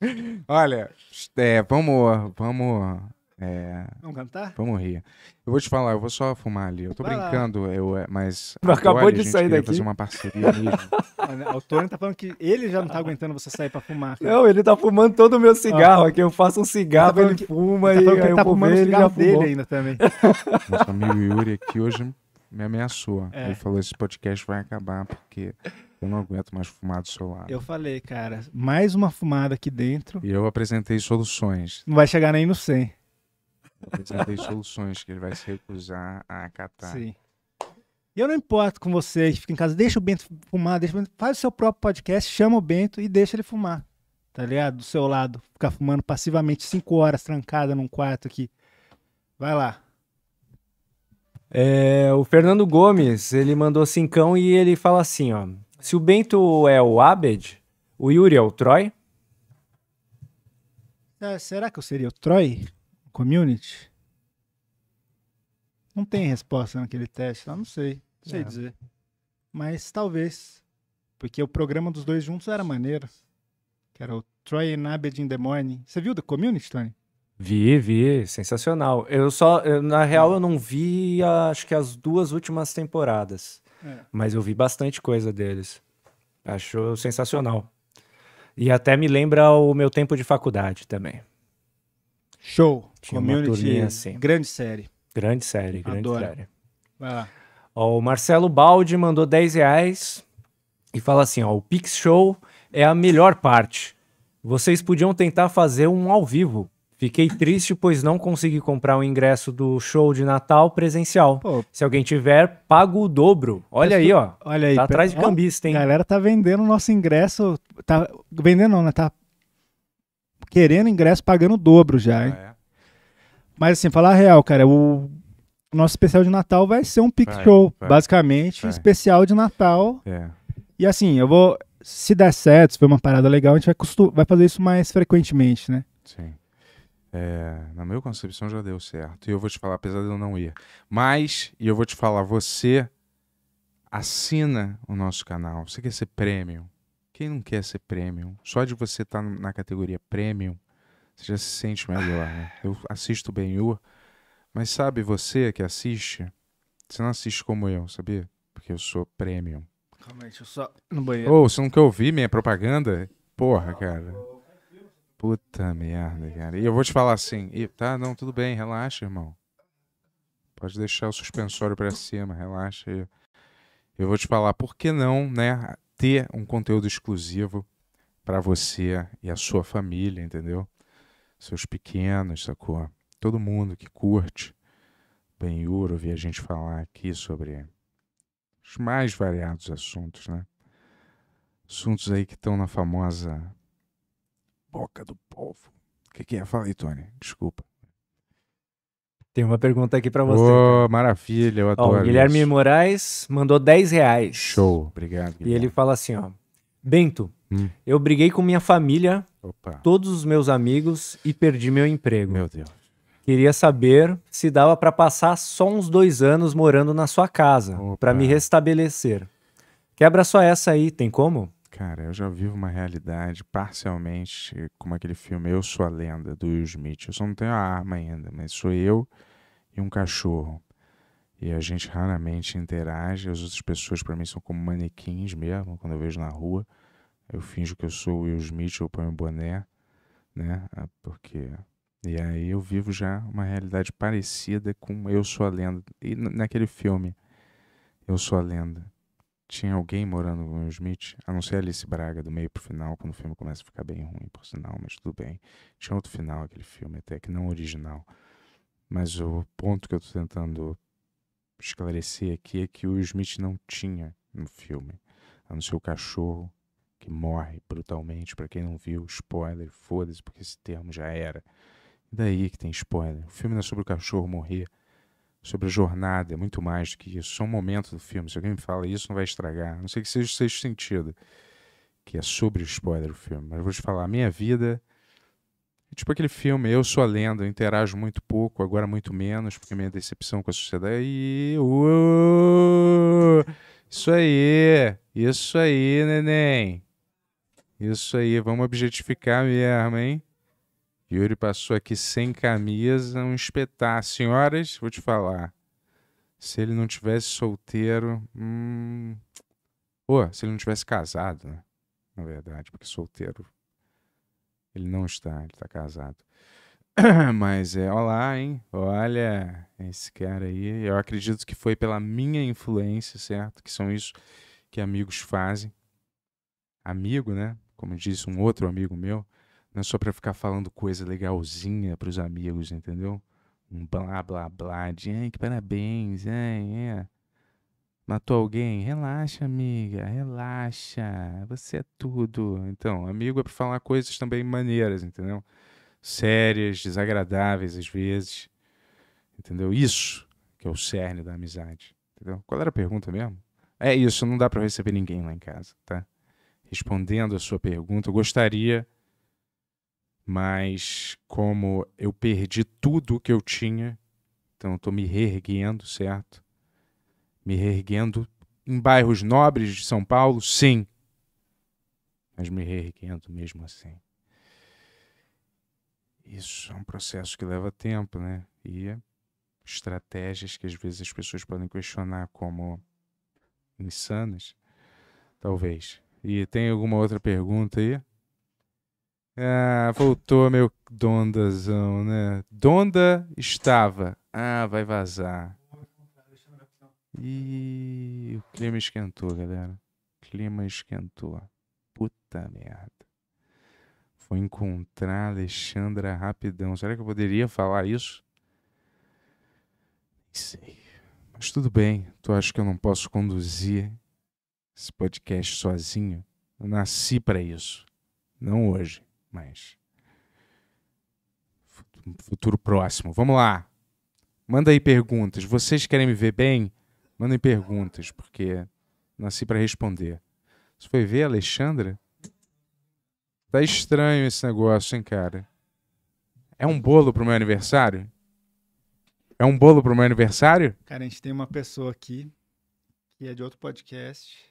<laughs> Olha, é, vamos, vamos é... Vamos cantar? Vamos rir. Eu vou te falar, eu vou só fumar ali. Eu tô Vai brincando, eu, é, mas. Não acabou de sair daqui. fazer uma parceria mesmo. <laughs> o Tony tá falando que ele já não tá aguentando você sair pra fumar. Cara. Não, ele tá fumando todo o meu cigarro ah. aqui. Eu faço um tá cigarro, ele, tá ele fuma e aí tá eu fumando o cigarro dele fumou. ainda também. <laughs> Nosso amigo Yuri aqui hoje me ameaçou. É. Ele falou: esse podcast vai acabar porque eu não aguento mais fumar do seu lado. Eu falei, cara, mais uma fumada aqui dentro. E eu apresentei soluções. Não vai chegar nem no 100. Ele tem soluções que ele vai se recusar a acatar. Sim. E eu não importo com você que fica em casa, deixa o Bento fumar, deixa o Bento, faz o seu próprio podcast, chama o Bento e deixa ele fumar. Tá ligado? Do seu lado. Ficar fumando passivamente cinco horas trancada num quarto aqui. Vai lá. É, o Fernando Gomes, ele mandou cincão e ele fala assim, ó. Se o Bento é o Abed, o Yuri é o Troy? É, será que eu seria o Troy? community? Não tem resposta naquele teste, lá não sei, não sei é. dizer. Mas talvez, porque o programa dos dois juntos era maneiro, que era o Troy and Abed in the Morning. Você viu da Community, Tony? Vi, vi, sensacional. Eu só, eu, na real, eu não vi, ah, acho que as duas últimas temporadas, é. mas eu vi bastante coisa deles. Acho sensacional. E até me lembra o meu tempo de faculdade também. Show. Tinha Community, assim. grande série. Grande série, grande Adoro. série. Vai lá. Ó, o Marcelo Baldi mandou 10 reais e fala assim, ó, o Pix Show é a melhor parte. Vocês podiam tentar fazer um ao vivo. Fiquei triste, pois não consegui comprar o ingresso do show de Natal presencial. Pô. Se alguém tiver, pago o dobro. Olha aí, ó. Olha aí. Tá atrás de cambista, hein? A galera tá vendendo o nosso ingresso. Tá vendendo, não, né? Tá querendo ingresso pagando o dobro já, hein? Ah, é. Mas assim, falar a real, cara, o nosso especial de Natal vai ser um pick show, vai, basicamente, vai. Um especial de Natal. É. E assim, eu vou se der certo, se for uma parada legal, a gente vai, vai fazer isso mais frequentemente, né? Sim. É, na minha concepção já deu certo. E eu vou te falar, apesar de eu não ir. Mas, e eu vou te falar, você assina o nosso canal. Você quer ser premium. Quem não quer ser premium? Só de você estar tá na categoria premium, você já se sente melhor, né? Eu assisto bem o mas sabe você que assiste, você não assiste como eu, sabia? Porque eu sou premium. Calma aí, deixa eu só no banheiro. Ô, oh, você não quer ouvir minha propaganda? Porra, cara. Puta merda, cara. E eu vou te falar assim, e, tá, não, tudo bem, relaxa, irmão. Pode deixar o suspensório para cima, relaxa. Eu vou te falar, por que não, né, ter um conteúdo exclusivo para você e a sua família, entendeu? Seus pequenos, sacou? Todo mundo que curte bem ouvir a gente falar aqui sobre os mais variados assuntos, né? Assuntos aí que estão na famosa boca do povo. O que, que é? Fala aí, Tony. Desculpa. Tem uma pergunta aqui para você. Oh, maravilha, eu adoro. Ó, o Guilherme isso. Moraes mandou 10 reais. Show, obrigado. Guilherme. E ele fala assim: ó, Bento, hum. eu briguei com minha família, Opa. todos os meus amigos e perdi meu emprego. Meu Deus. Queria saber se dava para passar só uns dois anos morando na sua casa para me restabelecer. Quebra só essa aí, tem como? Cara, eu já vivo uma realidade parcialmente como aquele filme Eu Sou a Lenda, do Will Smith. Eu só não tenho a arma ainda, mas sou eu e um cachorro. E a gente raramente interage. As outras pessoas, para mim, são como manequins mesmo. Quando eu vejo na rua, eu finjo que eu sou o Will Smith, eu ponho boné, né? Ah, porque. E aí eu vivo já uma realidade parecida com Eu Sou a Lenda. E naquele filme, Eu Sou a Lenda tinha alguém morando com o Will Smith, a não ser Alice Braga, do meio pro final, quando o filme começa a ficar bem ruim, por sinal, mas tudo bem. Tinha outro final aquele filme, até que não original. Mas o ponto que eu tô tentando esclarecer aqui é que o Will Smith não tinha no filme, a não ser o cachorro que morre brutalmente. para quem não viu, spoiler, foda-se, porque esse termo já era. E daí que tem spoiler. O filme não é sobre o cachorro morrer sobre a jornada, é muito mais do que isso. Só é um momento do filme. Se alguém me fala isso, não vai estragar. Não sei que seja o sexto sentido, que é sobre spoiler o filme. Mas vou te falar, a minha vida. É tipo aquele filme, eu sou a lenda, eu interajo muito pouco, agora muito menos, porque minha decepção com a sociedade. E, uh, isso aí! Isso aí, neném! Isso aí, vamos objetificar mesmo, hein? Yuri passou aqui sem camisa, um espetar. Senhoras, vou te falar. Se ele não tivesse solteiro. Hum... Pô, se ele não tivesse casado, né? Na verdade, porque solteiro. Ele não está, ele está casado. <coughs> Mas é, olá, hein? Olha, esse cara aí. Eu acredito que foi pela minha influência, certo? Que são isso que amigos fazem. Amigo, né? Como disse um outro amigo meu não é só para ficar falando coisa legalzinha para os amigos, entendeu? Um blá blá blá de ai, que parabéns, ai, é. Matou alguém? Relaxa, amiga, relaxa. Você é tudo. Então, amigo é para falar coisas também maneiras, entendeu? Sérias, desagradáveis às vezes. Entendeu? Isso que é o cerne da amizade. Entendeu? Qual era a pergunta mesmo? É isso, não dá para receber ninguém lá em casa, tá? Respondendo a sua pergunta, eu gostaria mas como eu perdi tudo o que eu tinha, então estou me reerguendo, certo? Me reerguendo em bairros nobres de São Paulo, sim, mas me reerguendo mesmo assim. Isso é um processo que leva tempo, né? E estratégias que às vezes as pessoas podem questionar como insanas, talvez. E tem alguma outra pergunta aí? Ah, voltou meu dondazão, né? Donda estava. Ah, vai vazar. E o clima esquentou, galera. O clima esquentou. Puta merda. Vou encontrar a Alexandra rapidão. Será que eu poderia falar isso? Não sei. Mas tudo bem. Tu acha que eu não posso conduzir esse podcast sozinho? Eu nasci para isso. Não hoje mas. Futuro próximo. Vamos lá. Manda aí perguntas. Vocês querem me ver bem? Mandem perguntas, porque nasci para responder. Você foi ver, Alexandra? Tá estranho esse negócio, hein, cara? É um bolo pro meu aniversário? É um bolo pro meu aniversário? Cara, a gente tem uma pessoa aqui que é de outro podcast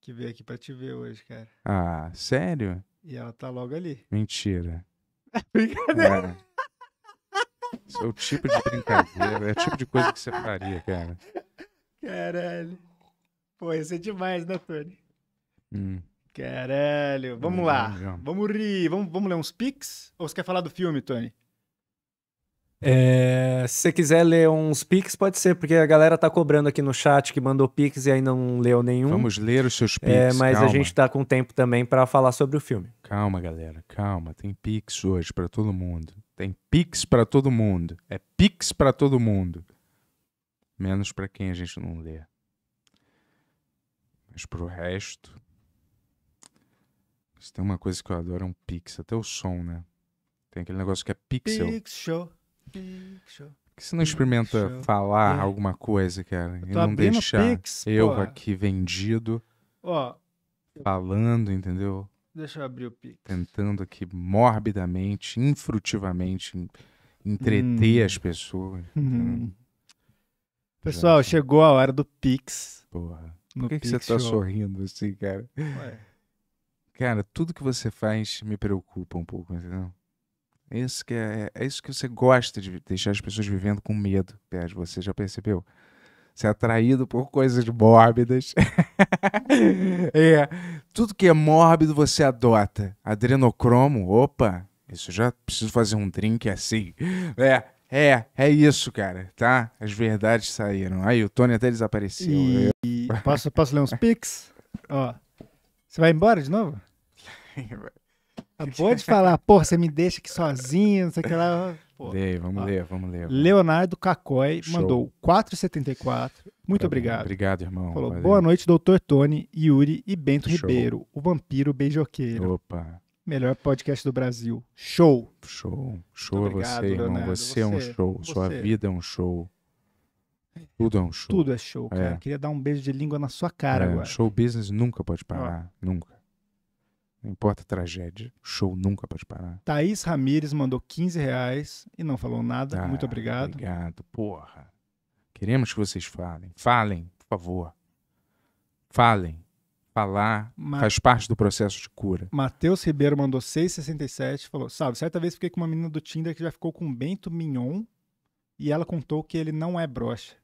que veio aqui para te ver hoje, cara. Ah, sério? E ela tá logo ali. Mentira. <laughs> Brincadeira. É. Isso é o tipo de brincadeira, é o tipo de coisa que você faria, cara. Caralho. Pô, ia ser é demais, né, Tony? Hum. Caralho. Vamos hum, lá. Vamos rir. Vamos, vamos ler uns pics? Ou você quer falar do filme, Tony? É, se você quiser ler uns Pix, pode ser, porque a galera tá cobrando aqui no chat que mandou Pix e ainda não leu nenhum. Vamos ler os seus Pix. É, mas calma. a gente tá com tempo também para falar sobre o filme. Calma, galera, calma. Tem Pix hoje para todo mundo. Tem Pix para todo mundo. É Pix para todo mundo. Menos para quem a gente não lê. Mas pro resto. Se tem uma coisa que eu adoro é um Pix, até o som, né? Tem aquele negócio que é pixel. Pixel. Por que você não experimenta falar é. alguma coisa, cara? E não deixar Pix, eu porra. aqui vendido. Ó. Falando, entendeu? Deixa eu abrir o Pix. Tentando aqui morbidamente, infrutivamente entreter hum. as pessoas. Hum. Né? Pessoal, Já. chegou a hora do Pix. Porra. Por que, que você tá sorrindo assim, cara? Ué. Cara, tudo que você faz me preocupa um pouco, entendeu? Esse é que é, é, é isso que você gosta de deixar as pessoas vivendo com medo, Pés. Você já percebeu? Você é atraído por coisas mórbidas. <laughs> é, tudo que é mórbido você adota. Adrenocromo, opa, isso já preciso fazer um drink assim. É, é, é isso, cara, tá? As verdades saíram. Aí o Tony até desapareceu. E... Eu... posso, posso ler uns pics? Ó, você vai embora de novo? <laughs> Acabou ah, de falar, pô, você me deixa aqui sozinho, não sei o que lá. Pô, vamos ó. ler, vamos ler. Leonardo Cacói Show. mandou 4,74. Muito tá obrigado. Bem. Obrigado, irmão. Falou, Valeu. boa noite, doutor Tony, Yuri e Bento Show. Ribeiro, o vampiro beijoqueiro. Opa. Melhor podcast do Brasil. Show. Show. Show é você, irmão. Leonardo. Você, é um show. Você. Sua vida é um show. Tudo é um show. Tudo é show, cara. É. Queria dar um beijo de língua na sua cara é. agora. Show business nunca pode parar. Ó. Nunca. Não importa a tragédia, o show nunca pode parar. Thaís Ramires mandou 15 reais e não falou nada. Ah, Muito obrigado. Obrigado, porra. Queremos que vocês falem. Falem, por favor. Falem. Falar Ma... faz parte do processo de cura. Matheus Ribeiro mandou 6,67 falou: Sabe, certa vez fiquei com uma menina do Tinder que já ficou com Bento Mignon e ela contou que ele não é brocha.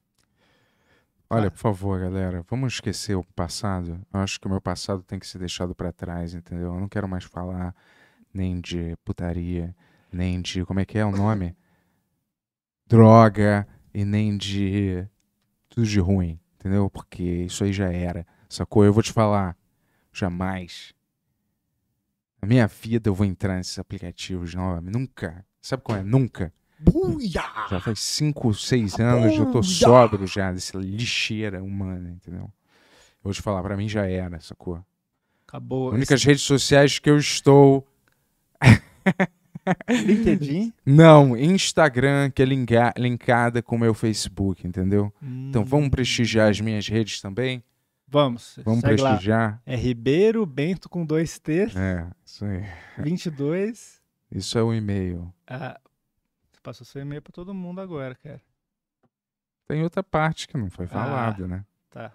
Olha, por favor, galera, vamos esquecer o passado. Eu acho que o meu passado tem que ser deixado para trás, entendeu? Eu não quero mais falar nem de putaria, nem de. Como é que é o nome? <coughs> Droga, e nem de. Tudo de ruim, entendeu? Porque isso aí já era, sacou? Eu vou te falar, jamais. Na minha vida eu vou entrar nesses aplicativos novamente. Nunca. Sabe qual é? Nunca. Buia! Já faz 5, 6 anos que eu tô sóbrio já dessa lixeira humana, entendeu? Eu vou te falar, pra mim já era, sacou? Acabou. Únicas esse... redes sociais que eu estou. <laughs> LinkedIn? Não, Instagram, que é linka linkada com o meu Facebook, entendeu? Então, hum. Então vamos prestigiar as minhas redes também? Vamos. Vamos prestigiar. Lá. É Ribeiro Bento com dois T. É, isso aí. 22. Isso é o um e-mail. Ah. Passa a ser e-mail pra todo mundo agora, cara. Tem outra parte que não foi falada, ah, né? Tá.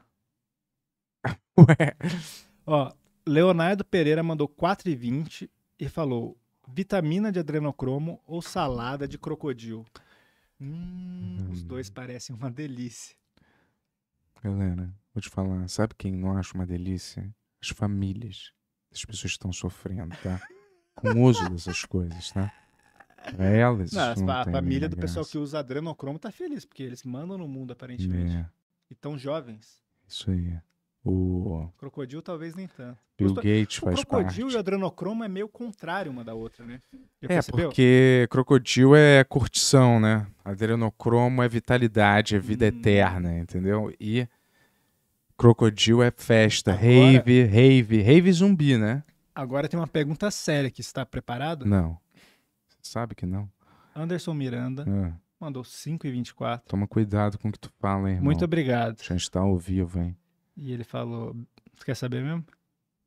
<laughs> Ué. Ó, Leonardo Pereira mandou 4,20 e falou: vitamina de adrenocromo ou salada de crocodilo? Hum, hum. Os dois hum. parecem uma delícia. Galera, vou te falar, sabe quem não acha uma delícia? As famílias. As pessoas estão sofrendo, tá? Com o uso dessas coisas, tá? É, elas. Não, a família do pessoal que usa adrenocromo tá feliz, porque eles mandam no mundo, aparentemente. É. E tão jovens. Isso aí. O crocodilo talvez nem tanto. Bill Gates o faz parte. O crocodilo e o adrenocromo é meio contrário uma da outra, né? Já é, percebeu? porque crocodilo é curtição, né? Adrenocromo é vitalidade, é vida hum. eterna, entendeu? E crocodilo é festa, Agora... rave, rave, rave zumbi, né? Agora tem uma pergunta séria que está preparado? Não. Sabe que não. Anderson Miranda é. mandou 5 e 24. Toma cuidado com o que tu fala, hein, irmão. Muito obrigado. A gente tá ao vivo, hein. E ele falou, tu quer saber mesmo?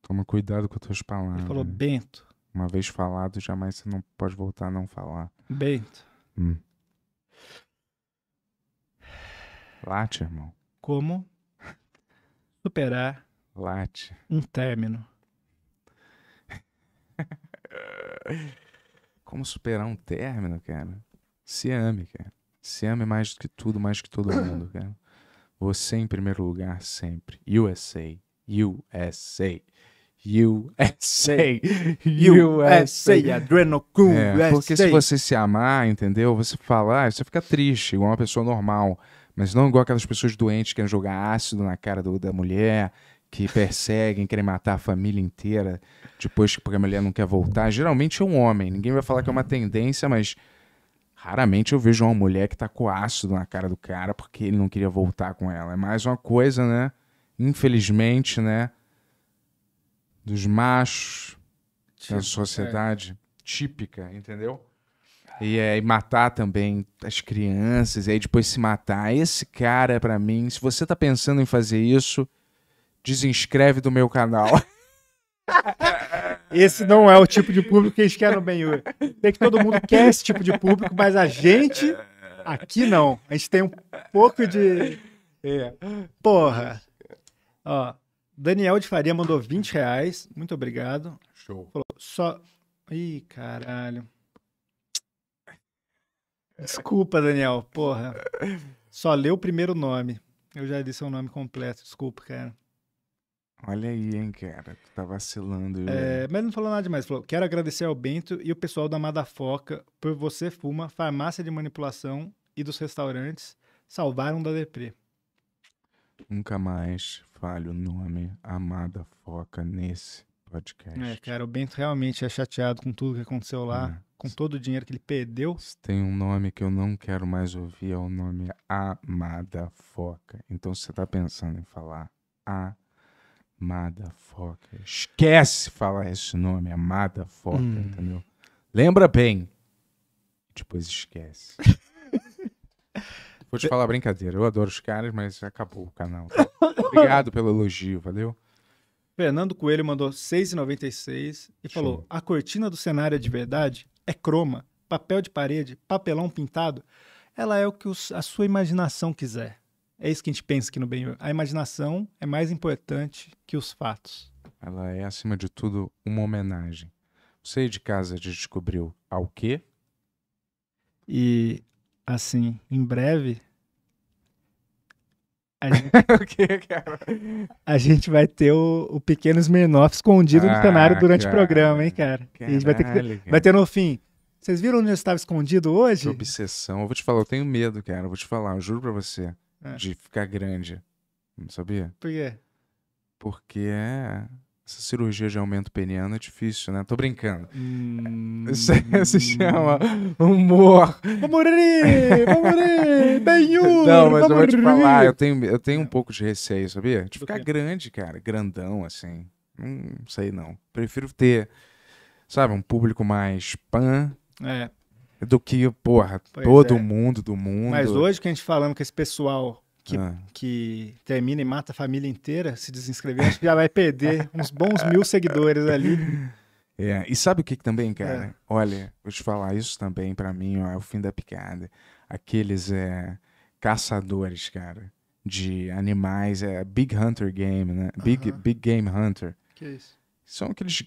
Toma cuidado com as tuas palavras. Ele falou, Bento. Uma vez falado, jamais você não pode voltar a não falar. Bento. Hum. Late, irmão. Como superar Late. um término? <laughs> Como superar um término, cara? Se ame, cara. Se ame mais do que tudo, mais do que todo mundo, <coughs> cara. Você em primeiro lugar sempre. USA. USA. USA, USA, Adrenocum, é, Porque se você se amar, entendeu? Você falar, ah, você fica triste, igual uma pessoa normal. Mas não igual aquelas pessoas doentes que querem jogar ácido na cara do, da mulher, que perseguem, querem matar a família inteira depois que a mulher não quer voltar. Geralmente é um homem. Ninguém vai falar que é uma tendência, mas raramente eu vejo uma mulher que tá com ácido na cara do cara porque ele não queria voltar com ela. É mais uma coisa, né? Infelizmente, né? Dos machos, da é. sociedade é. típica, entendeu? E, é, e matar também as crianças, e aí depois se matar. Esse cara, para mim, se você tá pensando em fazer isso, desinscreve do meu canal. <laughs> Esse não é o tipo de público que eles querem bem. Tem que todo mundo quer esse tipo de público, mas a gente aqui não. A gente tem um pouco de é. porra. Ó, Daniel de Faria mandou 20 reais. Muito obrigado. Show. Falou, só. Ih, caralho. Desculpa, Daniel. Porra. Só leu o primeiro nome. Eu já disse o nome completo. Desculpa, cara. Olha aí, hein, cara. Tu tá vacilando. É, mas não falou nada demais. Falou, quero agradecer ao Bento e o pessoal da Madafoca por Você Fuma, Farmácia de Manipulação e dos restaurantes salvaram da deprê. Nunca mais falho o nome Amada Foca nesse é, podcast. É, cara, o Bento realmente é chateado com tudo que aconteceu lá, é. com todo o dinheiro que ele perdeu. Se tem um nome que eu não quero mais ouvir, é o nome Amada Foca. Então, se você tá pensando em falar A Amada Foca. Esquece falar esse nome, Amada é Foca, hum. entendeu? Lembra bem. Depois esquece. <laughs> Vou te falar brincadeira. Eu adoro os caras, mas acabou o canal. Obrigado pelo elogio, valeu? Fernando Coelho mandou 6,96 e Show. falou: A cortina do cenário é de verdade é croma, papel de parede, papelão pintado. Ela é o que a sua imaginação quiser. É isso que a gente pensa aqui no bem. A imaginação é mais importante que os fatos. Ela é, acima de tudo, uma homenagem. Você de casa descobriu ao quê? E, assim, em breve. A gente, <laughs> o quê, cara? A gente vai ter o, o pequeno Smirnoff escondido ah, no cenário ah, durante cara. o programa, hein, cara? Caralho, a gente vai ter, que, cara. vai ter no fim. Vocês viram onde eu estava escondido hoje? Que obsessão. Eu vou te falar, eu tenho medo, cara. Eu vou te falar, eu juro pra você é. de ficar grande. Não sabia? Por quê? Porque é, essa cirurgia de aumento peniano é difícil, né? Tô brincando. Hum... Isso <laughs> se chama humor. Vamos rir! Vamos rir! Benhur, Não, mas eu vou te falar, eu tenho, eu tenho um é. pouco de receio, sabia? De ficar grande, cara. Grandão, assim. Hum, não sei, não. Prefiro ter, sabe, um público mais pan. É do que, porra, pois todo é. mundo do mundo. Mas hoje que a gente falando que esse pessoal que, ah. que, termina e mata a família inteira, se desinscrever, acho que já vai perder <laughs> uns bons mil seguidores ali. É, e sabe o que, que também, cara? É. Olha, vou te falar isso também para mim, ó, é o fim da picada. Aqueles é, caçadores, cara, de animais, é Big Hunter Game, né? Big, uh -huh. big Game Hunter. Que isso? São aqueles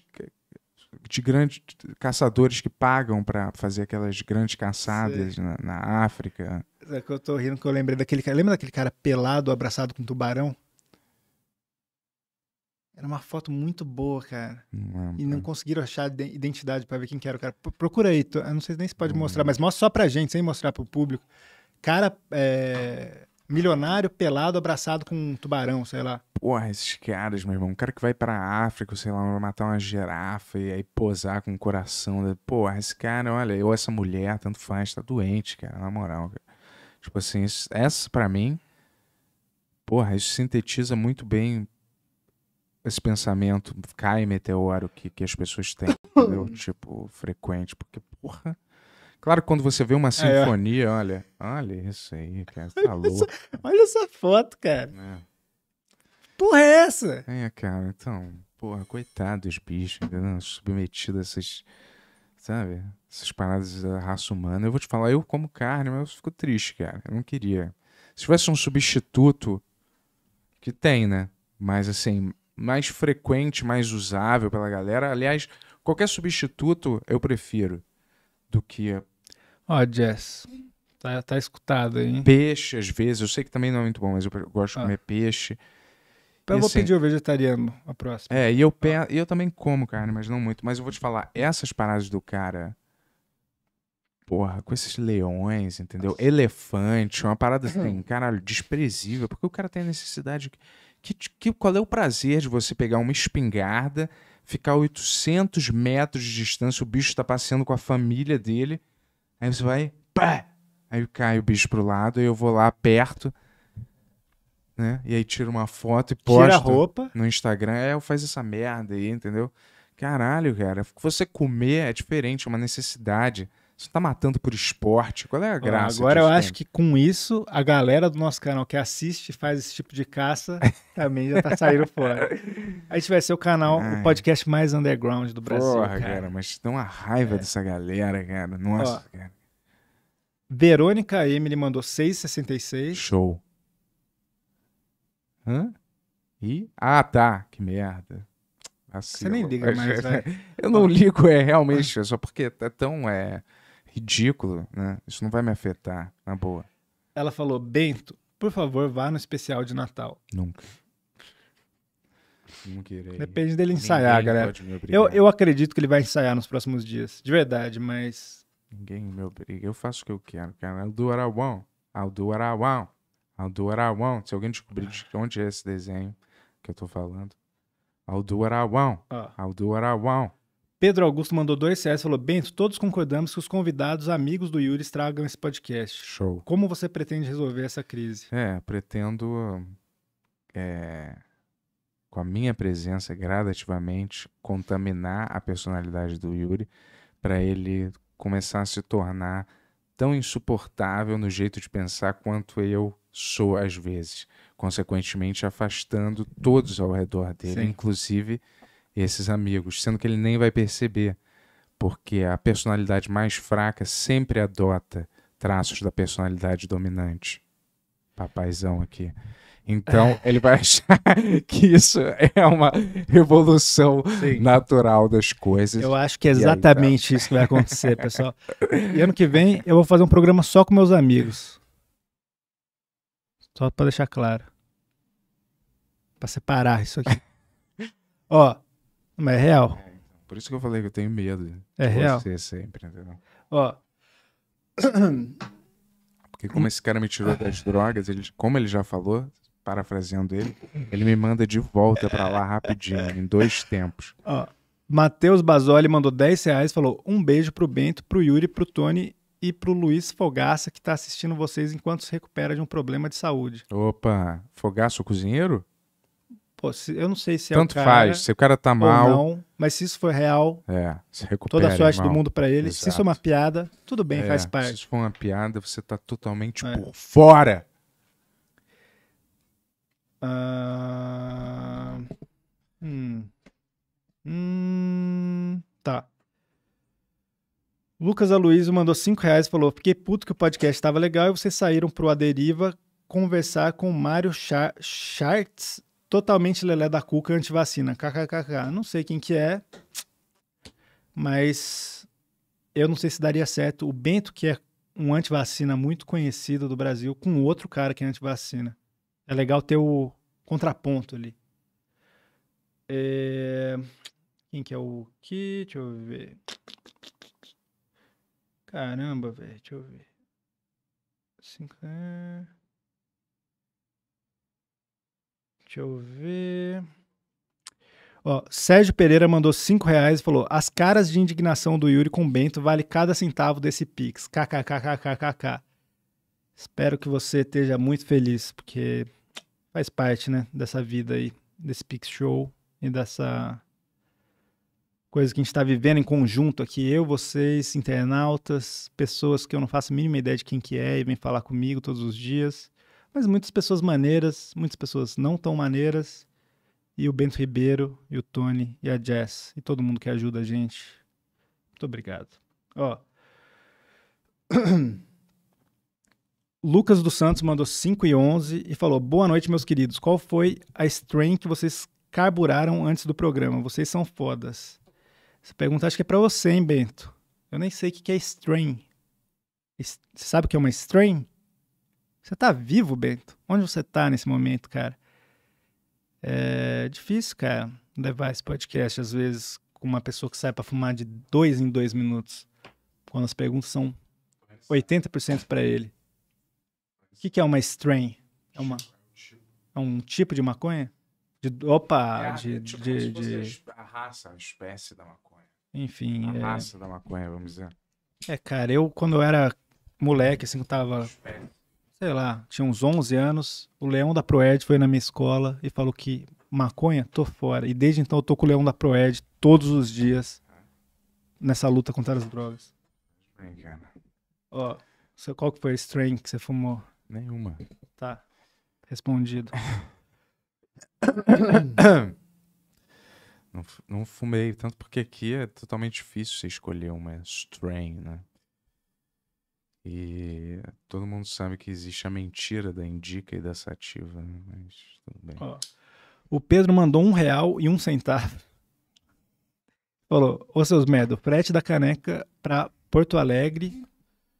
de grandes caçadores que pagam para fazer aquelas grandes caçadas na, na, África. É que eu tô rindo que eu lembrei daquele cara. Lembra daquele cara pelado, abraçado com um tubarão? Era uma foto muito boa, cara. Não, e não conseguiram achar identidade para ver quem que era o cara. Procura aí, tô, não sei nem se pode não, mostrar, mas mostra só pra gente, sem mostrar pro público. Cara é, milionário pelado abraçado com um tubarão, sei lá. Porra, esses caras, meu irmão. Um cara que vai pra África, sei lá, vai matar uma girafa e aí posar com o coração. Porra, esse cara, olha, ou essa mulher, tanto faz, tá doente, cara, na moral. Cara. Tipo assim, essa para mim, porra, isso sintetiza muito bem esse pensamento cai meteoro que, que as pessoas têm, entendeu? <coughs> tipo, frequente, porque, porra. Claro que quando você vê uma é. sinfonia, é. olha, olha isso aí, cara, tá louco. Olha essa foto, cara. É. Porra é essa? É, cara, então, porra, coitado dos bichos, submetido a essas, sabe, essas paradas da raça humana. Eu vou te falar, eu como carne, mas eu fico triste, cara, eu não queria. Se tivesse um substituto, que tem, né, mas assim, mais frequente, mais usável pela galera, aliás, qualquer substituto eu prefiro do que. É. Ó, oh, Jess. Tá, tá escutado aí. Peixe, às vezes. Eu sei que também não é muito bom, mas eu gosto ah. de comer peixe. Então eu vou assim, pedir o vegetariano a próxima. É, e eu, pe... Ah. eu também como carne, mas não muito. Mas eu vou te falar, essas paradas do cara. Porra, com esses leões, entendeu? Nossa. Elefante, uma parada assim, uhum. caralho, desprezível. Porque o cara tem a necessidade. Que, que, qual é o prazer de você pegar uma espingarda ficar 800 metros de distância, o bicho está passeando com a família dele. Aí você vai, pá! Aí cai o bicho pro lado, aí eu vou lá perto, né? E aí tira uma foto e posto tira a roupa. no Instagram. É, eu faz essa merda aí, entendeu? Caralho, cara. Você comer é diferente, é uma necessidade. Você tá matando por esporte? Qual é a graça? Agora eu acho que com isso, a galera do nosso canal que assiste e faz esse tipo de caça <laughs> também já tá saindo fora. A gente vai ser o canal, Ai. o podcast mais underground do Brasil. Porra, cara, cara mas dá uma raiva é. dessa galera, cara. Nossa, Ó, cara. Verônica Emily mandou 6,66. Show. Hã? E? Ah, tá. Que merda. Você nem liga mais, velho. <laughs> eu não ligo, é realmente, é só porque é tão. É ridículo, né? Isso não vai me afetar, na boa. Ela falou: Bento, por favor, vá no especial de Natal. Nunca. Não irei. Depende dele ensaiar, Ninguém galera. Eu, eu acredito que ele vai ensaiar nos próximos dias, de verdade, mas. Ninguém me obriga. Eu faço o que eu quero, cara. I'll do what I want. I'll do what I want. I'll do what I want. Se alguém descobrir de onde é esse desenho que eu tô falando, I'll do what I want. I'll do what I want. Pedro Augusto mandou dois CS e falou: Bento, todos concordamos que os convidados amigos do Yuri estragam esse podcast. Show. Como você pretende resolver essa crise? É, pretendo. É, com a minha presença, gradativamente, contaminar a personalidade do Yuri para ele começar a se tornar tão insuportável no jeito de pensar quanto eu sou às vezes, consequentemente afastando todos ao redor dele, Sim. inclusive esses amigos, sendo que ele nem vai perceber, porque a personalidade mais fraca sempre adota traços da personalidade dominante. Papaizão aqui. Então, <laughs> ele vai achar que isso é uma revolução Sim. natural das coisas. Eu acho que é exatamente aí, tá. isso que vai acontecer, pessoal. E ano que vem eu vou fazer um programa só com meus amigos. Só para deixar claro. Para separar isso aqui. <laughs> Ó, mas é real. É, então. por isso que eu falei que eu tenho medo. É real. Você sempre, entendeu? Ó. <clears throat> Porque como esse cara me tirou das drogas, ele, como ele já falou, parafraseando ele, ele me manda de volta para lá rapidinho, em dois tempos. Ó. Matheus Basoli mandou 10 reais, falou um beijo pro Bento, pro Yuri, pro Tony e pro Luiz Fogaça, que tá assistindo vocês enquanto se recupera de um problema de saúde. Opa, Fogaça, o cozinheiro? Pô, se, eu não sei se é Tanto o cara. Tanto faz, se o cara tá mal. Não, mas se isso for real, é, recupera, toda a sorte irmão. do mundo para ele. Exato. Se isso é uma piada, tudo bem, é, faz parte. Se isso for uma piada, você tá totalmente é. por fora. Ah, hum. Hum, tá. Lucas Aloysio mandou 5 reais e falou: Fiquei puto que o podcast estava legal e vocês saíram pro Aderiva conversar com o Mário Charts totalmente lelé da cuca antivacina, kkkk. Não sei quem que é, mas eu não sei se daria certo o Bento, que é um antivacina muito conhecido do Brasil, com outro cara que é antivacina. É legal ter o contraponto ali. É... Quem que é o que? Deixa eu ver. Caramba, velho, deixa eu ver. Cinco... É. Deixa eu ver. Ó, Sérgio Pereira mandou 5 reais e falou: As caras de indignação do Yuri com Bento vale cada centavo desse Pix. KKKKKKK. Espero que você esteja muito feliz, porque faz parte, né, dessa vida aí, desse Pix Show e dessa coisa que a gente está vivendo em conjunto aqui, eu, vocês, internautas, pessoas que eu não faço a mínima ideia de quem que é e vem falar comigo todos os dias. Mas muitas pessoas maneiras, muitas pessoas não tão maneiras. E o Bento Ribeiro, e o Tony, e a Jess, e todo mundo que ajuda a gente. Muito obrigado. Ó. <clears throat> Lucas dos Santos mandou 5 e 11 e falou: Boa noite, meus queridos. Qual foi a strain que vocês carburaram antes do programa? Vocês são fodas. Essa pergunta acho que é pra você, hein, Bento? Eu nem sei o que é strain. Você sabe o que é uma strain? Você tá vivo, Bento? Onde você tá nesse momento, cara? É difícil, cara, levar esse podcast, às vezes, com uma pessoa que sai para fumar de dois em dois minutos. Quando as perguntas são 80% para ele. O que, que, é uma strain? É, uma, é um tipo de maconha? De, opa! É, de, é tipo de, de, a raça, a espécie da maconha. Enfim. A é... raça da maconha, vamos dizer. É, cara, eu quando eu era moleque, assim, eu tava sei lá, tinha uns 11 anos, o Leão da Proed foi na minha escola e falou que maconha, tô fora. E desde então eu tô com o Leão da Proed todos os dias nessa luta contra as drogas. Ó, oh, qual que foi a strain que você fumou? Nenhuma. Tá, respondido. <coughs> não, não fumei, tanto porque aqui é totalmente difícil você escolher uma strain, né? E todo mundo sabe que existe a mentira da indica e da sativa, né? mas tudo bem. o Pedro mandou um real e um centavo. Falou, ô seus medo. frete da caneca para Porto Alegre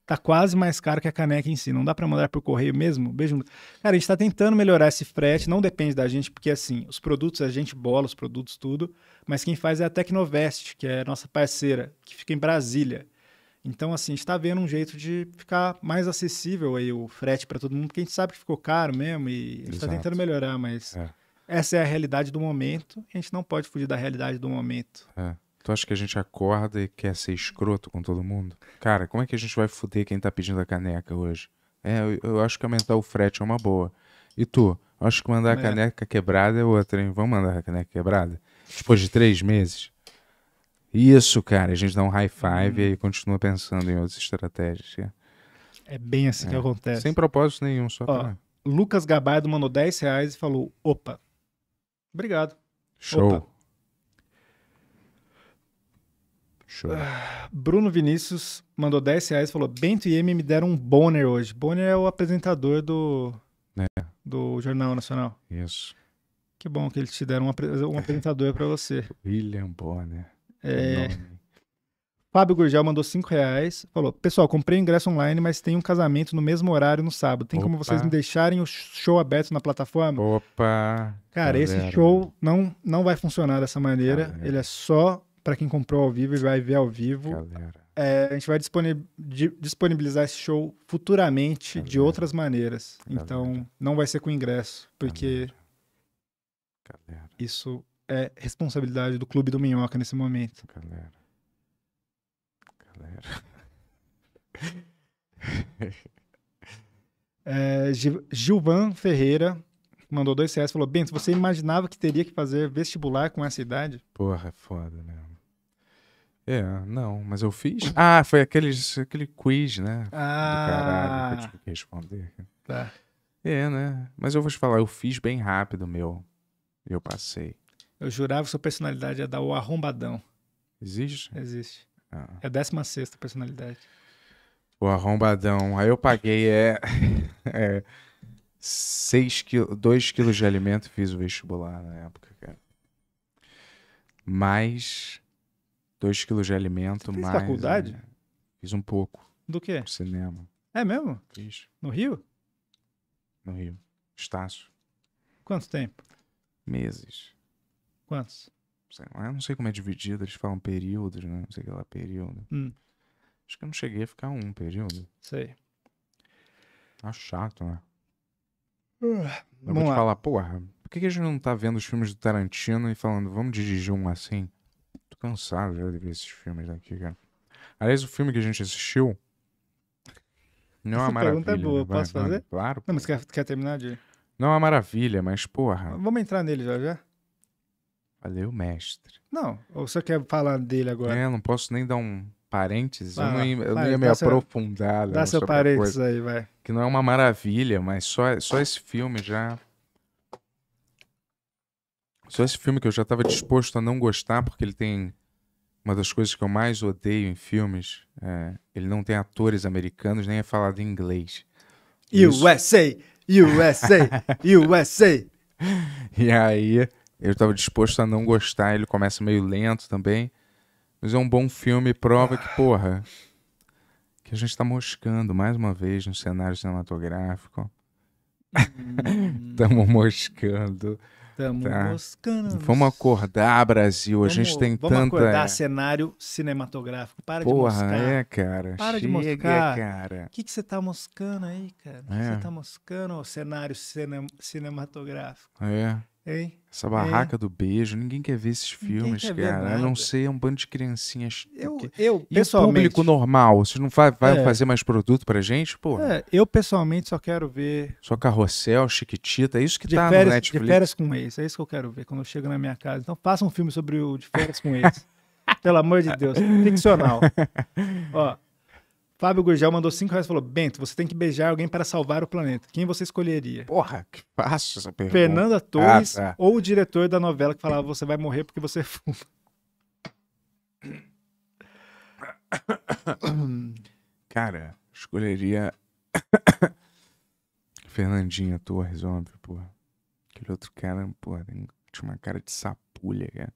tá quase mais caro que a caneca em si. Não dá para mandar por correio mesmo? Beijo. Cara, a gente tá tentando melhorar esse frete, não depende da gente, porque assim, os produtos a gente bola, os produtos tudo, mas quem faz é a Tecnovest, que é nossa parceira, que fica em Brasília. Então, assim, está vendo um jeito de ficar mais acessível aí o frete para todo mundo, porque a gente sabe que ficou caro mesmo e está tentando melhorar, mas é. essa é a realidade do momento. A gente não pode fugir da realidade do momento. É. Tu acha que a gente acorda e quer ser escroto com todo mundo? Cara, como é que a gente vai foder quem tá pedindo a caneca hoje? É, eu, eu acho que aumentar o frete é uma boa. E tu? Acho que mandar é. a caneca quebrada é outra, hein? Vamos mandar a caneca quebrada? Depois de três meses? Isso, cara. A gente dá um high five hum. e continua pensando em outras estratégias. É bem assim é. que acontece. Sem propósito nenhum, só Ó, pra... Lucas Gabardo mandou 10 reais e falou: opa. Obrigado. Show. Opa. Show. Ah, Bruno Vinícius mandou 10 reais e falou: Bento e Emi me deram um Bonner hoje. Bonner é o apresentador do, é. do Jornal Nacional. Isso. Que bom que eles te deram um, um apresentador para você. William Bonner. É... Fábio Gurgel mandou 5 reais. Falou: Pessoal, comprei ingresso online, mas tem um casamento no mesmo horário no sábado. Tem Opa. como vocês me deixarem o show aberto na plataforma? Opa! Cara, tá esse show não, não vai funcionar dessa maneira. Galera. Tá Ele é só para quem comprou ao vivo e vai ver ao vivo. É, a gente vai disponibilizar esse show futuramente Galera. Tá de outras maneiras. Galera. Então, não vai ser com ingresso, porque isso é responsabilidade do clube do Minhoca nesse momento. Galera. Galera. <laughs> é, Gilvan Ferreira mandou dois reais falou: Bento, você imaginava que teria que fazer vestibular com essa idade? Porra, é foda, né? É, não, mas eu fiz. Ah, foi aquele, aquele quiz, né? Ah. Do caralho que eu tive que responder. Ah, tá. É, né? Mas eu vou te falar, eu fiz bem rápido, meu. Eu passei. Eu jurava que sua personalidade ia dar o arrombadão. Existe? Existe. Ah. É a 16 personalidade. O arrombadão. Aí eu paguei é, <laughs> é quilo, 2 quilos de alimento fiz o vestibular na época, cara. Mais 2 quilos de alimento, Você mais. faculdade? É, fiz um pouco. Do quê? Cinema. É mesmo? Fiz. No Rio? No Rio. Estácio. Quanto tempo? Meses. Quantos? Sei lá, não sei como é dividido, eles falam períodos, né? Não sei o que lá, período. Hum. Acho que eu não cheguei a ficar um período. Sei. Tá chato, né? Uh, eu vou te lá. falar, porra, por que, que a gente não tá vendo os filmes do Tarantino e falando, vamos dirigir um assim? Tô cansado já de ver esses filmes daqui, cara. Aliás, o filme que a gente assistiu. Não é uma maravilha. pergunta é boa, vai, posso vai, fazer? Vai, claro. Não, mas quer, quer terminar de. Não é uma maravilha, mas porra. Vamos entrar nele já já? Valeu, mestre. Não, ou você quer falar dele agora? É, não posso nem dar um parênteses, ah, eu não ia, eu vai, não ia me seu, aprofundar. Né, dá seu parênteses coisa, aí, vai. Que não é uma maravilha, mas só, só esse filme já. Só esse filme que eu já estava disposto a não gostar, porque ele tem. Uma das coisas que eu mais odeio em filmes é, ele não tem atores americanos, nem é falado em inglês. Isso... USA! USA! USA! <laughs> e aí, eu estava disposto a não gostar. Ele começa meio lento também. Mas é um bom filme prova que, porra, que a gente está moscando mais uma vez no cenário cinematográfico. Estamos hum. <laughs> moscando. Estamos tá. moscando. Vamos acordar, Brasil. Vamos, a gente tem vamos tanta. Vamos acordar cenário cinematográfico. Para porra, de moscar. é, cara. Para Chega, de moscar. cara. O que, que você tá moscando aí, cara? O que, você é. tá moscando o cenário cine... cinematográfico? É. Ei, Essa barraca do beijo, ninguém quer ver esses filmes, quer cara. a não ser é um bando de criancinhas. Eu, eu e pessoalmente. público normal. Você não vai, vai é. fazer mais produto pra gente? Pô. É, eu pessoalmente só quero ver. Só carrossel, chiquitita, é isso que de tá férias, no Netflix. De férias com ex, é isso que eu quero ver quando eu chego na minha casa. Então faça um filme sobre o de férias com ex. <laughs> Pelo amor de Deus, ficcional. <laughs> Ó, Fábio Gurgel mandou 5 reais e falou: Bento, você tem que beijar alguém para salvar o planeta. Quem você escolheria? Porra, que fácil essa pergunta. Fernanda ah, Torres ah, tá. ou o diretor da novela que falava: Você vai morrer porque você fuma? <coughs> Cara, escolheria <coughs> Fernandinha Torres, óbvio, porra. Aquele outro cara, porra, tinha uma cara de sapulha, cara.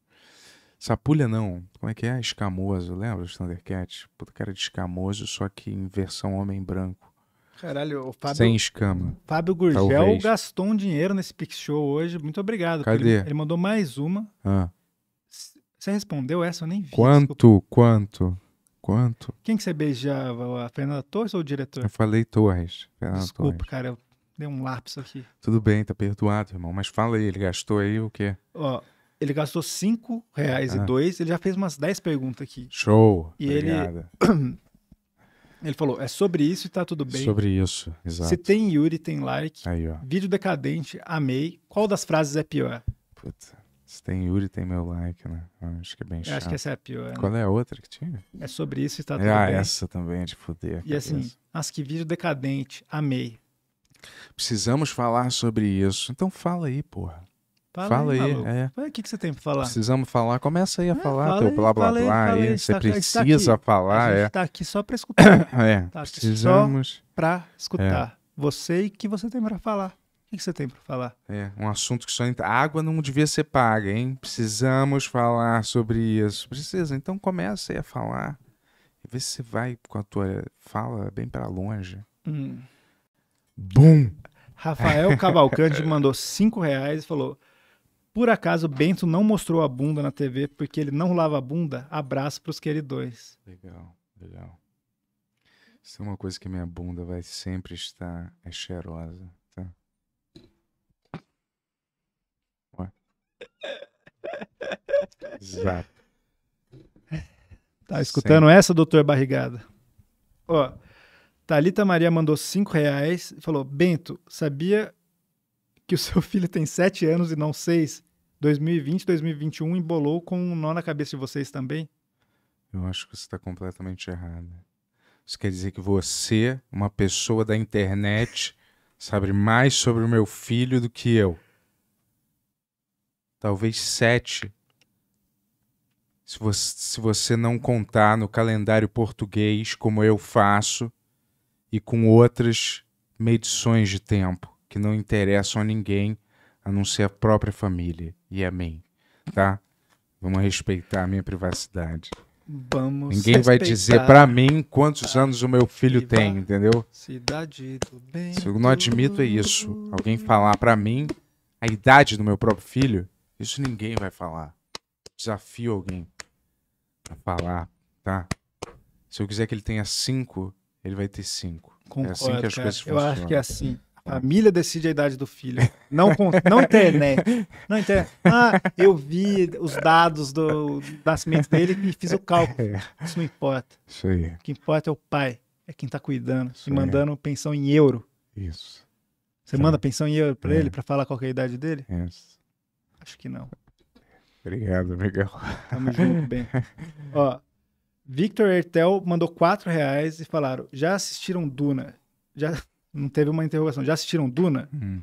Sapulha não. Como é que é? Escamoso, lembra os Thundercats? Puta cara de escamoso, só que em versão homem branco. Caralho, o Fábio. Sem escama. Fábio Gurgel talvez. gastou um dinheiro nesse Pix Show hoje. Muito obrigado. Cadê? Ele, ele mandou mais uma. Ah. Você respondeu essa? Eu nem vi. Quanto? Desculpa. Quanto? Quanto? Quem que você beijava? A Fernanda Torres ou o diretor? Eu falei Torres. Fernanda Desculpa, Torres. cara. Eu dei um lápis aqui. Tudo bem, tá perdoado, irmão. Mas fala aí, ele gastou aí o quê? Ó. Oh ele gastou cinco reais ah. e dois, ele já fez umas dez perguntas aqui. Show! E Obrigado. ele. <clears throat> Ele falou, é sobre isso e tá tudo bem. Sobre isso, exato. Se tem Yuri, tem like. Aí, ó. Vídeo decadente, amei. Qual das frases é pior? Puta, se tem Yuri, tem meu like, né? Ah, acho que é bem chato. Eu acho que essa é a pior. Né? Qual é a outra que tinha? É sobre isso e tá tudo ah, bem. Ah, essa também é de foder. E assim, acho que vídeo decadente, amei. Precisamos falar sobre isso. Então fala aí, porra. Fala, fala aí, é. O que, que você tem para falar? Precisamos falar, começa aí a é, falar, teu aí, blá blá blá aí, aí. você tá, tá, tá precisa falar. A gente é. tá aqui só para <coughs> escutar. é, tá, tá precisamos. para escutar. É. Você e o que você tem para falar. O que, que você tem para falar? É, um assunto que só entra. água não devia ser paga, hein? Precisamos falar sobre isso. Precisa, então começa aí a falar. E vê se você vai com a tua fala bem para longe. Hum. Bum! Rafael <laughs> Cavalcante mandou cinco reais e falou por acaso Bento não mostrou a bunda na TV porque ele não lava a bunda, abraço pros queridos. Legal, legal. Se é uma coisa que minha bunda vai sempre estar é cheirosa, tá? Ué. <laughs> Exato. Tá escutando sempre. essa, doutor Barrigada? Ó, Talita Maria mandou cinco reais e falou: Bento, sabia que o seu <laughs> filho tem 7 anos e não 6, 2020, 2021 embolou com um nó na cabeça de vocês também? Eu acho que você está completamente errado. Isso quer dizer que você, uma pessoa da internet, <laughs> sabe mais sobre o meu filho do que eu. Talvez sete. Se você, se você não contar no calendário português, como eu faço, e com outras medições de tempo que não interessam a ninguém a não ser a própria família e a mim, tá? Vamos respeitar a minha privacidade. Vamos Ninguém respeitar. vai dizer para mim quantos anos o meu filho tem, entendeu? Se eu não admito é isso. Alguém falar para mim a idade do meu próprio filho, isso ninguém vai falar. Desafio alguém a falar, tá? Se eu quiser que ele tenha cinco, ele vai ter cinco. Concordo, é assim que as cara. coisas funcionam. Eu acho que é assim. Família decide a idade do filho. Não, com, não internet. Né? Não internet. Ah, eu vi os dados do, nascimento dele e fiz o cálculo. É. Isso não importa. Isso aí. O que importa é o pai. É quem tá cuidando. Isso e mandando pensão em euro. Isso. Você manda pensão em euro pra é. ele, pra falar qual é a idade dele? Isso. Acho que não. Obrigado, Miguel. Tamo junto, bem. <laughs> Ó, Victor Ertel mandou quatro reais e falaram, já assistiram Duna? Já... Não teve uma interrogação. Já assistiram Duna? Hum.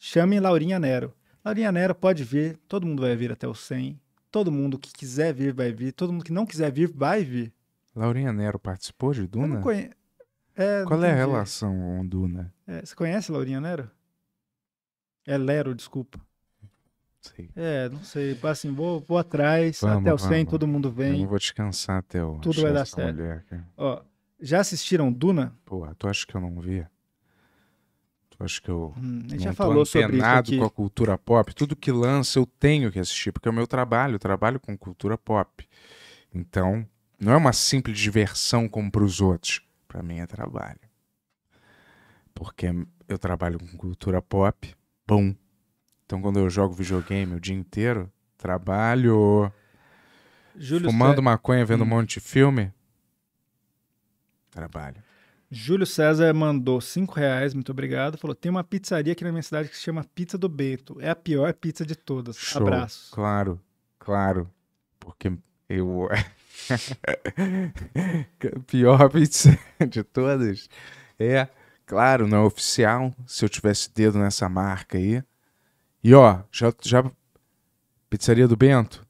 Chame Laurinha Nero. Laurinha Nero pode vir, todo mundo vai vir até o 100. Todo mundo que quiser vir vai vir, todo mundo que não quiser vir vai vir. Laurinha Nero participou de Duna? Eu não conhe... É, Qual não é a relação com Duna? É, você conhece Laurinha Nero? É Lero, desculpa. Sei. É, não sei. Assim, vou, vou atrás, vamos, até o 100, vamos. todo mundo vem. Eu não vou descansar até o. Tudo vai dar certo. Ó, já assistiram Duna? Pô, tu acha que eu não vi? Acho que eu hum, não já falou antenado com a cultura pop. Tudo que lança eu tenho que assistir, porque é o meu trabalho, eu trabalho com cultura pop. Então, não é uma simples diversão como para os outros. Para mim é trabalho. Porque eu trabalho com cultura pop, bom. Então, quando eu jogo videogame o dia inteiro, trabalho. Júlio Fumando é- maconha, vendo hum. um monte de filme, trabalho. Júlio César mandou 5 reais, muito obrigado. Falou: tem uma pizzaria aqui na minha cidade que se chama Pizza do Bento. É a pior pizza de todas. Show. Abraço. Claro, claro. Porque eu. <laughs> pior pizza de todas. É, claro, não é oficial. Se eu tivesse dedo nessa marca aí. E ó, já, já. Pizzaria do Bento.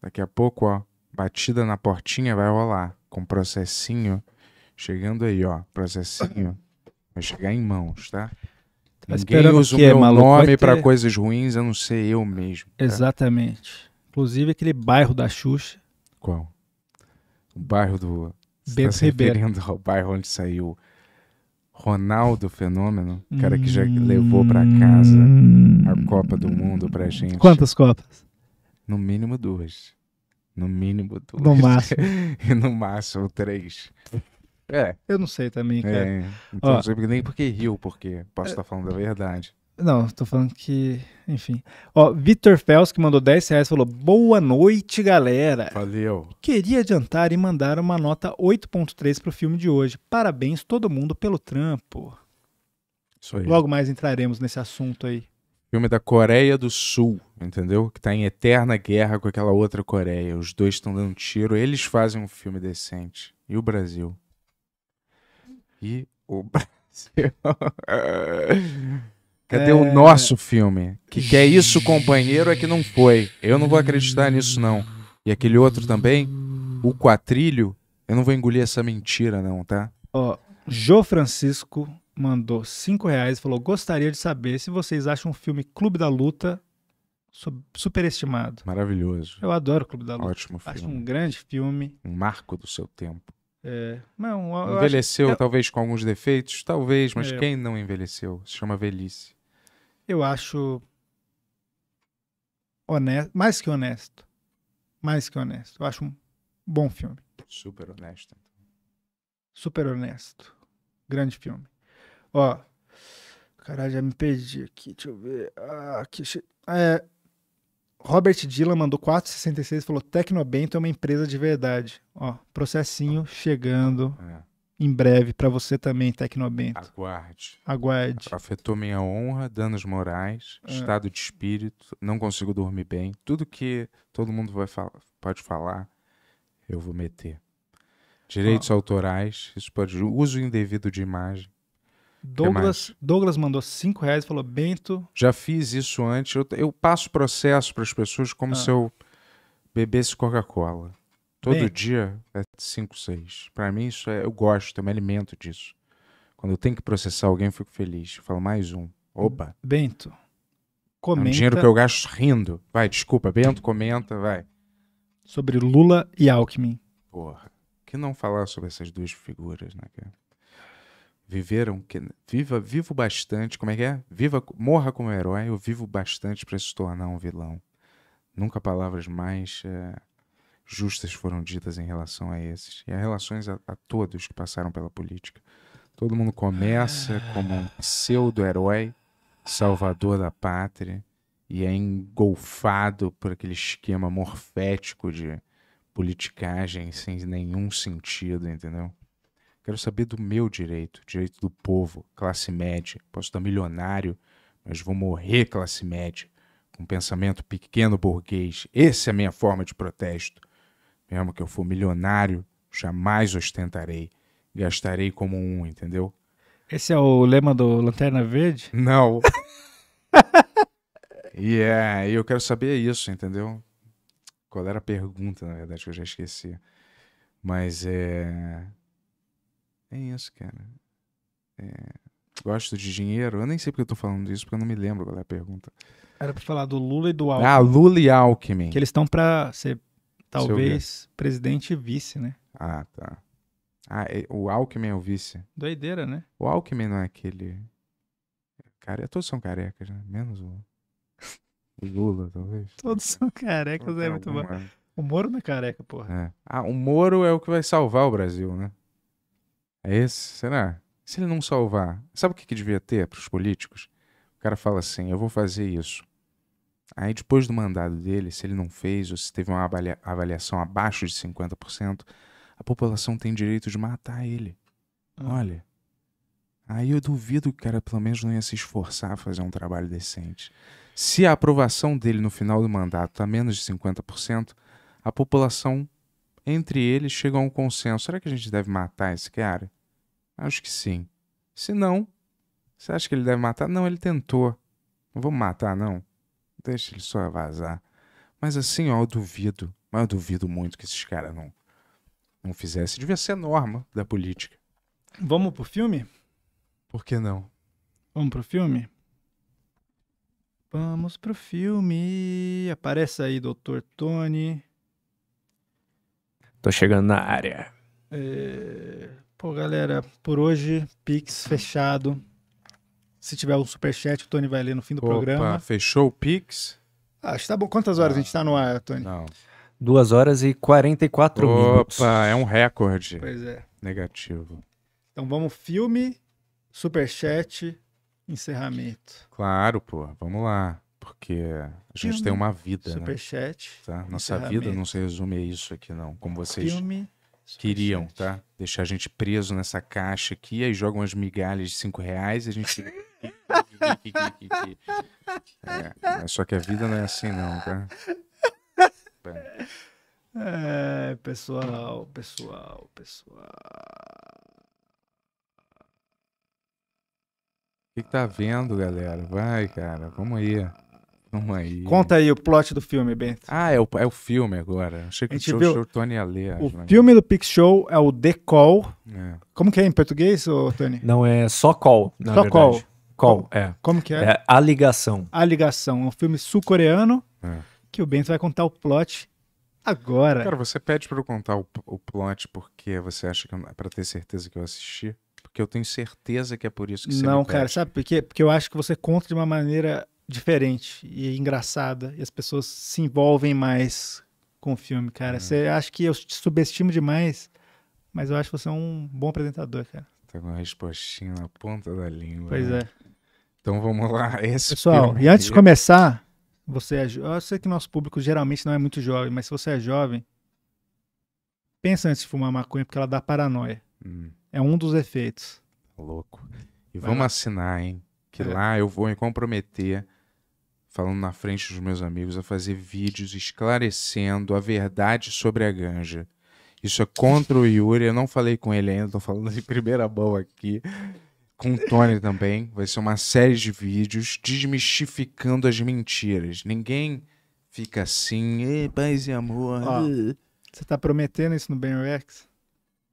Daqui a pouco, ó. Batida na portinha vai rolar. Com processinho chegando aí, ó, processinho. Vai chegar em mãos, tá? tá Ninguém usa o meu maluco, nome ter... para coisas ruins, a não ser eu mesmo. Tá? Exatamente. Inclusive aquele bairro da Xuxa. Qual? O bairro do. Tá Bento tá Ribeiro. ao bairro onde saiu Ronaldo Fenômeno, o cara que já hum. levou para casa a Copa do Mundo pra gente. Quantas Copas? No mínimo duas. No mínimo duas. No máximo. <laughs> e no máximo três. É. Eu não sei também, é, cara. É. Então, Ó, não sei nem porque riu, porque posso é, estar é... tá falando da verdade. Não, tô falando que. Enfim. Ó, Vitor Fels, que mandou 10 reais, falou: Boa noite, galera. Valeu. Queria adiantar e mandar uma nota 8,3 pro filme de hoje. Parabéns todo mundo pelo trampo. Isso aí. Logo mais entraremos nesse assunto aí. Filme da Coreia do Sul, entendeu? Que tá em eterna guerra com aquela outra Coreia. Os dois estão dando tiro, eles fazem um filme decente. E o Brasil? e o <laughs> Brasil. Cadê é... o nosso filme? Que quer é isso, companheiro, é que não foi. Eu não vou acreditar nisso, não. E aquele outro também, o Quatrilho, eu não vou engolir essa mentira, não, tá? Ó, Jô Francisco mandou cinco reais e falou: gostaria de saber se vocês acham o filme Clube da Luta superestimado. Maravilhoso. Eu adoro Clube da Luta. Ótimo filme. Acho um grande filme. Um marco do seu tempo. É, não, envelheceu talvez com alguns defeitos, talvez, mas é. quem não envelheceu? Se chama velhice. Eu acho honesto, mais que honesto, mais que honesto. Eu acho um bom filme. Super honesto. Então. Super honesto, grande filme. Ó, caralho, já me perdi aqui. Deixa eu ver. Ah, que che... é, Robert Dillon mandou 466 e falou: Tecnobento é uma empresa de verdade. Ó, processinho chegando é. em breve para você também, Tecnobento. Aguarde. Aguarde. Afetou minha honra, danos morais, é. estado de espírito, não consigo dormir bem. Tudo que todo mundo vai fal pode falar, eu vou meter. Direitos autorais, isso pode uso indevido de imagem. Douglas, Douglas mandou 5 reais e falou: Bento. Já fiz isso antes. Eu, eu passo processo para as pessoas como ah. se eu bebesse Coca-Cola. Todo Bento. dia é 5, 6. Para mim, isso é. Eu gosto, eu me alimento disso. Quando eu tenho que processar alguém, eu fico feliz. Eu falo mais um. Oba. Bento. Comenta. É um dinheiro que eu gasto rindo. Vai, desculpa. Bento, comenta, vai. Sobre Lula e Alckmin. Porra. Que não falar sobre essas duas figuras, né, cara? viveram que viva vivo bastante, como é que é? Viva morra como herói, eu vivo bastante para se tornar um vilão. Nunca palavras mais é, justas foram ditas em relação a esses e a relações a, a todos que passaram pela política. Todo mundo começa como um pseudo-herói, salvador da pátria, e é engolfado por aquele esquema morfético de politicagem sem nenhum sentido, entendeu? Quero saber do meu direito, direito do povo, classe média. Posso estar milionário, mas vou morrer classe média, com pensamento pequeno burguês. Essa é a minha forma de protesto. Mesmo que eu for milionário, jamais ostentarei. Gastarei como um, entendeu? Esse é o lema do Lanterna Verde? Não. <laughs> e yeah, é, eu quero saber isso, entendeu? Qual era a pergunta, na verdade, que eu já esqueci. Mas é. É isso, cara. É... Gosto de dinheiro? Eu nem sei porque eu tô falando disso, porque eu não me lembro qual é a pergunta. Era pra falar do Lula e do Alckmin. Ah, Lula e Alckmin. Que eles estão pra ser, talvez, presidente e vice, né? Ah, tá. Ah, é, o Alckmin é o vice. Doideira, né? O Alckmin não é aquele... Cara, todos são carecas, né? Menos o... o Lula, talvez. Todos são carecas, é, muito bom. O Moro não é careca, porra. É. Ah, o Moro é o que vai salvar o Brasil, né? É esse? Será? Se ele não salvar, sabe o que, que devia ter para os políticos? O cara fala assim: eu vou fazer isso. Aí, depois do mandado dele, se ele não fez ou se teve uma avaliação abaixo de 50%, a população tem direito de matar ele. Ah. Olha. Aí eu duvido que o cara pelo menos não ia se esforçar a fazer um trabalho decente. Se a aprovação dele no final do mandato está menos de 50%, a população, entre eles, chega a um consenso. Será que a gente deve matar esse cara? Acho que sim. Se não, você acha que ele deve matar? Não, ele tentou. Não vou matar, não. Deixa ele só vazar. Mas assim, ó, eu duvido. Mas eu duvido muito que esses caras não, não fizessem. Devia ser norma da política. Vamos pro filme? Por que não? Vamos pro filme? Vamos pro filme. Aparece aí, doutor Tony. Tô chegando na área. É... Pô, galera, por hoje, Pix fechado. Se tiver um superchat, o Tony vai ler no fim do Opa, programa. Fechou o Pix? Ah, acho que tá bom. Quantas horas ah, a gente tá no ar, Tony? Não. 2 horas e 44 Opa, minutos. Opa, é um recorde. Pois é. Negativo. Então vamos filme, superchat, encerramento. Claro, pô. Vamos lá. Porque a gente filme, tem uma vida, né? superchat, né? Tá? Nossa vida não se resume a isso aqui, não. Como vocês... Filme, Queriam, tá? Deixar a gente preso nessa caixa aqui, aí jogam as migalhas de 5 reais e a gente. <laughs> é, só que a vida não é assim, não, tá? É, pessoal, pessoal, pessoal. O que, que tá vendo, galera? Vai, cara, vamos aí. Aí. Conta aí o plot do filme, Bento. Ah, é o, é o filme agora. Achei que a gente o viu, show Tony Alê. O filme do Pix Show é o The Call. É. Como que é em português, ô, Tony? Não, é só Call, na só verdade. Call. Call, é. Como que é? É A Ligação. A Ligação, é um filme sul-coreano é. que o Bento vai contar o plot agora. Cara, você pede para eu contar o, o plot porque você acha que para ter certeza que eu assisti? Porque eu tenho certeza que é por isso que você Não, cara, pede. sabe por quê? Porque eu acho que você conta de uma maneira diferente e engraçada. E as pessoas se envolvem mais com o filme, cara. Você hum. acha que eu te subestimo demais, mas eu acho que você é um bom apresentador, cara. Tá com uma respostinha na ponta da língua. Pois né? é. Então vamos lá. <laughs> Esse Pessoal, e antes de começar, você é eu sei que nosso público geralmente não é muito jovem, mas se você é jovem, pensa antes de fumar maconha, porque ela dá paranoia. Hum. É um dos efeitos. Louco. E Vai vamos lá. assinar, hein? Que é. lá eu vou me comprometer falando na frente dos meus amigos, a fazer vídeos esclarecendo a verdade sobre a ganja. Isso é contra o Yuri, eu não falei com ele ainda, tô falando de primeira mão aqui. Com o Tony também, vai ser uma série de vídeos desmistificando as mentiras. Ninguém fica assim, Ei, paz e amor. Ó, você tá prometendo isso no Ben Rex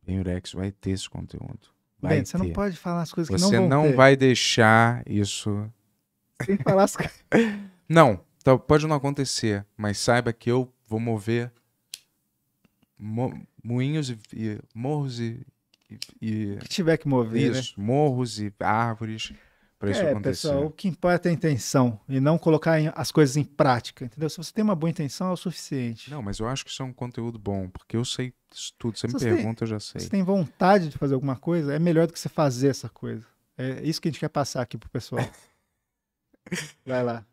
Ben Rex vai ter esse conteúdo. Vai você não pode falar as coisas você que não vão Você não ter. vai deixar isso... Sem falar as coisas... <laughs> Não, tá, pode não acontecer, mas saiba que eu vou mover mo moinhos e, e morros e, e, que tiver que mover, né? isso, né? morros e árvores para é, isso acontecer. Pessoal, o que importa é a intenção e não colocar as coisas em prática, entendeu? Se você tem uma boa intenção, é o suficiente. Não, mas eu acho que isso é um conteúdo bom, porque eu sei isso tudo. Você se me você pergunta, tem, eu já sei. Se você tem vontade de fazer alguma coisa, é melhor do que você fazer essa coisa. É isso que a gente quer passar aqui pro pessoal. <laughs> Vai lá.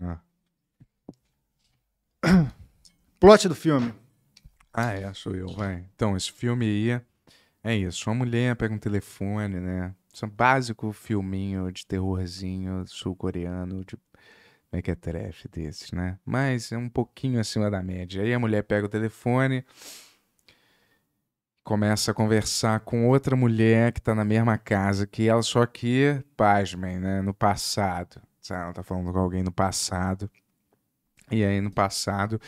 Ah. <clears throat> Plot do filme. Ah, é, sou eu, vai. Então, esse filme aí é, é isso. Uma mulher pega um telefone, né? Isso é um básico filminho de terrorzinho sul-coreano, de mequetrefe é é desses, né? Mas é um pouquinho acima da média. Aí a mulher pega o telefone, começa a conversar com outra mulher que tá na mesma casa que ela, só que, pasmem, né? No passado. Tá, ela tá falando com alguém no passado. E aí no passado,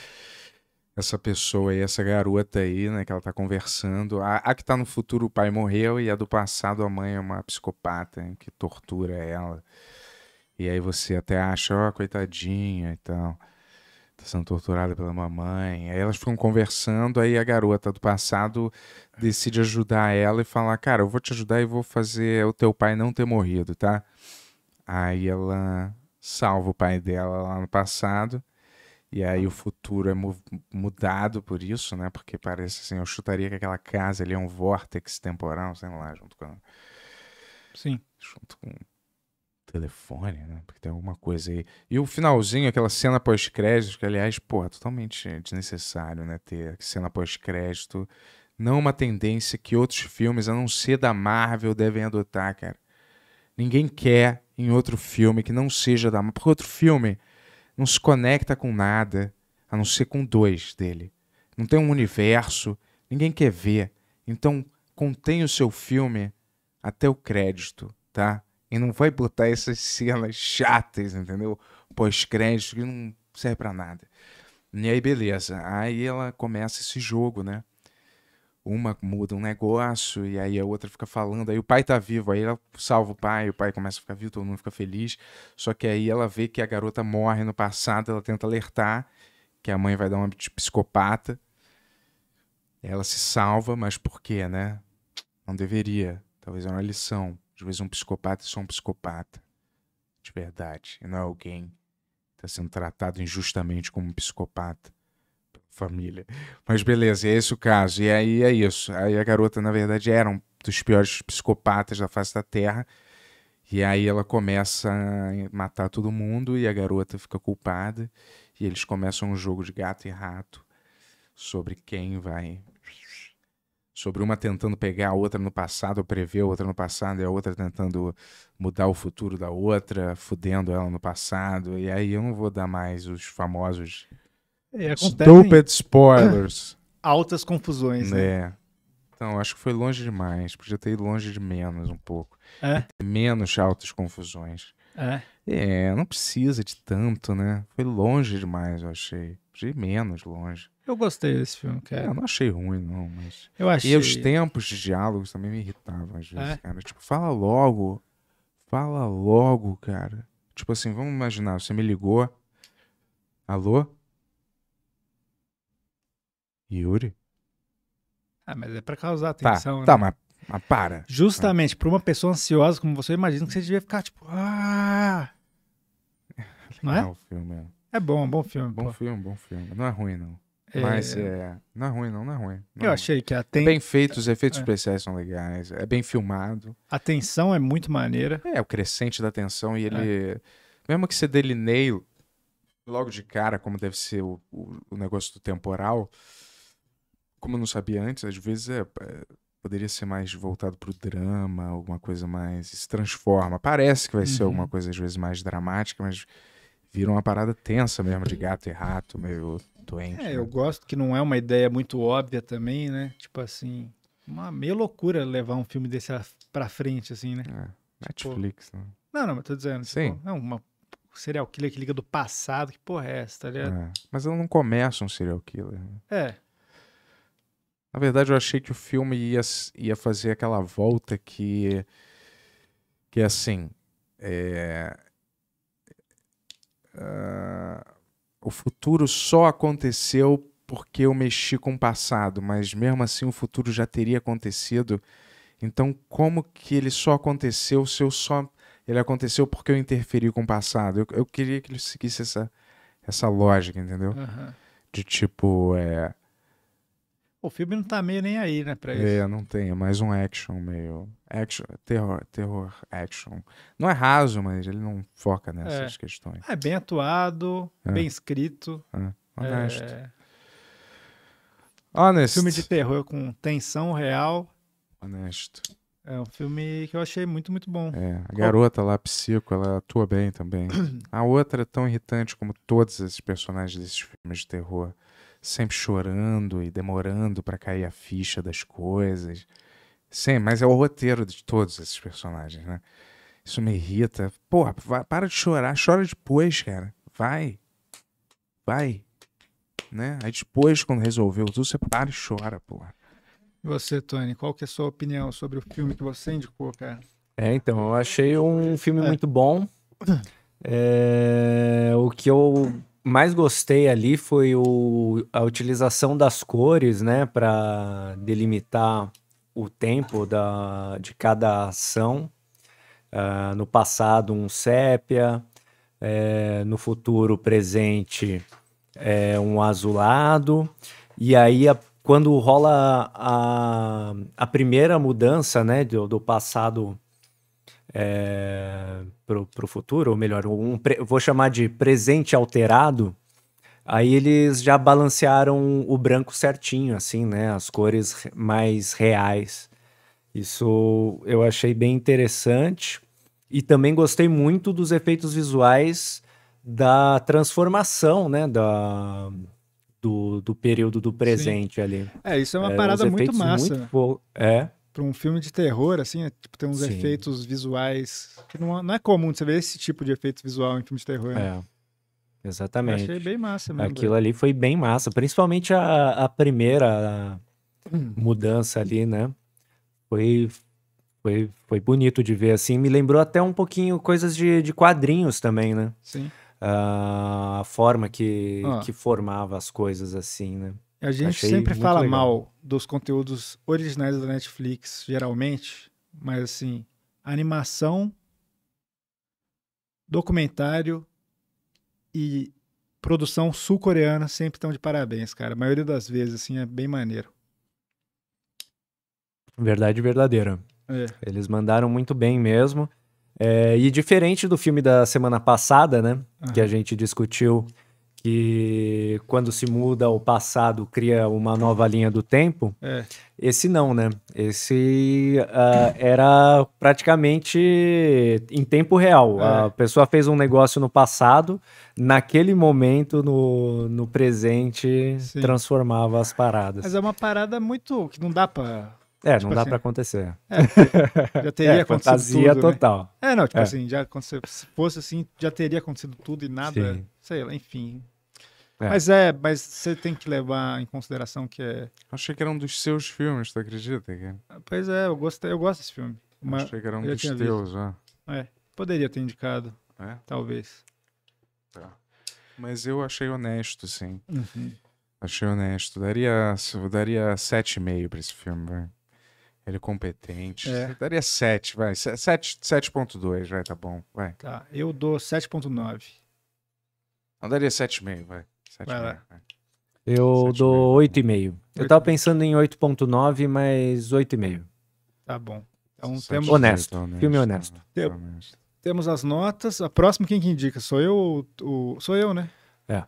essa pessoa aí, essa garota aí, né, que ela tá conversando, a, a que tá no futuro o pai morreu e a do passado a mãe é uma psicopata hein, que tortura ela. E aí você até acha, ó, oh, coitadinha e tal. Tá sendo torturada pela mamãe. Aí elas ficam conversando, aí a garota do passado decide ajudar ela e falar: Cara, eu vou te ajudar e vou fazer o teu pai não ter morrido, tá? Aí ela salva o pai dela lá no passado. E aí o futuro é mu mudado por isso, né? Porque parece assim, eu chutaria que aquela casa ali é um vórtex temporal, sei lá, junto com. Sim. Junto com telefone, né? Porque tem alguma coisa aí. E o finalzinho, aquela cena pós-crédito, que aliás, é totalmente desnecessário, né? Ter cena pós-crédito. Não uma tendência que outros filmes, a não ser da Marvel, devem adotar, cara. Ninguém quer em outro filme que não seja da. Porque outro filme não se conecta com nada, a não ser com dois dele. Não tem um universo, ninguém quer ver. Então, contém o seu filme até o crédito, tá? E não vai botar essas cenas chatas, entendeu? Pós-crédito, que não serve para nada. E aí, beleza. Aí ela começa esse jogo, né? uma muda um negócio e aí a outra fica falando, aí o pai tá vivo, aí ela salva o pai, o pai começa a ficar vivo, todo mundo fica feliz. Só que aí ela vê que a garota morre no passado, ela tenta alertar que a mãe vai dar uma psicopata. Ela se salva, mas por quê, né? Não deveria. Talvez é uma lição. Às vezes um psicopata é só um psicopata. De verdade. E não é alguém que está sendo tratado injustamente como um psicopata família. Mas beleza, é esse o caso. E aí é isso. Aí a garota, na verdade, era um dos piores psicopatas da face da Terra. E aí ela começa a matar todo mundo e a garota fica culpada. E eles começam um jogo de gato e rato sobre quem vai. Sobre uma tentando pegar a outra no passado, prever a outra no passado, e a outra tentando mudar o futuro da outra, fudendo ela no passado. E aí eu não vou dar mais os famosos é, Stupid spoilers. <coughs> Altas confusões, né? É. Então, acho que foi longe demais. Podia ter ido longe de menos um pouco. É? Menos altas confusões. É? É, não precisa de tanto, né? Foi longe demais, eu achei. De menos longe. Eu gostei desse filme, cara. É, eu não achei ruim, não, mas... Eu achei... E os tempos de diálogos também me irritavam às vezes, é? cara. Tipo, fala logo. Fala logo, cara. Tipo assim, vamos imaginar, você me ligou. Alô? Yuri? Ah, mas é pra causar atenção, tá, tá, né? Tá, mas, mas para. Justamente, ah. pra uma pessoa ansiosa como você, eu imagino que você devia ficar tipo, ah... Não é? Não, filme, é. é bom, bom filme. Bom pô. filme, bom filme. Não é ruim, não. É... Mas é... Não é ruim, não, não é ruim. Não é eu é achei ruim. que a ten... Bem feito, os efeitos é. especiais são legais, é bem filmado. A tensão é muito maneira. É, o crescente da tensão e ele... É. Mesmo que você delineie logo de cara como deve ser o, o, o negócio do temporal, como eu não sabia antes, às vezes é, é poderia ser mais voltado para o drama, alguma coisa mais. Se transforma. Parece que vai uhum. ser alguma coisa, às vezes, mais dramática, mas vira uma parada tensa mesmo, de gato e rato, meio doente. É, né? eu gosto que não é uma ideia muito óbvia também, né? Tipo assim, uma meio loucura levar um filme desse pra frente, assim, né? É, tipo, Netflix, né? Não, não, mas tô dizendo. Tipo, Sim. Tipo, não, uma serial killer que liga do passado, que porra é essa, tá ligado? É, mas ela não começa um serial killer. Né? É. Na verdade, eu achei que o filme ia, ia fazer aquela volta que. que é assim. É, uh, o futuro só aconteceu porque eu mexi com o passado, mas mesmo assim o futuro já teria acontecido. Então, como que ele só aconteceu se eu só. Ele aconteceu porque eu interferi com o passado. Eu, eu queria que ele seguisse essa, essa lógica, entendeu? Uhum. De tipo. É, o filme não tá meio nem aí, né, pra é, isso. É, não tem. É mais um action meio... Action, terror, terror action. Não é raso, mas ele não foca nessas é. questões. É bem atuado, é. bem escrito. É. Honesto. É... Honest. Filme de terror com tensão real. Honesto. É um filme que eu achei muito, muito bom. É, a garota lá, Psico, ela atua bem também. <clears throat> a outra é tão irritante como todos esses personagens desses filmes de terror sempre chorando e demorando para cair a ficha das coisas. Sim, mas é o roteiro de todos esses personagens, né? Isso me irrita. Porra, para de chorar, chora depois, cara. Vai. Vai. Né? Aí depois, quando resolveu tudo, você para e chora, porra. E você, Tony, qual que é a sua opinião sobre o filme que você indicou, cara? É, então, eu achei um filme é. muito bom. <clears throat> É, o que eu mais gostei ali foi o, a utilização das cores, né, para delimitar o tempo da, de cada ação. Uh, no passado, um sépia, é, no futuro, presente, é, um azulado. E aí, a, quando rola a, a primeira mudança né, do, do passado é, para o futuro, ou melhor, um, vou chamar de presente alterado. Aí eles já balancearam o branco certinho, assim, né? As cores mais reais. Isso eu achei bem interessante. E também gostei muito dos efeitos visuais da transformação, né? Da, do, do período do presente Sim. ali. É, isso é uma é, parada muito massa. Muito, é para um filme de terror, assim, né? tipo, tem uns Sim. efeitos visuais que não, é, não é comum você ver esse tipo de efeito visual em filme de terror. Né? É, exatamente. Eu achei bem massa mesmo. Aquilo ali foi bem massa, principalmente a, a primeira hum. mudança ali, né? Foi, foi, foi bonito de ver, assim. Me lembrou até um pouquinho coisas de, de quadrinhos também, né? Sim. Uh, a forma que, que formava as coisas, assim, né? A gente Achei sempre fala legal. mal dos conteúdos originais da Netflix, geralmente, mas assim, animação, documentário e produção sul-coreana sempre estão de parabéns, cara. A maioria das vezes, assim, é bem maneiro. Verdade verdadeira. É. Eles mandaram muito bem mesmo. É, e diferente do filme da semana passada, né? Que a gente discutiu que quando se muda o passado cria uma nova linha do tempo. É. Esse não, né? Esse uh, era praticamente em tempo real. É. A pessoa fez um negócio no passado, naquele momento, no, no presente, Sim. transformava as paradas. Mas é uma parada muito que não dá para é, tipo não dá assim, para acontecer. É, já teria <laughs> é, acontecido fantasia tudo, né? total. Né? É, não, tipo é. assim, já se fosse assim, já teria acontecido tudo e nada. Sim sei lá, enfim. É. Mas é, mas você tem que levar em consideração que é. Achei que era um dos seus filmes, tu acredita? É? Ah, pois é, eu gostei, eu gosto desse filme. Mas Achei que era um dos teus, né? É, poderia ter indicado. É? Talvez. Tá. Mas eu achei honesto, sim. Uhum. Achei honesto. Daria, daria 7,5 pra esse filme, velho. Ele é competente. É. Daria 7, vai. 7.2, vai, tá bom. Vai. Tá, eu dou 7.9. Eu daria 7,5, vai. 7,5. Eu 7,5, dou 8,5. Eu tava pensando em 8,9, mas 8,5. Tá bom. Então Sete temos. Honesto. honesto. Filme honesto. Tem- honesto. Temos as notas. A próxima, quem que indica? Sou eu ou ou- Sou eu, né? É.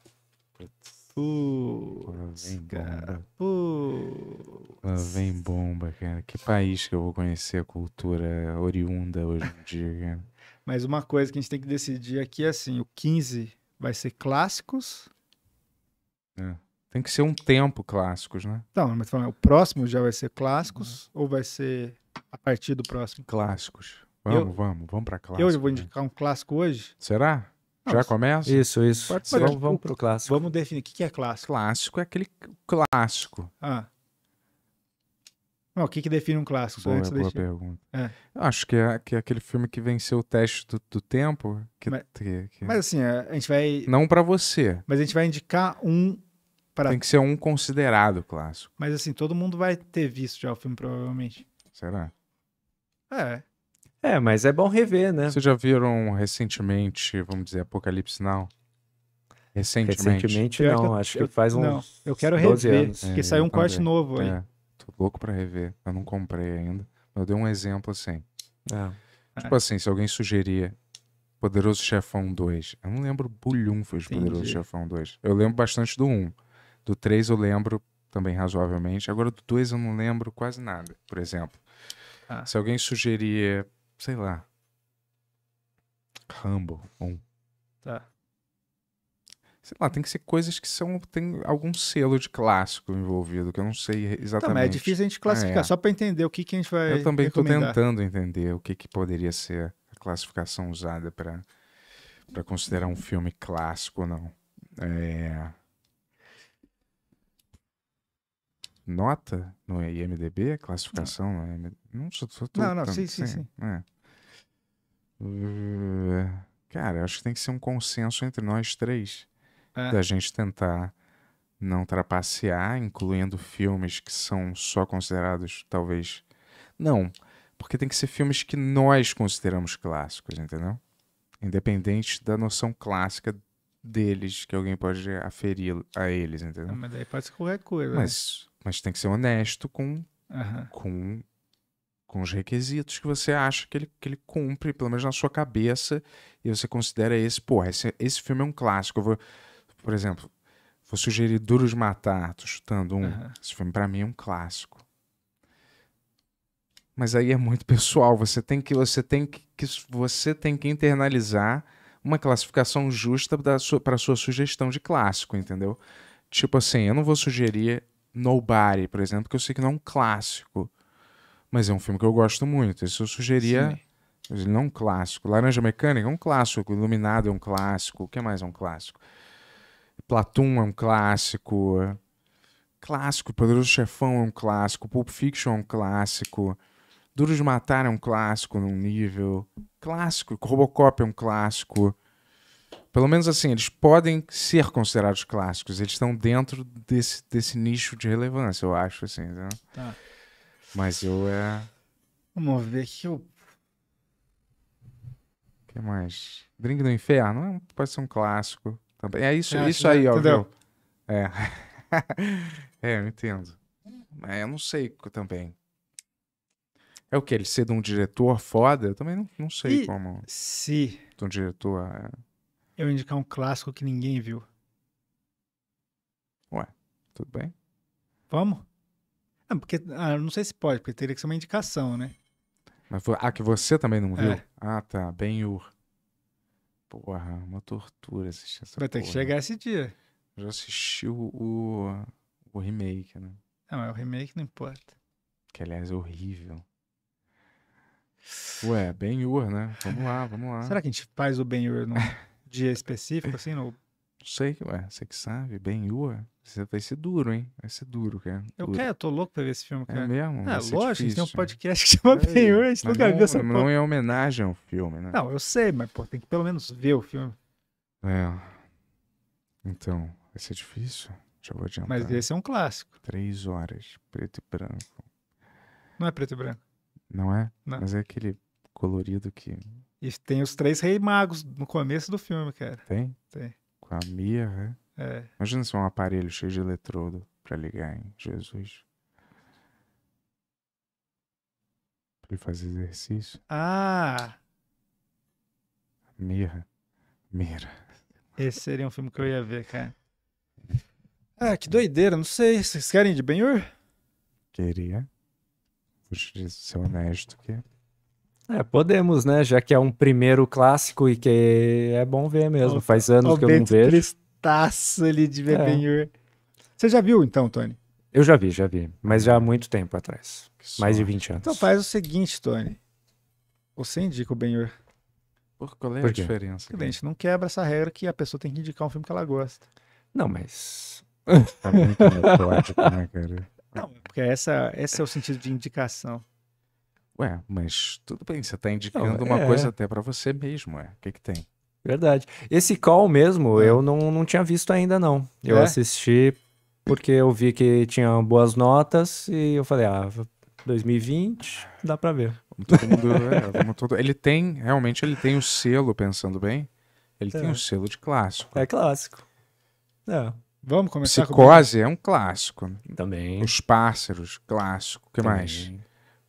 Putz, Vem cara. Putz. Lá vem bomba, cara. Que país que eu vou conhecer a cultura oriunda hoje em dia, cara. Mas uma coisa que a gente tem que decidir aqui é assim: o 15 Vai ser clássicos. É. Tem que ser um tempo clássicos, né? então mas o próximo já vai ser clássicos uhum. ou vai ser a partir do próximo? Clássicos. Vamos, eu, vamos, vamos para clássico Eu vou né? indicar um clássico hoje. Será? Não, já começa? Isso, isso. Pode ser. Vamos, vamos pro clássico. Vamos definir o que é clássico. Clássico é aquele clássico. Ah o que, que define um clássico? Boa, boa pergunta. É. Acho que é, que é aquele filme que venceu o teste do, do tempo. Que, mas, que, que... mas assim, é, a gente vai. Não para você. Mas a gente vai indicar um Tem que ser um considerado clássico. Mas assim, todo mundo vai ter visto já o filme, provavelmente. Será? É. É, mas é bom rever, né? Vocês já viram recentemente, vamos dizer, Apocalipse Now? Recentemente. Recentemente não, eu, acho que eu, faz uns. Não, eu quero rever, anos. porque é, saiu um então corte é. novo aí. É louco para rever. Eu não comprei ainda. Eu dei um exemplo assim. É. Tipo assim, se alguém sugeria Poderoso Chefão 2. Eu não lembro bulhunfas de Poderoso Chefão 2. Eu lembro bastante do 1. Do 3 eu lembro também razoavelmente. Agora do 2 eu não lembro quase nada, por exemplo. Ah. Se alguém sugerir, sei lá, Rambo 1. Um sei lá, tem que ser coisas que são tem algum selo de clássico envolvido, que eu não sei tá, é exatamente. Também é difícil a gente classificar, ah, é. só para entender o que, que a gente vai Eu também estou tentando entender o que, que poderia ser a classificação usada para para considerar um filme clássico ou não. É... Nota no IMDB, classificação não. no IMDb. Não, sou, sou não, não, sim, sim, assim. sim. É. Uh... Cara, acho que tem que ser um consenso entre nós três é. da gente tentar não trapacear, incluindo filmes que são só considerados, talvez. Não, porque tem que ser filmes que nós consideramos clássicos, entendeu? Independente da noção clássica deles, que alguém pode aferir a eles, entendeu? mas daí pode ser qualquer coisa. Mas, né? mas tem que ser honesto com, uhum. com, com os requisitos que você acha que ele, que ele cumpre, pelo menos na sua cabeça, e você considera esse, porra, esse, esse filme é um clássico. Eu vou por exemplo, vou sugerir Duros Matar, tô chutando um. Uhum. Esse filme, pra mim, é um clássico. Mas aí é muito <laughs> pessoal. Você tem que, você tem que, você tem que internalizar uma classificação justa para sua, pra sua sugestão de clássico, entendeu? Tipo assim, eu não vou sugerir Nobody, por exemplo, que eu sei que não é um clássico. Mas é um filme que eu gosto muito. Isso eu sugeria. Não é um clássico. Laranja Mecânica é um clássico. Iluminado é um clássico. O que mais é um clássico? Platoon é um clássico. Clássico, Poderoso Chefão é um clássico, Pulp Fiction é um clássico, Duro de Matar é um clássico num nível, clássico, Robocop é um clássico. Pelo menos assim, eles podem ser considerados clássicos, eles estão dentro desse, desse nicho de relevância, eu acho, assim. Né? Tá. Mas eu é. Vamos ver aqui o. que mais? Drink do Inferno pode ser um clássico. Também. Tá é isso, é, isso aí, né? ó. Entendeu? Viu? É. <laughs> é, eu entendo. mas é, eu não sei também. É o que? Ele ser de um diretor foda? Eu também não, não sei e como. Se. De um diretor. É. Eu indicar um clássico que ninguém viu. Ué, tudo bem? Vamos? porque. Ah, não sei se pode, porque teria que ser uma indicação, né? Mas, ah, que você também não viu? É. Ah, tá. Bem-Hur. Porra, uma tortura assistir essa Vai ter que chegar esse dia. Já assistiu o, o, o remake, né? Não, é o remake, não importa. Que, aliás, é horrível. Ué, Ben-Hur, né? Vamos lá, vamos lá. Será que a gente faz o Ben-Hur num <laughs> dia específico, assim, no Sei, ué, você que sabe, bem Ua. Vai ser duro, hein? Vai ser duro, cara. Duro. Eu quero, eu tô louco pra ver esse filme, é cara. É mesmo? É, lógico, tem um né? podcast <laughs> que chama é, Ben Ua, a gente nunca não, viu essa é, Não é homenagem ao filme, né? Não, eu sei, mas, pô, tem que pelo menos ver o filme. É. Então, vai ser difícil. Já vou adiantar. Mas esse é um clássico. Três horas, preto e branco. Não é preto e branco. Não é? Não. Mas é aquele colorido que. E tem os três rei magos no começo do filme, cara. Tem? Tem. Com a mirra. É. Imagina se é um aparelho cheio de eletrodo para ligar em Jesus. Pra ele fazer exercício. Ah! Mirra. Mira. Esse seria um filme que eu ia ver, cara. Ah, que doideira. Não sei. Vocês querem de Ben-Hur? Queria. Vou ser honesto que é, podemos, né? Já que é um primeiro clássico e que é bom ver mesmo. O, Faz anos que eu não vejo. Tristaço ali de ver É. Você já viu então, Tony? Eu já vi, já vi. Mas já há muito tempo atrás. Mais de 20 anos. Então faz o seguinte, Tony. Você indica o Benhur. Qual é a diferença? Porque a gente não quebra essa regra que a pessoa tem que indicar um filme que ela gosta. Não, mas. Tá muito metódico, né, cara? Não, porque essa, esse é o sentido de indicação. Ué, mas tudo bem, você está indicando não, uma é. coisa até para você mesmo, é. O que, que tem? Verdade. Esse call mesmo, é. eu não, não tinha visto ainda, não. Eu é? assisti porque eu vi que tinha boas notas e eu falei, ah, 2020, dá para ver. Mundo, é, todo... Ele tem, realmente, ele tem o selo, pensando bem, ele tem é. o selo de clássico. É clássico. É. Vamos começar Psicose com... é um clássico. Também. Os Pássaros, clássico. O que Também. mais?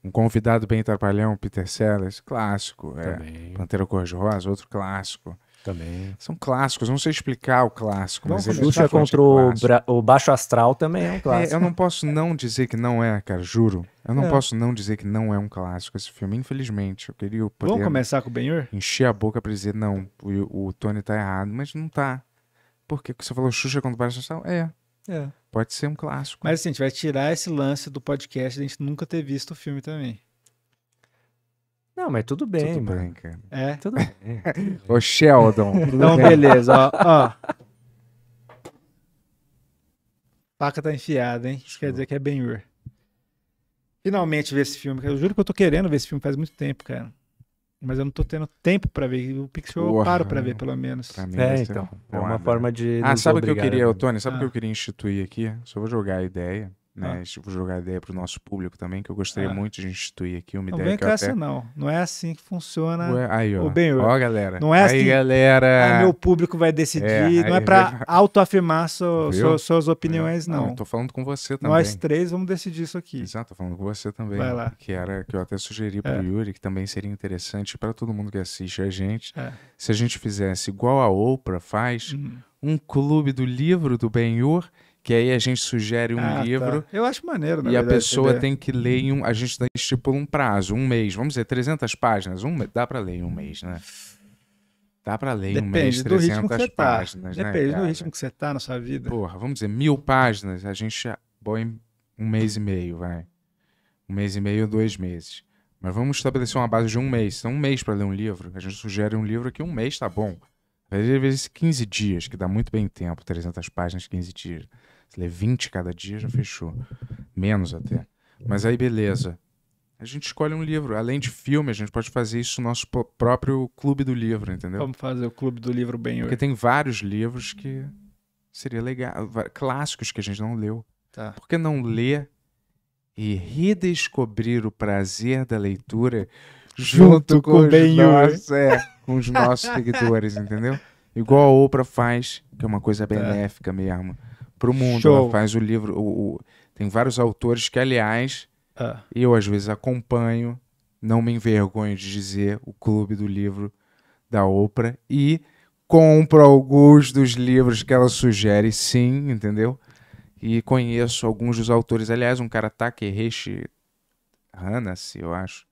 Um convidado bem trapalhão, Peter Sellers, clássico. É. Também. Pantera Cor-de-Rosa, outro clássico. Também. São clássicos, não sei explicar o clássico. Não, mas Xuxa contra o, tipo o, Baixo Astral também é um é, clássico. É, eu não posso não dizer que não é, cara, juro. Eu não é. posso não dizer que não é um clássico esse filme, infelizmente. Eu queria poder Vamos começar com o ben Encher a boca pra dizer, não, o, o Tony tá errado, mas não tá. Por quê? Porque você falou Xuxa contra o Baixo Astral? É. É. Pode ser um clássico. Mas assim, a gente vai tirar esse lance do podcast de a gente nunca ter visto o filme também. Não, mas tudo bem, tudo mano. Bem, cara. É? Tudo bem. <laughs> tudo bem. Ô, Sheldon. então, beleza, ó. ó. Paca tá enfiada, hein? Isso quer dizer que é ben Finalmente ver esse filme. Eu juro que eu tô querendo ver esse filme faz muito tempo, cara. Mas eu não tô tendo tempo para ver. O Pixel Porra, eu paro para ver, pelo menos. é, então. É uma forma de. Ah, sabe o que eu queria, né? Tony? Sabe o ah. que eu ah. queria instituir aqui? Só vou jogar a ideia. Tá. né? Ah. Tipo, jogar ideia para o nosso público também, que eu gostaria ah. muito de instituir aqui uma não ideia. Não vem com essa, não. Não é assim que funciona. Ué, aí, ó. O bem, ó, galera. Não é aí, assim. galera. Aí ah, meu público vai decidir. É, não é para autoafirmar so, so, suas opiniões, é. ah, não. Não, Estou falando com você também. Nós três vamos decidir isso aqui. Exato, estou falando com você também. Vai lá. Que era que eu até sugeri para o é. Yuri, que também seria interessante para todo mundo que assiste a gente. É. Se a gente fizesse igual a Oprah faz, uhum. um clube do livro do Ben-Hur que aí a gente sugere um ah, tá. livro. Tá. Eu acho maneiro, na E verdade, a pessoa entender. tem que ler em um. A gente estipula um prazo, um mês. Vamos dizer, 300 páginas. Um, dá para ler em um mês, né? Dá para ler em um mês, 300 tá. páginas. Tá. Né, Depende do ritmo que você tá na sua vida. Porra, vamos dizer, mil páginas, a gente põe um mês e meio, vai. Um mês e meio, dois meses. Mas vamos estabelecer uma base de um mês. São então, um mês para ler um livro. A gente sugere um livro que um mês tá bom. Às vezes 15 dias, que dá muito bem tempo, 300 páginas, 15 dias ler 20 cada dia, já fechou. Menos até. Mas aí, beleza. A gente escolhe um livro. Além de filme, a gente pode fazer isso no nosso próprio clube do livro, entendeu? Vamos fazer o clube do livro bem Porque tem vários livros que seria legal. Clássicos que a gente não leu. Tá. Por que não ler e redescobrir o prazer da leitura junto, junto com, com, os nossos, é, com os nossos seguidores, entendeu? Igual a Oprah faz, que é uma coisa tá. benéfica tá. mesmo para o mundo. Show. Ela faz o livro. O, o, tem vários autores que, aliás, ah. eu às vezes acompanho, não me envergonho de dizer, o clube do livro da Oprah e compro alguns dos livros que ela sugere, sim, entendeu? E conheço alguns dos autores. Aliás, um cara, Takehishi Hanassi, eu acho,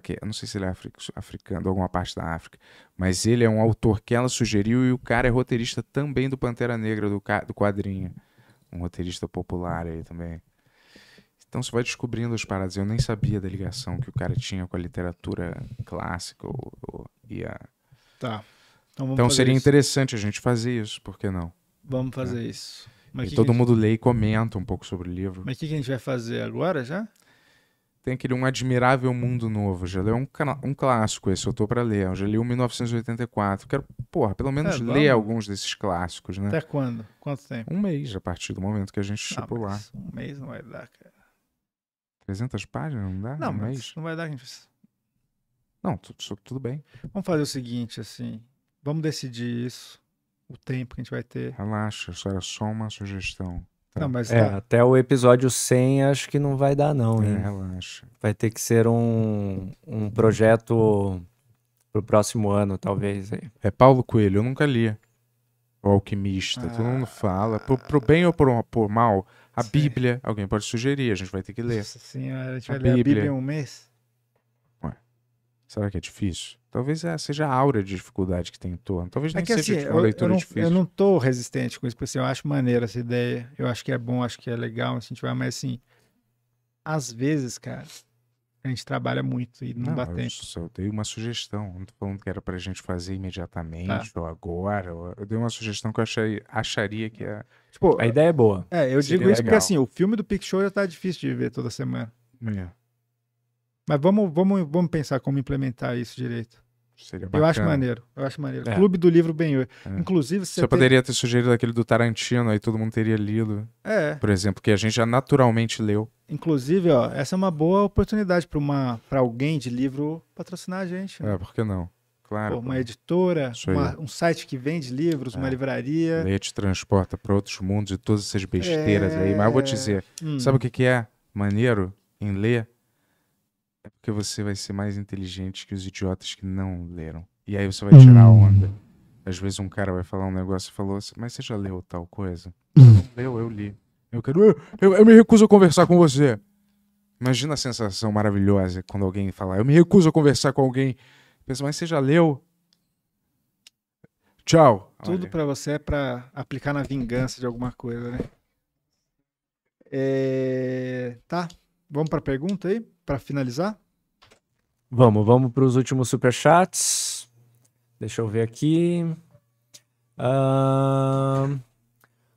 tá? eu não sei se ele é africano, alguma parte da África, mas ele é um autor que ela sugeriu e o cara é roteirista também do Pantera Negra, do, do quadrinho. Um roteirista popular aí também. Então você vai descobrindo as paradas. Eu nem sabia da ligação que o cara tinha com a literatura clássica ou, ou e a... Tá. Então, então seria isso. interessante a gente fazer isso, por que não? Vamos né? fazer é. isso. Mas e que todo que gente... mundo lê e comenta um pouco sobre o livro. Mas o que, que a gente vai fazer agora já? tem aquele Um Admirável Mundo Novo. Já leu um, um clássico esse, eu tô para ler. Eu já li o 1984. Quero, porra, pelo menos é, ler alguns desses clássicos, né? Até quando? Quanto tempo? Um mês, a partir do momento que a gente ah, chupou estipular. Um mês não vai dar, cara. 300 páginas não dá? Não, um mês? não vai dar. Não, tudo, tudo bem. Vamos fazer o seguinte, assim. Vamos decidir isso. O tempo que a gente vai ter. Relaxa, isso era só uma sugestão. Tá. Não, mas é, tá. até o episódio 100 acho que não vai dar não, é, hein? É, relaxa. Vai ter que ser um, um projeto pro próximo ano, talvez. Aí. É Paulo Coelho, eu nunca li. O Alquimista, ah, todo mundo ah, fala. Por, pro bem ou por, por mal, a sim. Bíblia, alguém pode sugerir, a gente vai ter que ler. Nossa senhora, a gente a vai Bíblia. ler a Bíblia em um mês? Ué, será que é difícil? Talvez é, seja a aura de dificuldade que tem em torno. Talvez é nem é que, seja assim, uma eu, leitura eu não, difícil. Eu não estou resistente com isso, porque assim, eu acho maneira essa ideia. Eu acho que é bom, acho que é legal incentivar, mas assim, às vezes, cara, a gente trabalha muito e não, não dá eu tempo. Só, eu dei uma sugestão. Não tô falando que era para a gente fazer tá. imediatamente tá. ou agora. Ou... Eu dei uma sugestão que eu achei, acharia que é. Tipo, a ideia é boa. É, eu digo isso legal. porque assim, o filme do Pic Show já tá difícil de ver toda semana. É. Mas vamos, vamos, vamos pensar como implementar isso direito. Seria bacana. Eu acho maneiro, eu acho maneiro. É. Clube do Livro bem, É. Inclusive, você. Você poderia ter sugerido aquele do Tarantino, aí todo mundo teria lido. É. Por exemplo, que a gente já naturalmente leu. Inclusive, ó, essa é uma boa oportunidade para alguém de livro patrocinar a gente. Né? É, por que não? Claro. Pô, uma editora, uma, um site que vende livros, é. uma livraria. Leite transporta para outros mundos e todas essas besteiras aí. Mas eu vou te é. dizer, hum. sabe o que, que é maneiro em ler? é porque você vai ser mais inteligente que os idiotas que não leram. E aí você vai tirar a hum. onda. Às vezes um cara vai falar um negócio e falou assim, mas você já leu tal coisa? <laughs> Hum. Não leu, eu li. Eu quero. Eu, eu, eu me recuso a conversar com você. Imagina a sensação maravilhosa quando alguém falar, eu me recuso a conversar com alguém. Pensa, mas você já leu? Tchau. Tudo para você é para aplicar na vingança de alguma coisa, né? É... Tá, vamos para pergunta aí? para finalizar? Vamos, vamos para os últimos superchats. Deixa eu ver aqui. Uh...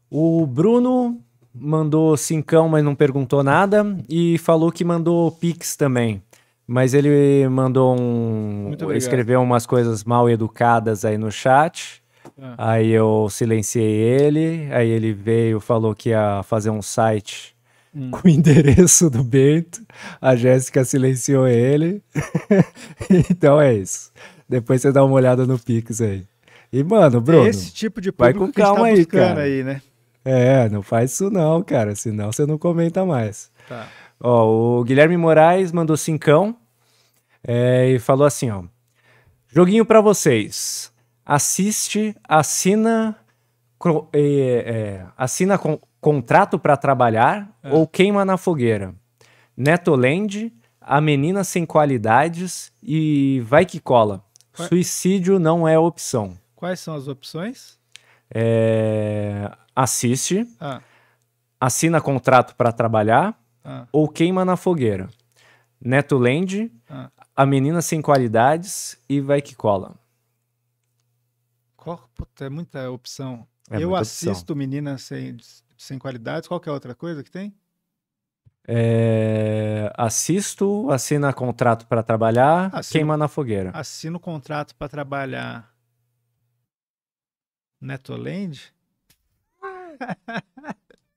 O Bruno mandou cincão, mas não perguntou nada. E falou que mandou Pix também. Mas ele mandou um. Escreveu umas coisas mal educadas aí no chat. Ah. Aí eu silenciei ele. Aí ele veio, falou que ia fazer um site hum. com o endereço do Bento. A Jéssica silenciou ele. <laughs> então é isso. Depois você dá uma olhada no Pix aí. E, mano, Bruno. esse tipo de público vai com tá calma aí, cara. Aí, né? É, não faz isso não, cara. Senão você não comenta mais. Tá. Ó, o Guilherme Moraes mandou cincão é, e falou assim, ó. Joguinho para vocês. Assiste, assina, é, é, assina com, Contrato para Trabalhar é. ou Queima na Fogueira. Netoland, A Menina Sem Qualidades e Vai Que Cola. Suicídio não é opção. Quais são as opções? É... Assiste, ah. assina contrato para trabalhar ah. ou queima na fogueira. Netoland, ah. A Menina Sem Qualidades e Vai Que Cola. puta, é muita opção. É eu muita assisto opção. Menina Sem sem qualidades. Qual que é a outra coisa que tem? É, assisto, assina contrato para trabalhar, assino, queima na fogueira. Assino contrato para trabalhar. Netoland? <laughs>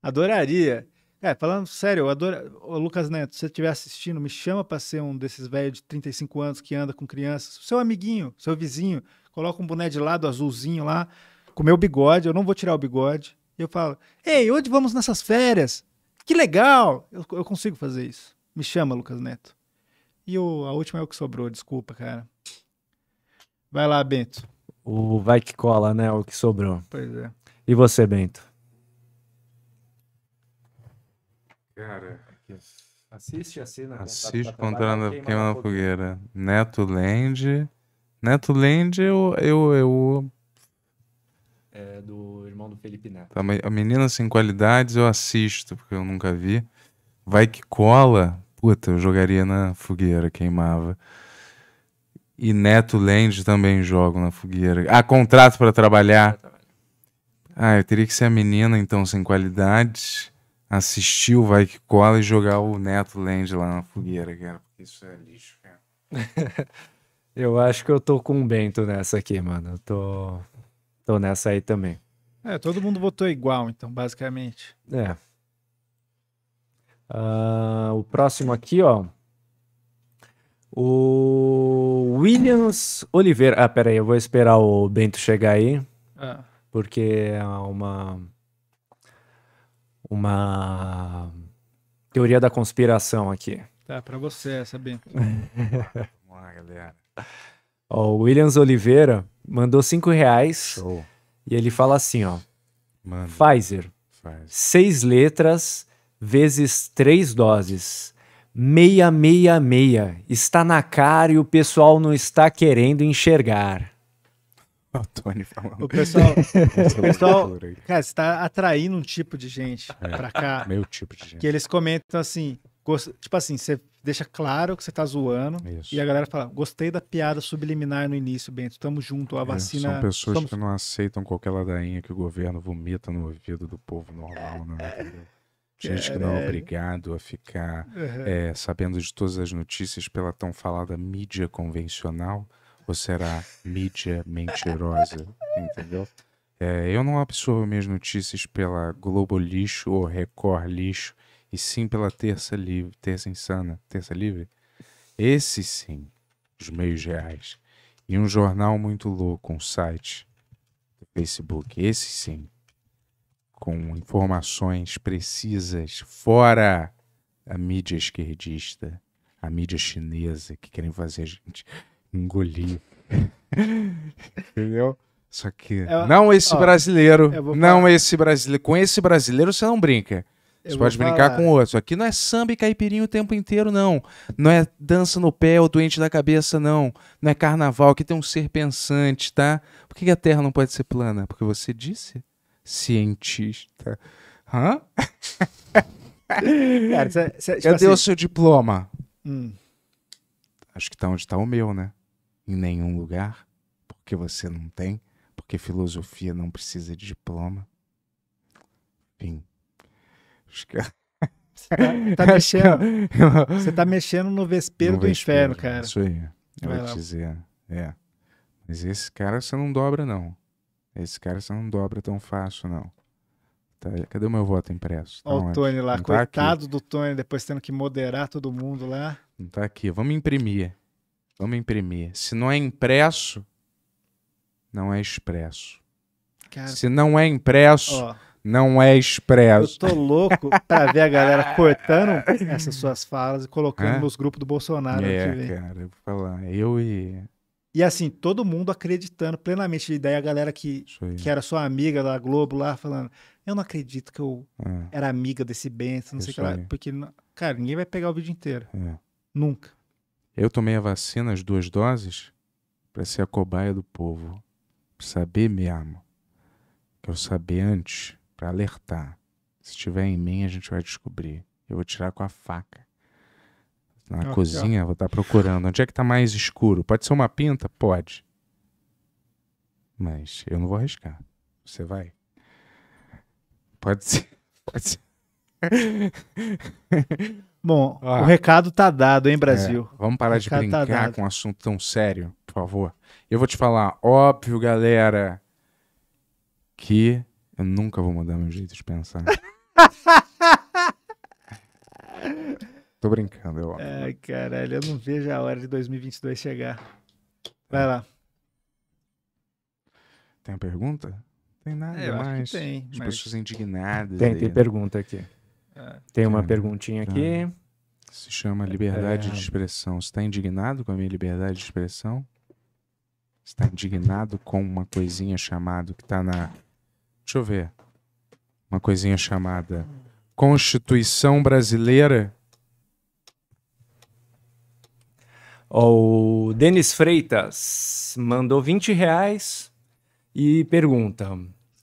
Adoraria. É, falando sério, eu adoro. Lucas Neto, se você estiver assistindo, me chama para ser um desses velhos de 35 anos que anda com crianças. Seu amiguinho, seu vizinho, coloca um boné de lado azulzinho lá, com meu bigode. Eu não vou tirar o bigode eu falo: Ei, onde vamos nessas férias? Que legal! Eu, eu consigo fazer isso. Me chama, Lucas Neto. E o, a última é o que sobrou, desculpa, cara. Vai lá, Bento. O vai que cola, né? O que sobrou. Pois é. E você, Bento? Cara, assiste a cena. Assiste Contrando a Queima na Fogueira. Neto Land. Neto Land, eu, eu, eu é, do irmão do Felipe Neto. Tá, mas a Menina Sem Qualidades eu assisto, porque eu nunca vi. Vai que cola, puta, eu jogaria na fogueira, queimava. E Neto Land também jogo na fogueira. Ah, contrato para trabalhar. Ah, eu teria que ser a menina, então, sem qualidades, assistir o Vai Que Cola e jogar o Neto Land lá na fogueira, cara. Porque isso é lixo, cara. <laughs> eu acho que eu tô com o Bento nessa aqui, mano. Eu tô. Tô nessa aí também. É, todo mundo votou igual, então, basicamente. É. Uh, o próximo aqui, ó. O Williams Oliveira. Ah, peraí, eu vou esperar o Bento chegar aí. Ah. Porque é uma. Uma. Teoria da conspiração aqui. Tá, pra você essa, Bento. Vamos lá, galera. Ó, o Williams Oliveira mandou cinco reais. Show. E ele fala assim, ó. Pfizer. Pfizer. Seis letras vezes três doses. meia meia meia Está na cara e o pessoal não está querendo enxergar. <laughs> O Tony falando. O pessoal, o <laughs> é pessoal cara, você tá atraindo um tipo de gente é, cá. Meu tipo de gente. Que eles comentam assim, tipo assim, você deixa claro que você tá zoando. Isso. E a galera fala: gostei da piada subliminar no início, Bento. Tamo junto, a é, vacina. São pessoas que não aceitam qualquer ladainha que o governo vomita no ouvido do povo normal, né? né Gente que não é obrigado a ficar uhum. é, sabendo de todas as notícias pela tão falada mídia convencional, ou será mídia mentirosa, entendeu? É, eu não absorvo minhas notícias pela Globo Lixo ou Record Lixo, e sim pela terça livre, terça insana, terça livre. Esse sim, os meios reais. E um jornal muito louco, um site do Facebook, esse sim, com informações precisas fora a mídia esquerdista, a mídia chinesa que querem fazer a gente engolir. <laughs> Entendeu? Só que é, não esse ó, brasileiro, não esse brasileiro, com esse brasileiro você não brinca. Você pode falar. brincar com outro. Aqui não é samba e caipirinho o tempo inteiro, não. Não é dança no pé ou doente da cabeça, não. Não é carnaval, aqui tem um ser pensante, tá? Por que a Terra não pode ser plana? Porque você disse? Cientista. Hã? <laughs> Cara, cê, cê, tipo Cadê assim... o seu diploma? Hum. Acho que tá onde tá o meu, né? Em nenhum lugar. Porque você não tem. Porque filosofia não precisa de diploma. Fim. Tá, tá <laughs> mexendo. <laughs> Você tá mexendo no vespeiro do inferno, cara. Isso aí. Eu vou te dizer. É. Mas esse cara você não dobra, não. Esse cara você não dobra tão fácil, não. Tá, cadê o meu voto impresso? Olha o tá Tony lá, não tá coitado tá do Tony, depois tendo que moderar todo mundo lá. Não tá aqui. Vamos imprimir. Vamos imprimir. Se não é impresso, não é expresso. Cara... Se não é impresso, Ó não é expresso. Eu tô louco pra ver a galera <laughs> cortando essas suas falas e colocando é? nos grupos do Bolsonaro. É, aqui, cara, eu vou falar. Eu e. E assim, todo mundo acreditando plenamente. E daí a galera que, que era sua amiga da Globo lá falando: Eu não acredito que eu é. era amiga desse Bento, não Isso sei o que lá. Porque, cara, ninguém vai pegar o vídeo inteiro. É. Nunca. Eu tomei a vacina, as duas doses, para ser a cobaia do povo. Pra saber mesmo. Quero saber antes para alertar. Se tiver em mim, a gente vai descobrir. Eu vou tirar com a faca. Na cozinha, vou estar tá procurando. Onde é que está mais escuro? Pode ser uma pinta? Pode. Mas eu não vou arriscar. Você vai. Pode ser. <laughs> Pode ser. Bom, ah, <laughs> o recado tá dado, hein, é, Brasil? É, vamos parar de tá brincar tá com um assunto tão sério, por favor. Eu vou te falar, óbvio, galera, que eu nunca vou mudar meu jeito de pensar. <laughs> Tô brincando, eu acho. Ai, caralho, eu não vejo a hora de 2022 chegar. Vai lá. Tem uma pergunta? Tem nada é, mais. tem, As mas... pessoas indignadas. Tem, aí, tem né? pergunta aqui. Ah, tem uma tem, perguntinha tá. aqui. Se chama liberdade é... de expressão. Você está indignado com a minha liberdade de expressão? Está indignado com uma coisinha chamada que está na deixa eu ver, uma coisinha chamada Constituição Brasileira. O Denis Freitas mandou 20 reais e pergunta: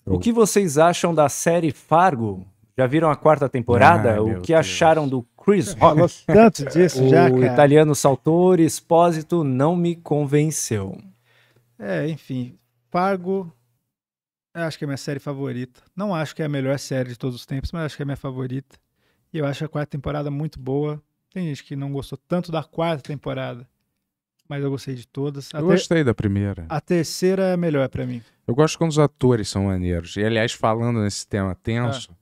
oh. O que vocês acham da série Fargo? Já viram a quarta temporada? Ai, o que Deus. acharam do Chris Rock? tanto disso o já, cara. O italiano Saltor Espósito não me convenceu. É, enfim. Fargo eu acho que é minha série favorita. Não acho que é a melhor série de todos os tempos, mas acho que é minha favorita. E eu acho a quarta temporada muito boa. Tem gente que não gostou tanto da quarta temporada, mas eu gostei de todas. eu gostei da primeira. A terceira é a melhor para mim. Eu gosto quando os atores são maneiros. E aliás, falando nesse tema tenso, ah.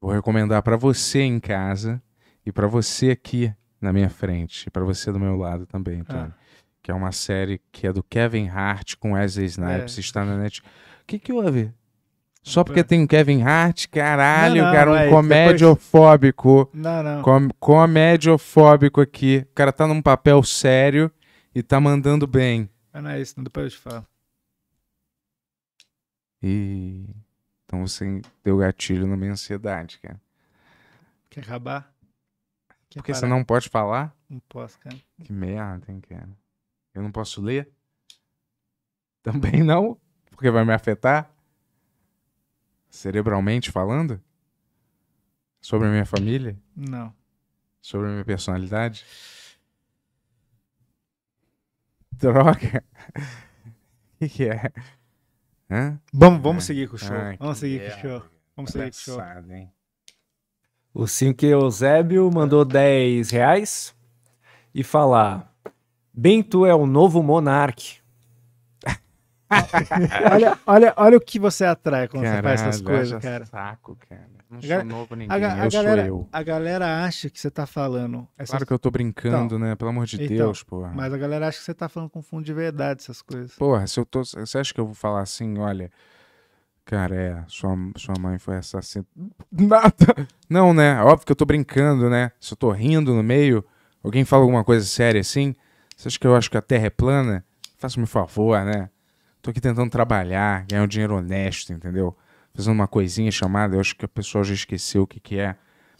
vou recomendar para você em casa e para você aqui na minha frente e para você do meu lado também, ah. Tony. Ah. Que é uma série que é do Kevin Hart com Wesley Snipes, é. está na Netflix que, que houve? Só porque tem um Kevin Hart, caralho, não, não, cara, um comédiofóbico. Depois... Não, não. Com... comédiofóbico aqui. O cara tá num papel sério e tá mandando bem. Mas não é isso, não, depois eu te falo. E... Então você deu gatilho na minha ansiedade, cara. Quer acabar? Quer porque parar? você não pode falar? Não posso, cara. Que merda, hein, cara. Eu não posso ler? Também não? porque vai me afetar? Cerebralmente falando? Sobre a minha família? Não. Sobre a minha personalidade? Droga! O <laughs> que, é? Hã? Vamos, vamos é. seguir com o show. vamos seguir é. com o show. Vamos seguir Engraçado, com o show. Hein? O 5 Eusébio mandou 10 reais e falar: Bento é o novo monarque olha, olha, olha o que você atrai quando Caralho, você faz essas coisas, cara. Saco, cara. Não sou novo ninguém, a, a eu galera, sou eu. A galera acha que você tá falando. Essas... Claro que eu tô brincando, então, né? Pelo amor de então, Deus, porra. Mas a galera acha que você tá falando com fundo de verdade essas coisas. Porra, se eu tô. Você acha que eu vou falar assim, olha. Cara, é, sua, sua mãe foi assassina. Nada! Não, né? Óbvio que eu tô brincando, né? Se eu tô rindo no meio, alguém fala alguma coisa séria assim, você acha que eu acho que a Terra é plana? Faça-me um favor, né? Tô aqui tentando trabalhar, ganhar um dinheiro honesto, entendeu? Fazendo uma coisinha chamada, eu acho que a pessoa já esqueceu o que, que é,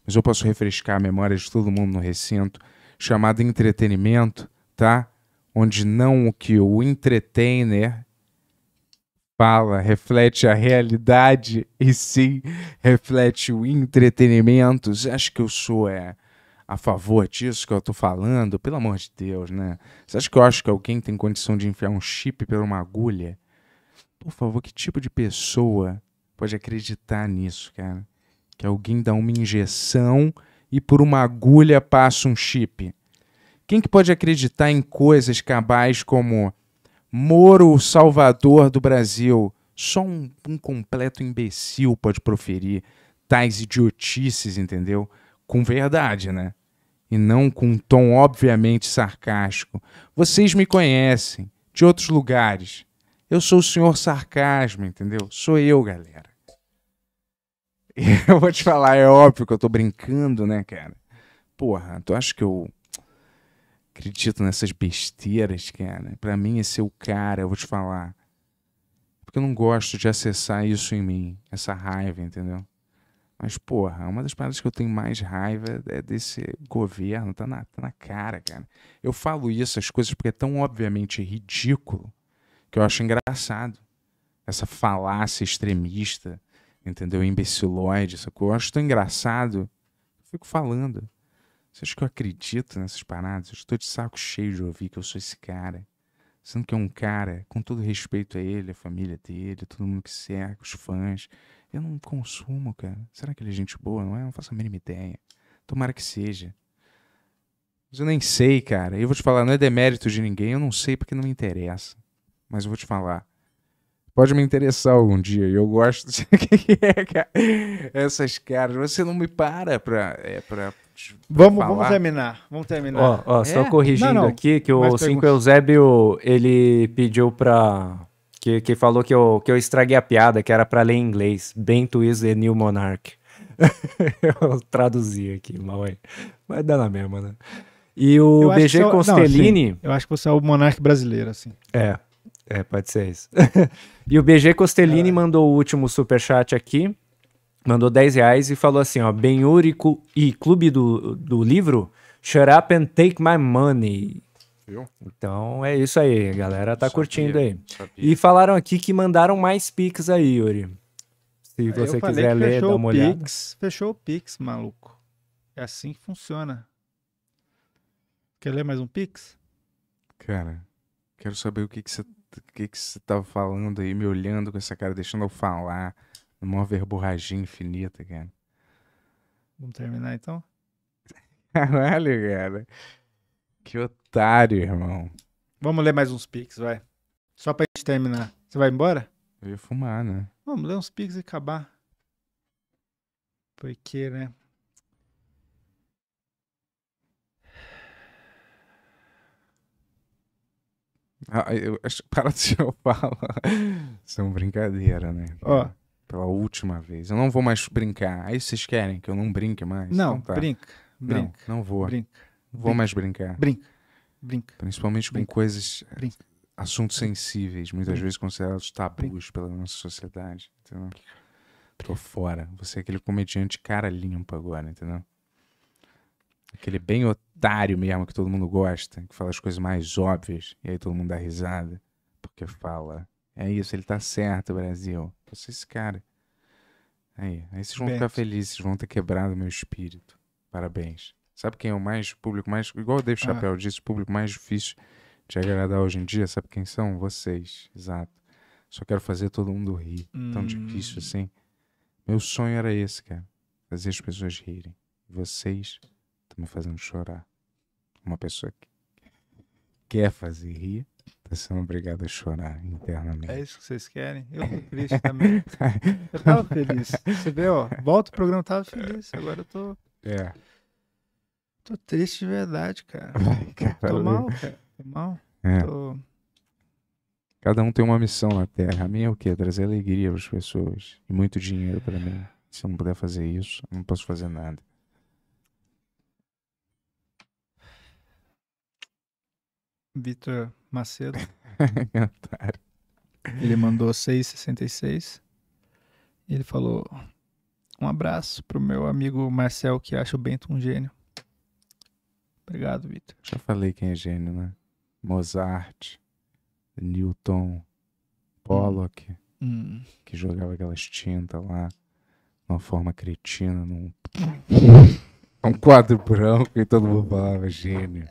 mas eu posso refrescar a memória de todo mundo no recinto, chamada entretenimento, tá? Onde não o que o entertainer fala reflete a realidade e sim reflete o entretenimento. Você acha que eu sou é a favor disso que eu tô falando, pelo amor de Deus, né? Você acha que eu acho que alguém tem condição de enfiar um chip por uma agulha? Por favor, que tipo de pessoa pode acreditar nisso, cara? Que alguém dá uma injeção e por uma agulha passa um chip. Quem que pode acreditar em coisas cabais como Moro, Salvador do Brasil? Só um, um completo imbecil pode proferir tais idiotices, entendeu? Com verdade, né? e não com um tom obviamente sarcástico. Vocês me conhecem de outros lugares. Eu sou o senhor sarcasmo, entendeu? Sou eu, galera. E <laughs> eu vou te falar, é óbvio que eu tô brincando, né, cara? Porra, tu acha que eu acredito nessas besteiras, cara? Pra mim é ser o cara, eu vou te falar. Porque eu não gosto de acessar isso em mim, essa raiva, entendeu? Mas, porra, uma das paradas que eu tenho mais raiva é desse governo. Tá na, tá na cara, cara. Eu falo isso, as coisas, porque é tão obviamente ridículo que eu acho engraçado. Essa falácia extremista, entendeu? Imbecilóide, sacou? Eu acho tão engraçado. Eu fico falando. Você acha que eu acredito nessas paradas? Eu estou de saco cheio de ouvir que eu sou esse cara. Sendo que é um cara, com todo respeito a ele, a família dele, todo mundo que cerca, os fãs. Eu não consumo, cara. Será que ele é gente boa? Não é? não faço a mínima ideia. Tomara que seja. Mas eu nem sei, cara. Eu vou te falar, não é demérito de ninguém. Eu não sei porque não me interessa. Mas eu vou te falar. Pode me interessar algum dia. E eu gosto de <laughs> que é, cara. Essas caras. Você não me para pra. É, pra Vamos, falar. vamos terminar, vamos terminar. Ó, ó só é? corrigindo não, não. aqui que o 5 Eusébio, é ele pediu pra, que, que falou que eu, que eu estraguei a piada, que era para ler em inglês. Bento is the new monarch. <laughs> eu traduzi aqui, mal aí. Mas dá na mesma, né? E o BG Costellini. assim, eu acho que você é o monarca brasileiro, assim. É, é, pode ser isso. <laughs> e o BG Costellini é. mandou o último superchat aqui. Mandou 10 reais e falou assim: ó, Benhúrico e Clube do, do Livro, Shut Up and Take My Money. Viu? Então é isso aí, a galera tá sabia, curtindo aí. Sabia. E falaram aqui que mandaram mais Pix aí, Yuri. Se aí você quiser ler, dá uma olhada. Pix, fechou o Pix, maluco. É assim que funciona. Quer ler mais um Pix? Cara, quero saber o que que você que que você tava tá falando aí, me olhando com essa cara, deixando eu falar, uma verborragia infinita, cara. Vamos terminar então? <laughs> Caralho, cara. Que otário, irmão. Vamos ler mais uns pics, vai. Só pra gente terminar. Você vai embora? Eu ia fumar, né? Vamos ler uns pics e acabar. Porque, né? Ah, eu acho para <laughs> de eu falar. É uma brincadeira, né? Ó. Pela última vez. Eu não vou mais brincar. Aí vocês querem que eu não brinque mais? Não, então tá. brinca. Brinca. Não, não vou. Brinca. Vou brinca. mais brincar. Brinca. Brinca. Principalmente brinca. com coisas. Brinca. Assuntos sensíveis, muitas vezes considerados tabus pela nossa sociedade. Entendeu? Tô fora. Você é aquele comediante cara limpa agora, entendeu? Aquele bem otário mesmo que todo mundo gosta, que fala as coisas mais óbvias e aí todo mundo dá risada, porque fala. É isso, ele tá certo, Brasil. Você é esse cara. Aí, aí vocês vão ficar felizes, vão ter quebrado meu espírito. Parabéns. Sabe quem é o mais público mais. Igual o Dave ah. Chappelle ah. disse, o público mais difícil de agradar hoje em dia, sabe quem são? Vocês. Exato. Só quero fazer todo mundo rir. Hum. Tão difícil hum. assim. Meu sonho era esse, cara. Fazer as pessoas rirem. Vocês estão me fazendo chorar. Uma pessoa que quer fazer rir está sendo obrigado a chorar internamente. É isso que vocês querem? Eu tô triste também. <laughs> Eu tava feliz. Você vê, ó, volta o programa, tava feliz. Agora eu tô. É. Tô triste de verdade, cara. <laughs> Ai, Tô mal, cara. Tô mal. É. Tô... Cada um tem uma missão na Terra. A minha é o quê? Trazer alegria para as pessoas. E muito dinheiro para mim. Se eu não puder fazer isso, eu não posso fazer nada. Vitor Macedo. <laughs> ele mandou 6,66. Ele falou: Um abraço pro meu amigo Marcel, que acha o Bento um gênio. Obrigado, Vitor. Já falei quem é gênio, né? Mozart, Newton, Pollock, hum. hum. que jogava aquelas tintas lá, uma forma cretina, num. <laughs> um quadro branco e todo mundo falava gênio.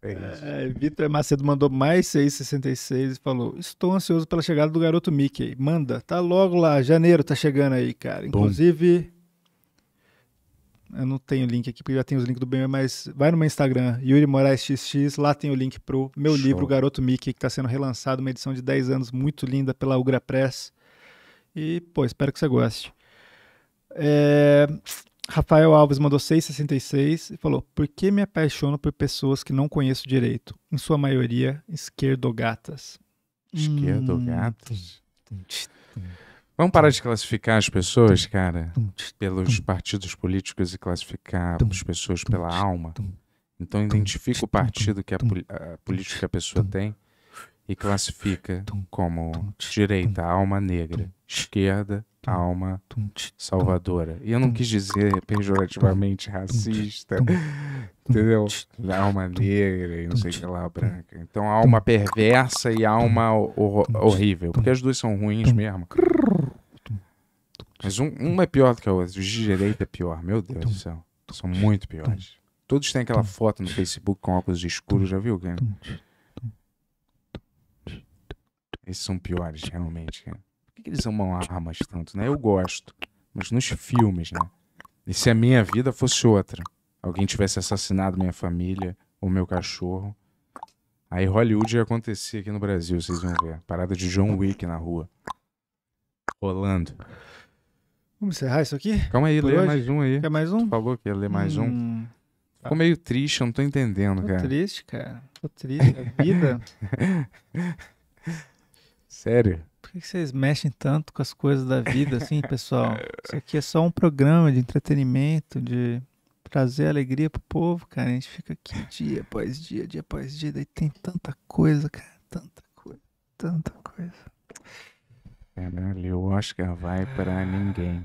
É, é Vitor Macedo mandou mais 666 e falou: Estou ansioso pela chegada do garoto Mickey. Manda, tá logo lá, janeiro tá chegando aí, cara. Inclusive, eu não tenho link aqui, porque já tem os links do Bemer, mas vai no meu Instagram, Yuri Moraes XX, lá tem o link pro meu Show. livro, Garoto Mickey, que está sendo relançado, uma edição de 10 anos muito linda pela Ugra Press. E, pô, espero que você goste. É... Rafael Alves mandou 666 e falou: Por que me apaixono por pessoas que não conheço direito? Em sua maioria, esquerdogatas. Esquerdogatas? Hum. Vamos parar de classificar as pessoas, cara, pelos partidos políticos e classificar as pessoas pela alma. Então identifica o partido que a, a política que a pessoa tem e classifica como direita, alma negra, esquerda, alma salvadora. E eu não quis dizer pejorativamente racista, <laughs> entendeu? Alma negra e não sei que lá, branca. Então, alma perversa e alma hor horrível, porque as duas são ruins mesmo. Mas um, uma é pior do que a outra. O de direita é pior. Meu Deus do céu. São muito piores. Todos têm aquela foto no Facebook com óculos escuros, já viu, cara? Esses são piores, realmente. Cara. Por que, eles amam armas tanto, né? Eu gosto, mas nos filmes, né? E se a minha vida fosse outra? Alguém tivesse assassinado minha família ou meu cachorro. Aí Hollywood ia acontecer aqui no Brasil, vocês vão ver. Parada de John Wick na rua. Rolando. Vamos encerrar isso aqui? Calma aí, lê mais um aí. Quer mais um? Tu falou que ia ler mais hum, um. Tá. Ficou meio triste, eu não tô entendendo, tô cara. triste, cara. Tô triste. A vida. <laughs> Sério? Por que vocês mexem tanto com as coisas da vida, assim, <laughs> pessoal? Isso aqui é só um programa de entretenimento, de trazer alegria pro povo, cara. A gente fica aqui dia após dia, dia após dia. Daí tem tanta coisa, cara. Tanta coisa, tanta coisa. Caralho, o Oscar vai para ninguém.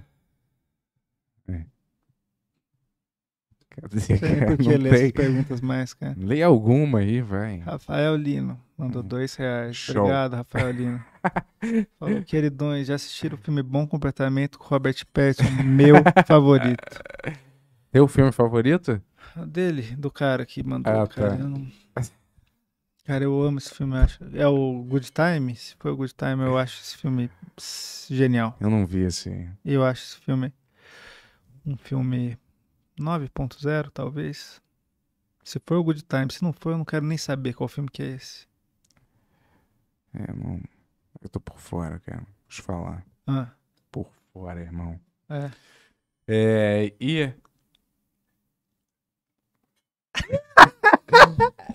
dizer, que porque não ler tem. as perguntas mais, cara. Leia alguma aí, vai. Rafael Lino mandou hum. dois reais. Show. Obrigado, Rafael Lino. <laughs> Falou, queridões, já assistiram o filme Bom Comportamento com Robert Pattinson, meu <laughs> favorito. Teu filme favorito? Ah, dele, do cara que mandou. Ah, cara. Tá. Eu não... Cara, eu amo esse filme, acho. É o Good Time? Se for o Good Time, eu acho esse filme genial. Eu não vi esse. Eu acho esse filme um filme 9.0, talvez. Se foi o Good Time, se não foi eu não quero nem saber qual filme que é esse. É, irmão. Eu tô por fora, cara. Deixa eu falar. Ah. Por fora, irmão. É. É. E. <laughs>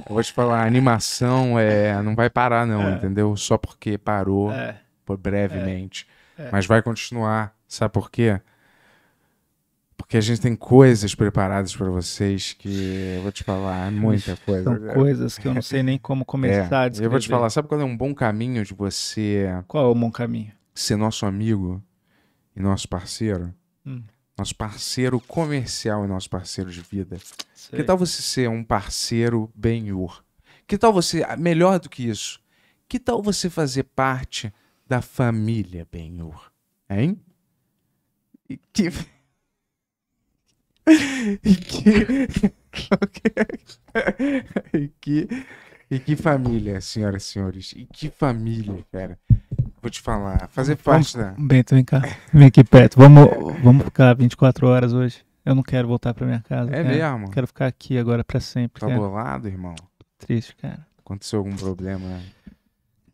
eu vou te falar, a animação é, não vai parar, não, é. entendeu? Só porque parou é. é. brevemente. É. Mas vai continuar. Sabe por quê? Porque a gente tem coisas preparadas para vocês que eu vou te falar, é muita coisa. São coisas que eu não sei nem como <laughs> é, começar é, Eu vou te falar, sabe qual é um bom caminho de você. Qual é o bom caminho? Ser nosso amigo e nosso parceiro. Hum. Nosso parceiro comercial e nosso parceiro de vida. Sei. Que tal você ser um parceiro benhor? Que tal você, ah, melhor do que isso, que tal você fazer parte da família benhor? Hein? E que. <laughs> e que. <laughs> e que. E que família, senhoras e senhores. E que família, cara. Vou te falar. Fazer parte da. Bento, vem cá. Vem aqui perto. Vamos, vamos ficar 24 horas hoje. Eu não quero voltar pra minha casa. É cara. mesmo? Quero ficar aqui agora pra sempre. Tá cara. bolado, irmão? Triste, cara. Aconteceu algum problema?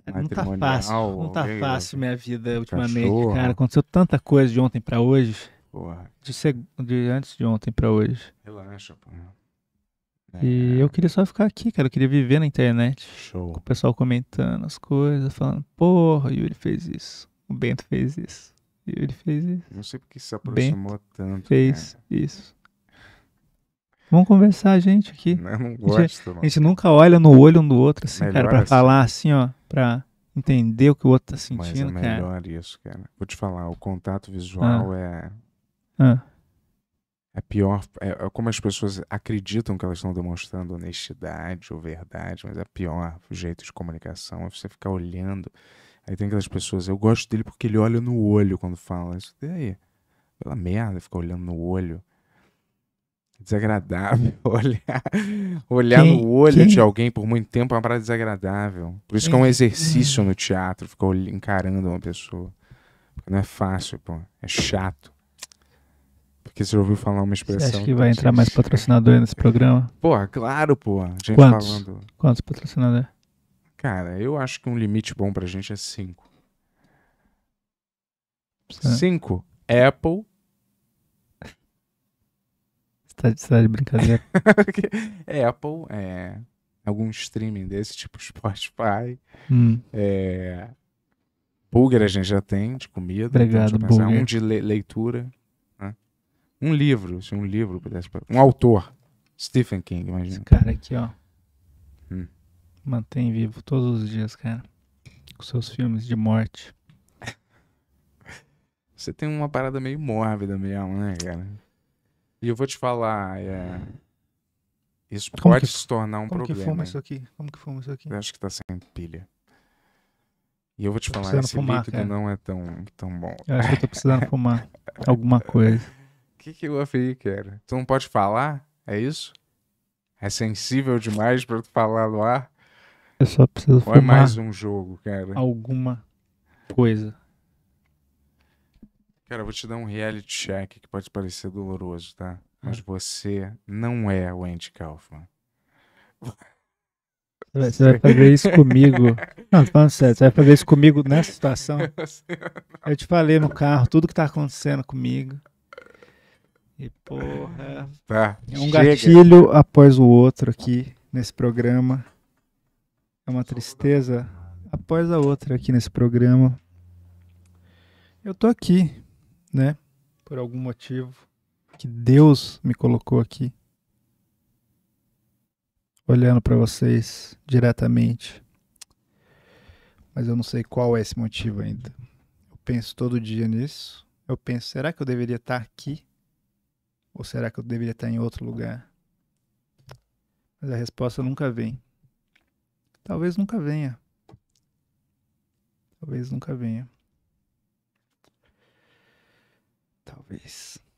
É, não tá fácil, não tá fácil minha vida ultimamente, cachorro. cara. Aconteceu tanta coisa de ontem para hoje. Porra. De, seg... de antes de ontem para hoje. Relaxa, pô. É. E eu queria só ficar aqui, cara. Eu queria viver na internet. Show. Com o pessoal comentando as coisas, falando, porra, Yuri fez isso. O Bento fez isso. Yuri fez isso. Não sei porque se aproximou Bento tanto. Fez né? isso. Vamos conversar, gente, aqui. Não, não gosto, a gente, mano. a gente nunca olha no olho um do outro, assim, melhor cara, pra assim. falar assim, ó, pra entender o que o outro tá sentindo, Mas é melhor cara. isso, cara. Vou te falar, o contato visual ah. é ah. É pior. É, é, como as pessoas acreditam que elas estão demonstrando honestidade ou verdade, mas é pior o jeito de comunicação. É você ficar olhando. Aí tem aquelas pessoas. Eu gosto dele porque ele olha no olho quando fala. Isso daí. Pela merda, ficar olhando no olho. Desagradável. <laughs> Olhar, olhar no olho quem? de alguém por muito tempo é uma parada desagradável. Por isso que é um exercício no teatro, ficar encarando uma pessoa. Não é fácil, pô. É chato que você ouviu falar uma expressão. Você acha que vai gente... É entrar assim? mais patrocinador nesse programa? Pô, claro, pô. Gente Quantos? Falando... Quantos patrocinadores? Cara, eu acho que um limite bom pra gente é cinco. Cinco. Apple. Você tá, você tá de brincadeira? <laughs> Apple, é, algum streaming desse, tipo Spotify. Hum. É, a gente já tem de comida. Então Obrigado, Um de le leitura. Um livro, se um livro pudesse. Um autor. Stephen King, imagina. Esse cara aqui, ó. Hum. Mantém vivo todos os dias, cara. Com seus filmes de morte. <laughs> Você tem uma parada meio mórbida mesmo, né, cara? E eu vou te falar, é... isso como pode que, se tornar um como problema. Como que fuma isso aqui? Como que fuma isso aqui? Eu acho que tá sem pilha. E eu vou te tô falar, esse fumar, líquido cara. não é tão, tão bom. Eu acho que eu tô precisando <laughs> fumar alguma coisa que, que o API quer? Tu não pode falar? É isso? É sensível demais para tu falar no ar? Eu só preciso Ou é mais um jogo, cara? Alguma coisa. Cara, eu vou te dar um reality check que pode parecer doloroso, tá? Mas hum. você não é o Andy Kaufman. Você vai fazer isso <laughs> comigo. Não, tô falando sério, você vai fazer isso comigo nessa situação. <laughs> Eu te falei no carro tudo que tá acontecendo comigo. E porra. Tá, um chega. gatilho após o outro aqui nesse programa. É uma tristeza após a outra aqui nesse programa. Eu tô aqui, né? Por algum motivo que Deus me colocou aqui. Olhando para vocês diretamente. Mas eu não sei qual é esse motivo ainda. Eu penso todo dia nisso. Eu penso, será que eu deveria estar tá aqui? Ou será que eu deveria estar em outro lugar? Mas a resposta nunca vem. Talvez nunca venha. Talvez nunca venha. Talvez.